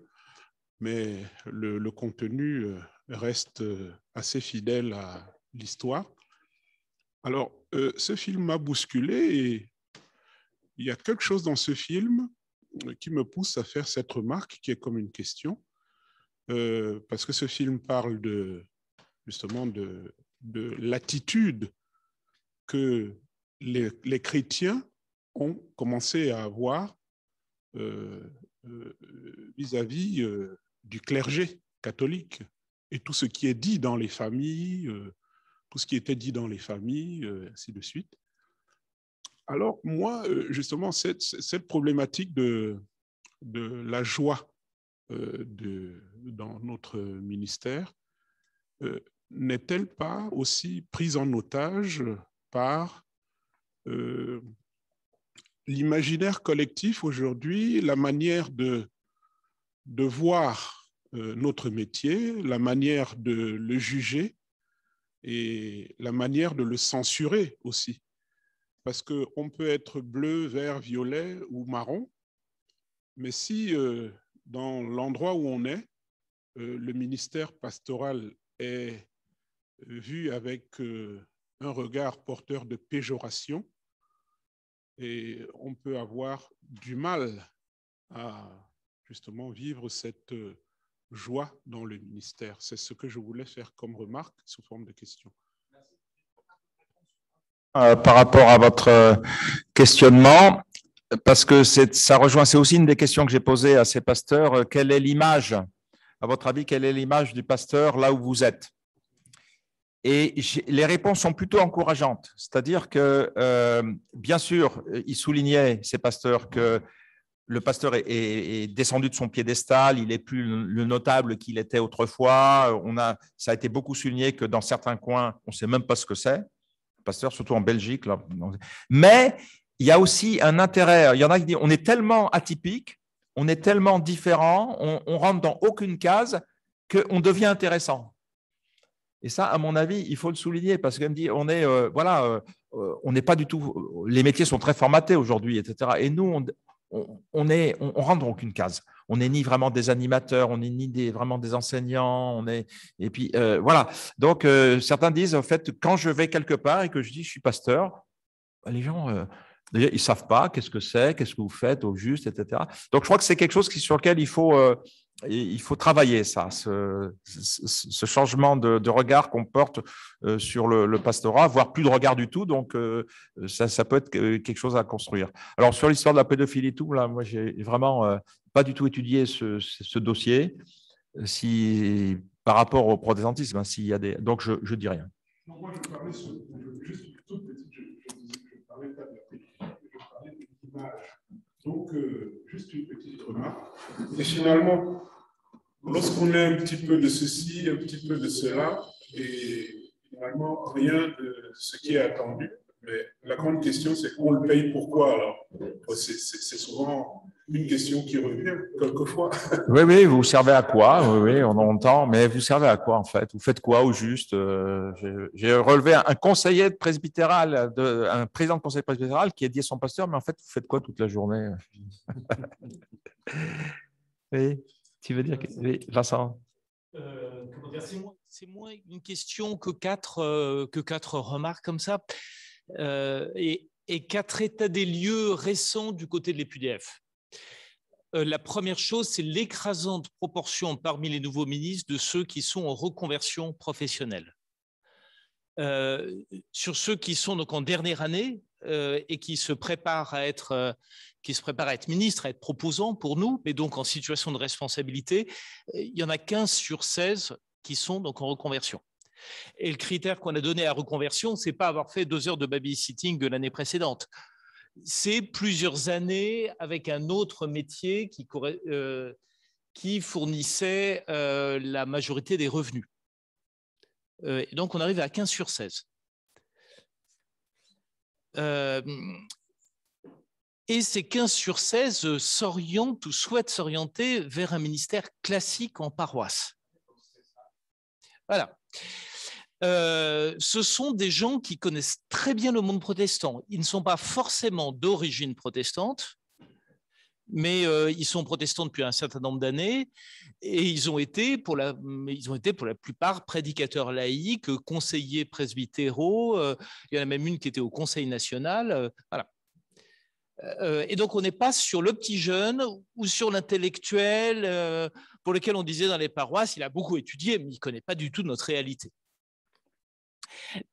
mais le, contenu euh, reste euh, assez fidèle à l'histoire. Alors, ce film m'a bousculé et il y a quelque chose dans ce film qui me pousse à faire cette remarque qui est comme une question, parce que ce film parle de, justement de l'attitude que les, chrétiens ont commencé à avoir euh, euh, vis-à-vis euh, du clergé catholique et tout ce qui est dit dans les familles, tout ce qui était dit dans les familles, ainsi de suite. Alors, moi, justement, cette, problématique de, la joie dans notre ministère n'est-elle pas aussi prise en otage par euh, l'imaginaire collectif aujourd'hui, la manière de, de voir euh, notre métier, la manière de le juger et la manière de le censurer aussi. Parce qu'on peut être bleu, vert, violet ou marron, mais si euh, dans l'endroit où on est, le ministère pastoral est vu avec un regard porteur de péjoration et on peut avoir du mal à justement vivre cette euh, joie dans le ministère. C'est ce que je voulais faire comme remarque sous forme de question. Euh, par rapport à votre euh, questionnement, parce que ça rejoint, c'est aussi une des questions que j'ai posées à ces pasteurs. Quelle est l'image, à votre avis, quelle est l'image du pasteur là où vous êtes et les réponses sont plutôt encourageantes. C'est-à-dire que, euh, bien sûr, euh, il soulignait, ces pasteurs, que le pasteur est, descendu de son piédestal, il n'est plus le notable qu'il était autrefois. On a, ça a été beaucoup souligné que dans certains coins, on ne sait même pas ce que c'est, pasteur, surtout en Belgique. Mais il y a aussi un intérêt. Il y en a qui disent on est tellement atypique, on est tellement différent, on, on rentre dans aucune case qu'on devient intéressant. Et ça, à mon avis, il faut le souligner parce qu'elle me dit, on est, euh, voilà, euh, euh, on n'est pas du tout. Les métiers sont très formatés aujourd'hui, etc. Et nous, on, on, est, on, rentre aucune case. On n'est ni vraiment des animateurs, on n'est ni des, vraiment des enseignants. On est, et puis voilà. Donc certains disent, en fait, quand je vais quelque part et que je dis, je suis pasteur, bah, les gens. ils ne savent pas qu'est-ce que c'est, qu'est-ce que vous faites au juste, etc. Donc, je crois que c'est quelque chose qui, sur lequel il faut, il faut travailler ça, ce, changement de, regard qu'on porte euh, sur le, le, pastorat, voire plus de regard du tout. Donc, euh, ça, peut être quelque chose à construire. Alors, sur l'histoire de la pédophilie et tout, là, moi, j'ai vraiment euh, pas du tout étudié ce, dossier. Si par rapport au protestantisme, hein, s'il y a des, donc je, je dis rien. Non, moi, je parlais de la de l'image. Donc, juste une petite remarque. Et finalement, Lorsqu'on a un petit peu de ceci, un petit peu de cela, et finalement rien de ce qui est attendu, mais la grande question, c'est on le paye pourquoi alors C'est souvent une question qui revient quelquefois. Oui, oui, vous servez à quoi Oui, oui, on entend, mais vous servez à quoi en fait Vous faites quoi au juste euh, J'ai relevé un, conseiller de presbytéral, un président de conseil presbytéral qui a dit à son pasteur, mais en fait, vous faites quoi toute la journée Oui dire que... Euh, Vincent euh, C'est moins, une question que quatre, euh, que quatre remarques comme ça et, et, quatre états des lieux récents du côté de l'EPUDF. La première chose, c'est l'écrasante proportion parmi les nouveaux ministres de ceux qui sont en reconversion professionnelle. sur ceux qui sont donc en dernière année et qui se préparent à être qui se prépare à être ministre, à être proposant pour nous, mais donc en situation de responsabilité, euh, il y en a 15 sur 16 qui sont donc en reconversion. Et le critère qu'on a donné à reconversion, c'est pas avoir fait deux heures de babysitting de l'année précédente. C'est plusieurs années avec un autre métier qui, euh, qui fournissait euh, la majorité des revenus. donc, on arrive à 15 sur 16. Et ces 15 sur 16 euh, s'orientent ou souhaitent s'orienter vers un ministère classique en paroisse. Voilà. Euh, ce sont des gens qui connaissent très bien le monde protestant. Ils ne sont pas forcément d'origine protestante, mais euh, ils sont protestants depuis un certain nombre d'années et ils ont, été pour la, ils ont été pour la plupart prédicateurs laïcs, conseillers presbytéraux. il y en a même une qui était au Conseil national. voilà. Euh, et donc, on n'est pas sur le petit jeune ou sur l'intellectuel euh, pour lequel on disait dans les paroisses, il a beaucoup étudié, mais il ne connaît pas du tout notre réalité.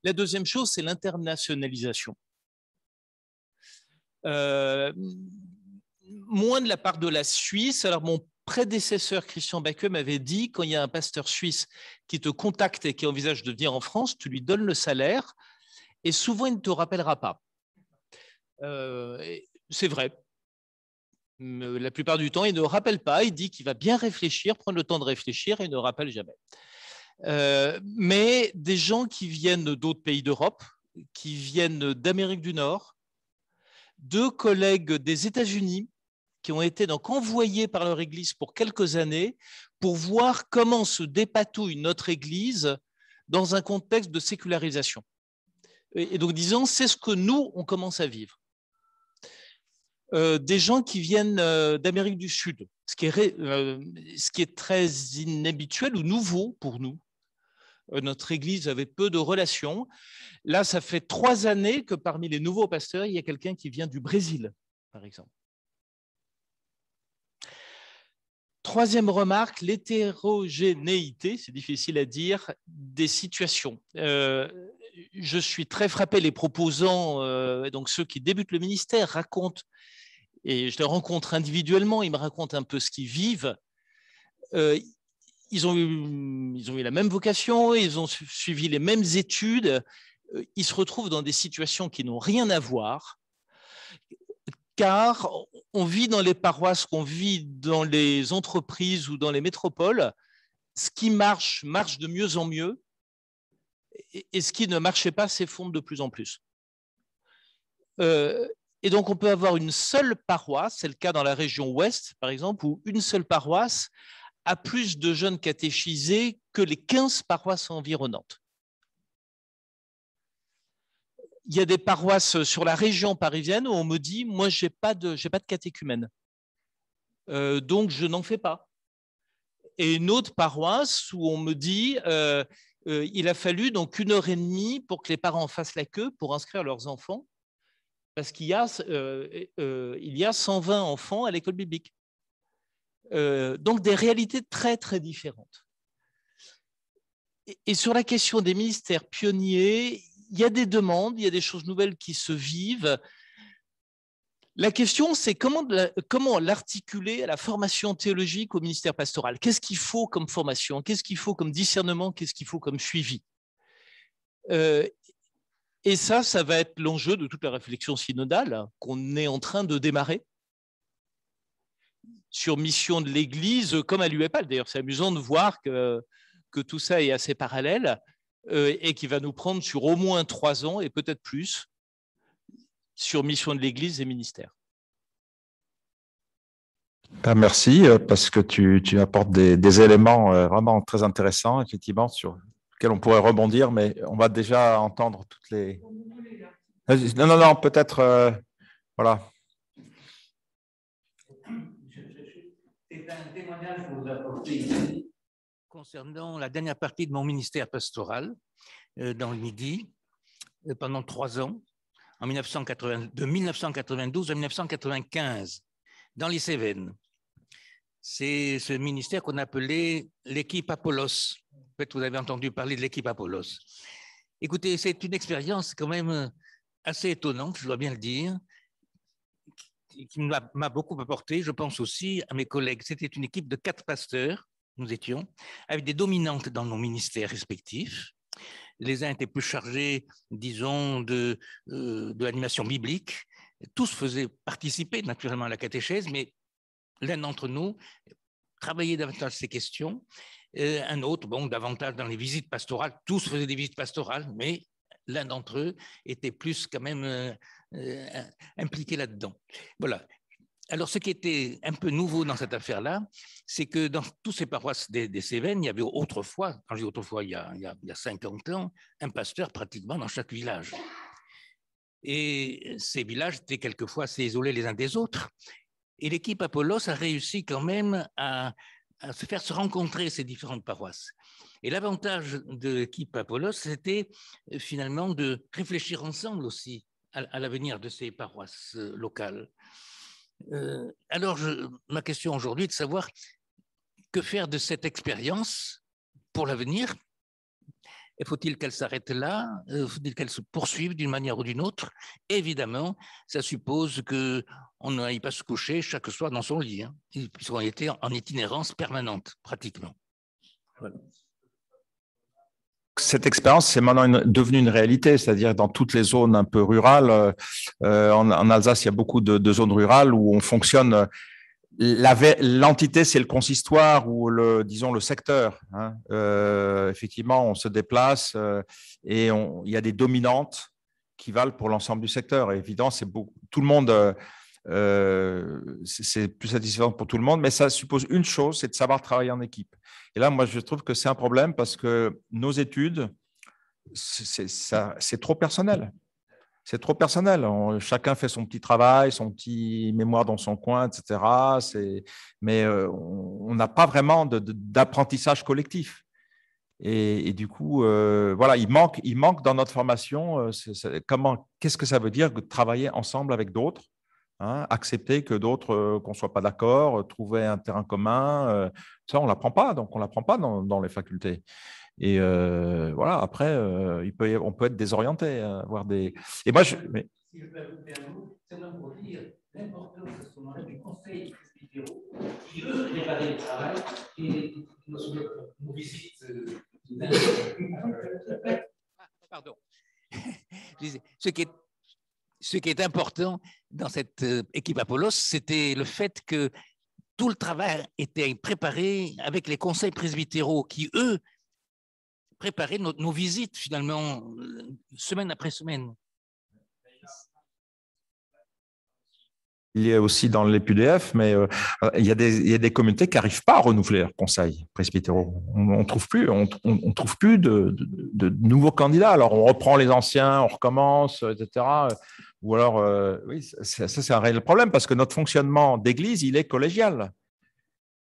La deuxième chose, c'est l'internationalisation. Euh, moins de la part de la Suisse. Alors, mon prédécesseur Christian Backe m'avait dit, quand il y a un pasteur suisse qui te contacte et qui envisage de venir en France, tu lui donnes le salaire et souvent, il ne te rappellera pas c'est vrai. La plupart du temps, il ne rappelle pas, il dit qu'il va bien réfléchir, prendre le temps de réfléchir et il ne rappelle jamais. Euh, mais des gens qui viennent d'autres pays d'Europe, qui viennent d'Amérique du Nord, deux collègues des États-Unis qui ont été donc envoyés par leur Église pour quelques années pour voir comment se dépatouille notre Église dans un contexte de sécularisation. Et donc disons, c'est ce que nous, on commence à vivre. Euh, des gens qui viennent euh, d'Amérique du Sud, euh, ce qui, est, très inhabituel ou nouveau pour nous. notre Église avait peu de relations. Là, ça fait trois années que parmi les nouveaux pasteurs, il y a quelqu'un qui vient du Brésil, par exemple. Troisième remarque, l'hétérogénéité, c'est difficile à dire, des situations. Euh, je suis très frappé, les proposants, euh, donc ceux qui débutent le ministère, racontent, et je les rencontre individuellement, ils me racontent un peu ce qu'ils vivent. Euh, ils, ont ils ont eu la même vocation, ils ont suivi les mêmes études, ils se retrouvent dans des situations qui n'ont rien à voir, car on vit dans les paroisses, qu'on vit dans les entreprises ou dans les métropoles, ce qui marche marche de mieux en mieux et ce qui ne marchait pas s'effondre de plus en plus. Euh, et donc on peut avoir une seule paroisse, c'est le cas dans la région ouest par exemple, où une seule paroisse a plus de jeunes catéchisés que les 15 paroisses environnantes il y a des paroisses sur la région parisienne où on me dit, moi, je n'ai pas, de, pas catéchumène. Euh, donc, je n'en fais pas. Et une autre paroisse où on me dit, euh, euh, il a fallu donc une heure et demie pour que les parents fassent la queue pour inscrire leurs enfants, parce qu'il y, a, il y a 120 enfants à l'école biblique. donc, des réalités très, très différentes. Et sur la question des ministères pionniers, il y a des demandes, il y a des choses nouvelles qui se vivent. La question, c'est comment, l'articuler à la formation théologique au ministère pastoral Qu'est-ce qu'il faut comme formation Qu'est-ce qu'il faut comme discernement Qu'est-ce qu'il faut comme suivi euh, Et ça, ça va être l'enjeu de toute la réflexion synodale qu'on est en train de démarrer sur mission de l'Église, comme à l'UEPAL. D'ailleurs, c'est amusant de voir que tout ça est assez parallèle. Euh, et qui va nous prendre sur au moins trois ans et peut-être plus sur mission de l'Église et ministère. Ah, merci euh, parce que tu, tu apportes des, éléments euh, vraiment très intéressants, effectivement, sur lesquels on pourrait rebondir, mais on va déjà entendre toutes les... Non, non, non, peut-être... voilà. C'est un témoignage que vous apportez concernant la dernière partie de mon ministère pastoral euh, dans le Midi euh, pendant trois ans, en de 1992 à 1995, dans les Cévennes. C'est ce ministère qu'on appelait l'équipe Apollos. Peut-être vous avez entendu parler de l'équipe Apollos. Écoutez, c'est une expérience quand même assez étonnante, je dois bien le dire, qui m'a beaucoup apporté, je pense aussi à mes collègues. C'était une équipe de quatre pasteurs nous étions, avec des dominantes dans nos ministères respectifs. Les uns étaient plus chargés, disons, de, euh, de l'animation biblique. Tous faisaient participer naturellement à la catéchèse, mais l'un d'entre nous travaillait davantage ces questions. Euh, un autre, bon, davantage dans les visites pastorales. Tous faisaient des visites pastorales, mais l'un d'entre eux était plus quand même euh, impliqué là-dedans. Voilà alors, ce qui était un peu nouveau dans cette affaire-là, c'est que dans toutes ces paroisses des, Cévennes, il y avait autrefois, quand je dis autrefois, il y, a, il, 50 ans, un pasteur pratiquement dans chaque village. Et ces villages étaient quelquefois assez isolés les uns des autres. Et l'équipe Apollos a réussi quand même à, se faire se rencontrer ces différentes paroisses. Et l'avantage de l'équipe Apollos, c'était euh, finalement de réfléchir ensemble aussi à l'avenir de ces paroisses euh, locales. Euh, alors, ma question aujourd'hui est de savoir que faire de cette expérience pour l'avenir. Faut-il qu'elle s'arrête là euh, Faut-il qu'elle se poursuive d'une manière ou d'une autre Évidemment, ça suppose qu'on n'aille pas se coucher chaque soir dans son lit, hein, puisqu'on était en itinérance permanente, pratiquement. Voilà cette expérience, c'est maintenant devenu devenue une réalité, c'est-à-dire dans toutes les zones un peu rurales. Euh, en, Alsace, il y a beaucoup de, zones rurales où on fonctionne. L'entité, c'est le consistoire ou le, disons, le secteur. Hein. Euh, effectivement, on se déplace euh, et il y a des dominantes qui valent pour l'ensemble du secteur. évidemment, c'est tout le monde euh, c'est plus satisfaisant pour tout le monde, mais ça suppose une chose, c'est de savoir travailler en équipe. Et là, moi, je trouve que c'est un problème parce que nos études, c'est trop personnel. C'est trop personnel. chacun fait son petit travail, son petit mémoire dans son coin, etc. Mais euh, on n'a pas vraiment d'apprentissage collectif. Et, du coup, euh, voilà, il manque, il manque dans notre formation comment, qu'est-ce que ça veut dire de travailler ensemble avec d'autres Hein, accepter que d'autres, euh, qu'on soit pas d'accord, euh, trouver un terrain commun, euh, ça, on ne l'apprend pas, donc on ne l'apprend pas dans, dans, les facultés. Et euh, voilà, après, euh, il peut on peut être désorienté, hein, voir des... Et moi, je... Mais... Si je peux ajouter un mot, c'est même pour dire l'importance à ce moment-là du conseil libéraux qui, eux, réparaient le travail et nos, nos visites... Pardon. je disais, ce qui est, ce qui est important, dans cette euh, équipe Apollos, c'était le fait que tout le travail était préparé avec les conseils presbytéraux qui, eux, préparaient nos, nos visites finalement euh, semaine après semaine. Il y a aussi dans les PDF, mais euh, il, y a des, communautés qui n'arrivent pas à renouveler leurs conseils presbytéraux. On ne trouve plus, on, trouve plus de, nouveaux candidats. Alors on reprend les anciens, on recommence, etc. Ou alors, euh, oui, ça, c'est un réel problème parce que notre fonctionnement d'église, il est collégial.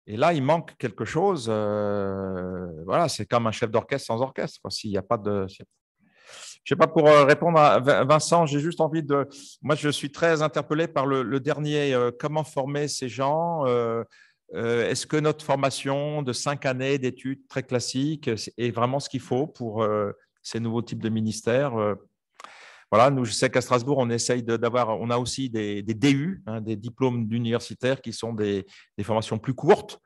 Et là, il manque quelque chose. Euh, voilà, c'est comme un chef d'orchestre sans orchestre. S'il n'y a pas de. Je sais pas pour euh, répondre à Vincent, j'ai juste envie de. Moi, je suis très interpellé par le, dernier. comment former ces gens Est-ce que notre formation de cinq années d'études très classiques est vraiment ce qu'il faut pour ces nouveaux types de ministères voilà, nous, je sais qu'à Strasbourg, on essaye d'avoir, on a aussi des, DU, hein, des diplômes d'universitaires qui sont des, formations plus courtes,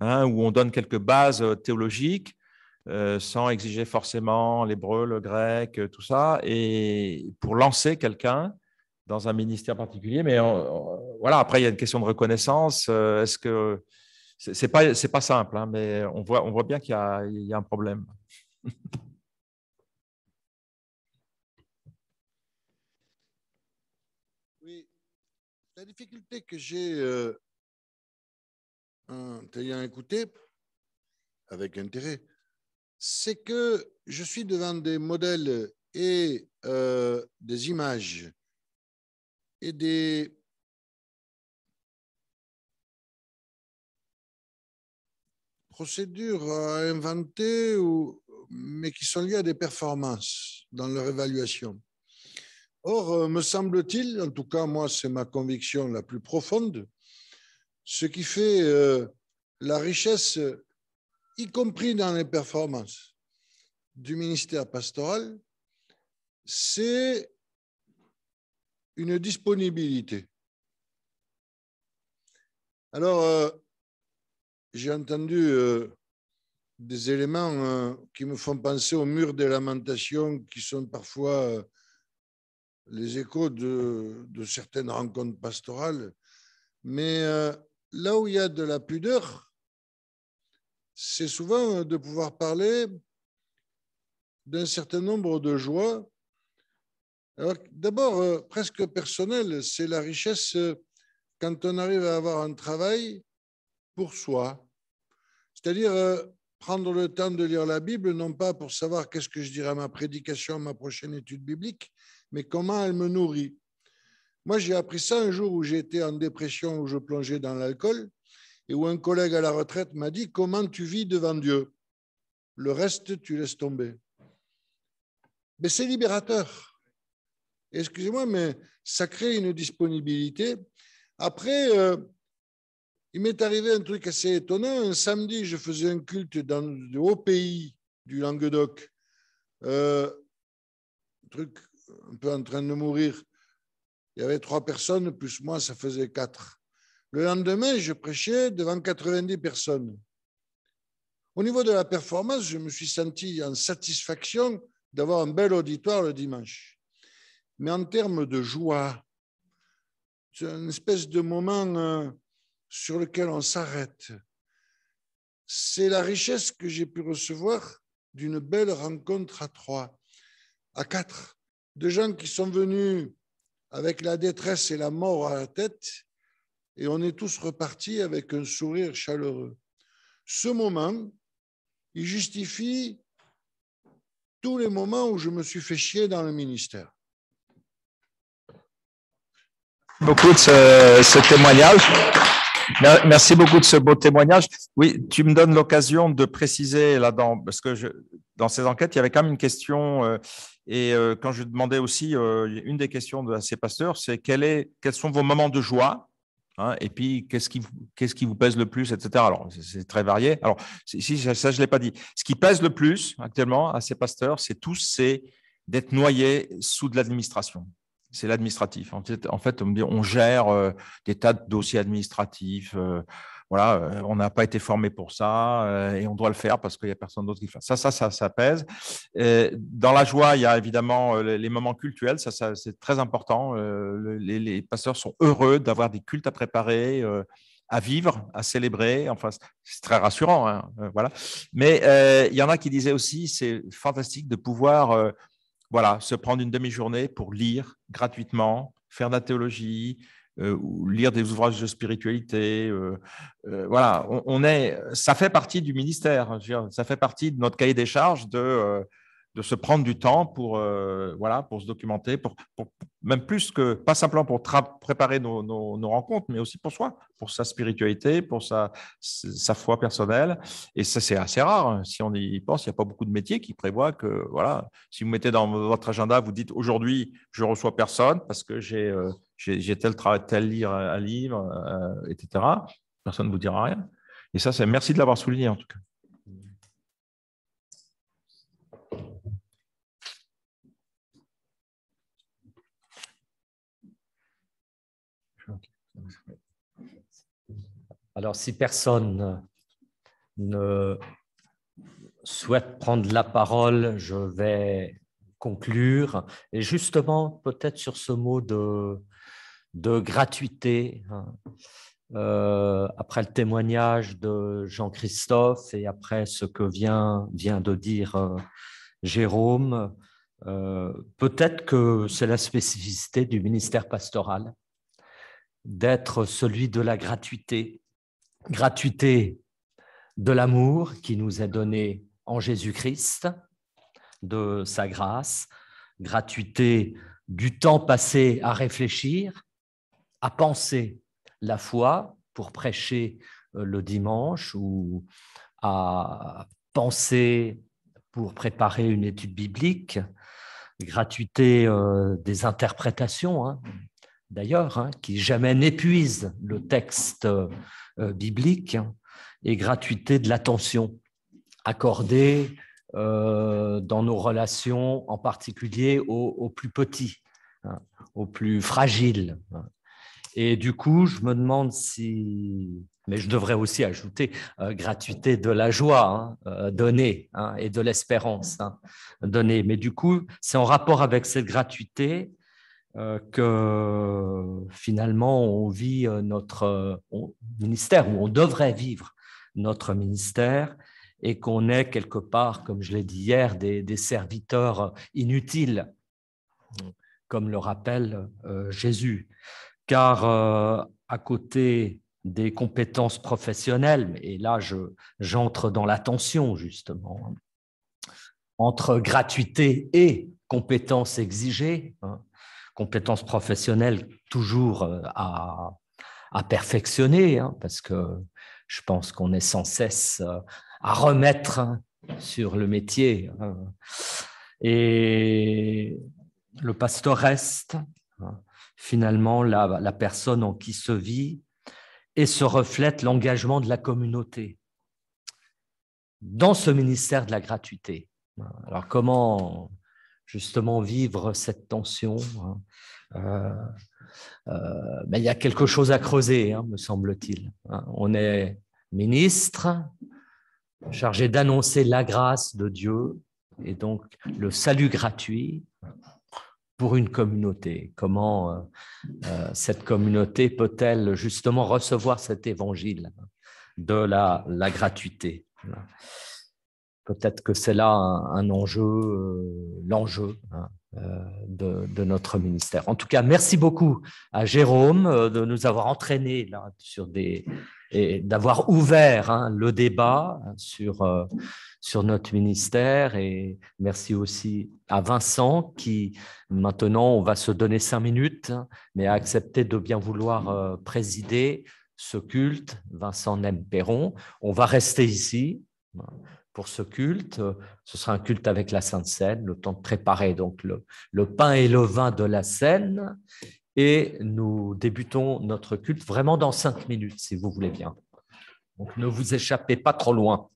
hein, où on donne quelques bases euh, théologiques. Euh, sans exiger forcément l'hébreu, le grec, euh, tout ça, et pour lancer quelqu'un dans un ministère particulier. Mais voilà, après, il y a une question de reconnaissance. Est-ce que c'est pas pas, pas simple, hein, mais on voit, on voit bien qu'il y, y, a un problème. la difficulté que j'ai euh, en t'ayant écouté, avec intérêt, c'est que je suis devant des modèles et euh, des images et des procédures à inventer, mais qui sont liées à des performances dans leur évaluation. Or, euh, me semble-t-il, en tout cas moi c'est ma conviction la plus profonde, ce qui fait euh, la richesse, y compris dans les performances du ministère pastoral, c'est une disponibilité. Alors, euh, j'ai entendu des éléments qui me font penser au mur des lamentations qui sont parfois les échos de, certaines rencontres pastorales, mais euh, là où il y a de la pudeur, c'est souvent euh, de pouvoir parler d'un certain nombre de joies. d'abord, euh, presque personnel, c'est la richesse quand on arrive à avoir un travail pour soi. C'est-à-dire prendre le temps de lire la Bible, non pas pour savoir qu'est-ce que je dirai à ma prédication, à ma prochaine étude biblique, mais comment elle me nourrit. Moi, j'ai appris ça un jour où j'étais en dépression, où je plongeais dans l'alcool, et où un collègue à la retraite m'a dit, comment tu vis devant Dieu Le reste, tu laisses tomber. Mais c'est libérateur. Excusez-moi, mais ça crée une disponibilité. Après, euh, il m'est arrivé un truc assez étonnant. Un samedi, je faisais un culte dans le haut pays du Languedoc. Euh, truc un peu en train de mourir. Il y avait trois personnes, plus moi, ça faisait quatre. Le lendemain, je prêchais devant 90 personnes. Au niveau de la performance, je me suis senti en satisfaction d'avoir un bel auditoire le dimanche. Mais en termes de joie, c'est une espèce de moment euh, sur lequel on s'arrête. C'est la richesse que j'ai pu recevoir d'une belle rencontre à trois, à quatre de gens qui sont venus avec la détresse et la mort à la tête, et on est tous repartis avec un sourire chaleureux. Ce moment, il justifie tous les moments où je me suis fait chier dans le ministère. Beaucoup de ce, témoignage. Merci beaucoup de ce beau témoignage. Oui, tu me donnes l'occasion de préciser là-dedans, parce que je, dans ces enquêtes, il y avait quand même une question euh, et euh, quand je demandais aussi, euh, une des questions de ces pasteurs, c'est quel quels sont vos moments de joie hein, et puis qu'est-ce qui, qui vous pèse le plus, etc. Alors, c'est très varié. Alors, si, ça, je ne l'ai pas dit. Ce qui pèse le plus actuellement à ces pasteurs, c'est tous, c'est d'être noyé sous de l'administration c'est l'administratif. En fait, on, gère euh, des tas de dossiers administratifs, voilà, euh, on n'a pas été formé pour ça euh, et on doit le faire parce qu'il n'y a personne d'autre qui le fait. Ça, ça, ça, ça pèse. dans la joie, il y a évidemment euh, les moments cultuels, ça, c'est très important. Les, pasteurs sont heureux d'avoir des cultes à préparer à vivre, à célébrer. Enfin, c'est très rassurant, hein, voilà. Mais il y en a qui disaient aussi, c'est fantastique de pouvoir, voilà, se prendre une demi-journée pour lire gratuitement, faire de la théologie, euh, lire des ouvrages de spiritualité. Euh, euh, voilà, on, est, ça fait partie du ministère, hein, ça fait partie de notre cahier des charges de, euh, de se prendre du temps pour, voilà, pour se documenter, pour, même plus que, pas simplement pour préparer nos, rencontres, mais aussi pour soi, pour sa spiritualité, pour sa, sa foi personnelle. Et ça, c'est assez rare. Hein. Si on y pense, il n'y a pas beaucoup de métiers qui prévoient que, voilà, si vous mettez dans votre agenda, vous dites aujourd'hui, je reçois personne parce que j'ai j'ai tel travail, tel livre, un livre, euh, etc. Personne ne vous dira rien. Et ça, c'est merci de l'avoir souligné en tout cas. Alors, si personne ne souhaite prendre la parole, je vais conclure. Et justement, peut-être sur ce mot de de gratuité. Hein. Euh, après le témoignage de Jean-Christophe et après ce que vient, de dire euh, Jérôme, euh, peut-être que c'est la spécificité du ministère pastoral d'être celui de la gratuité, gratuité de l'amour qui nous est donné en Jésus-Christ, de sa grâce, gratuité du temps passé à réfléchir, à penser la foi pour prêcher euh, le dimanche ou à penser pour préparer une étude biblique, gratuité euh, des interprétations, hein, d'ailleurs, hein, qui jamais n'épuisent le texte euh, biblique, hein, et gratuité de l'attention accordée dans nos relations, en particulier aux plus petits, aux plus fragiles, et du coup, je me demande si, mais je devrais aussi ajouter euh, gratuité de la joie, hein, euh, donnée, hein, et de l'espérance hein, donnée. Mais du coup, c'est en rapport avec cette gratuité euh, que finalement on vit notre ministère, ou on devrait vivre notre ministère, et qu'on est quelque part, comme je l'ai dit hier, des serviteurs inutiles, comme le rappelle Jésus car euh, à côté des compétences professionnelles, et là j'entre dans la tension justement, entre gratuité et compétences exigées, hein, compétences professionnelles toujours euh, à, perfectionner, hein, parce que je pense qu'on est sans cesse euh, à remettre sur le métier. Hein. Et le pasteur reste, finalement la, personne en qui se vit et se reflète l'engagement de la communauté dans ce ministère de la gratuité. Alors comment justement vivre cette tension hein, euh, euh, ben, il y a quelque chose à creuser, hein, me semble-t-il. Hein. On est ministre, chargé d'annoncer la grâce de Dieu et donc le salut gratuit pour une communauté Comment euh, euh, cette communauté peut-elle justement recevoir cet évangile de la, gratuité Peut-être que c'est là un, enjeu, euh, l'enjeu hein, de, notre ministère. En tout cas, merci beaucoup à Jérôme de nous avoir entraînés là, sur des, et d'avoir ouvert hein, le débat sur sur notre ministère et merci aussi à Vincent qui maintenant on va se donner cinq minutes hein, mais a accepté de bien vouloir euh, présider ce culte. Vincent Nemperon, on va rester ici hein, pour ce culte. Ce sera un culte avec la Sainte Seine, le temps de préparer donc le, le pain et le vin de la Seine. Et nous débutons notre culte vraiment dans cinq minutes, si vous voulez bien. Donc ne vous échappez pas trop loin.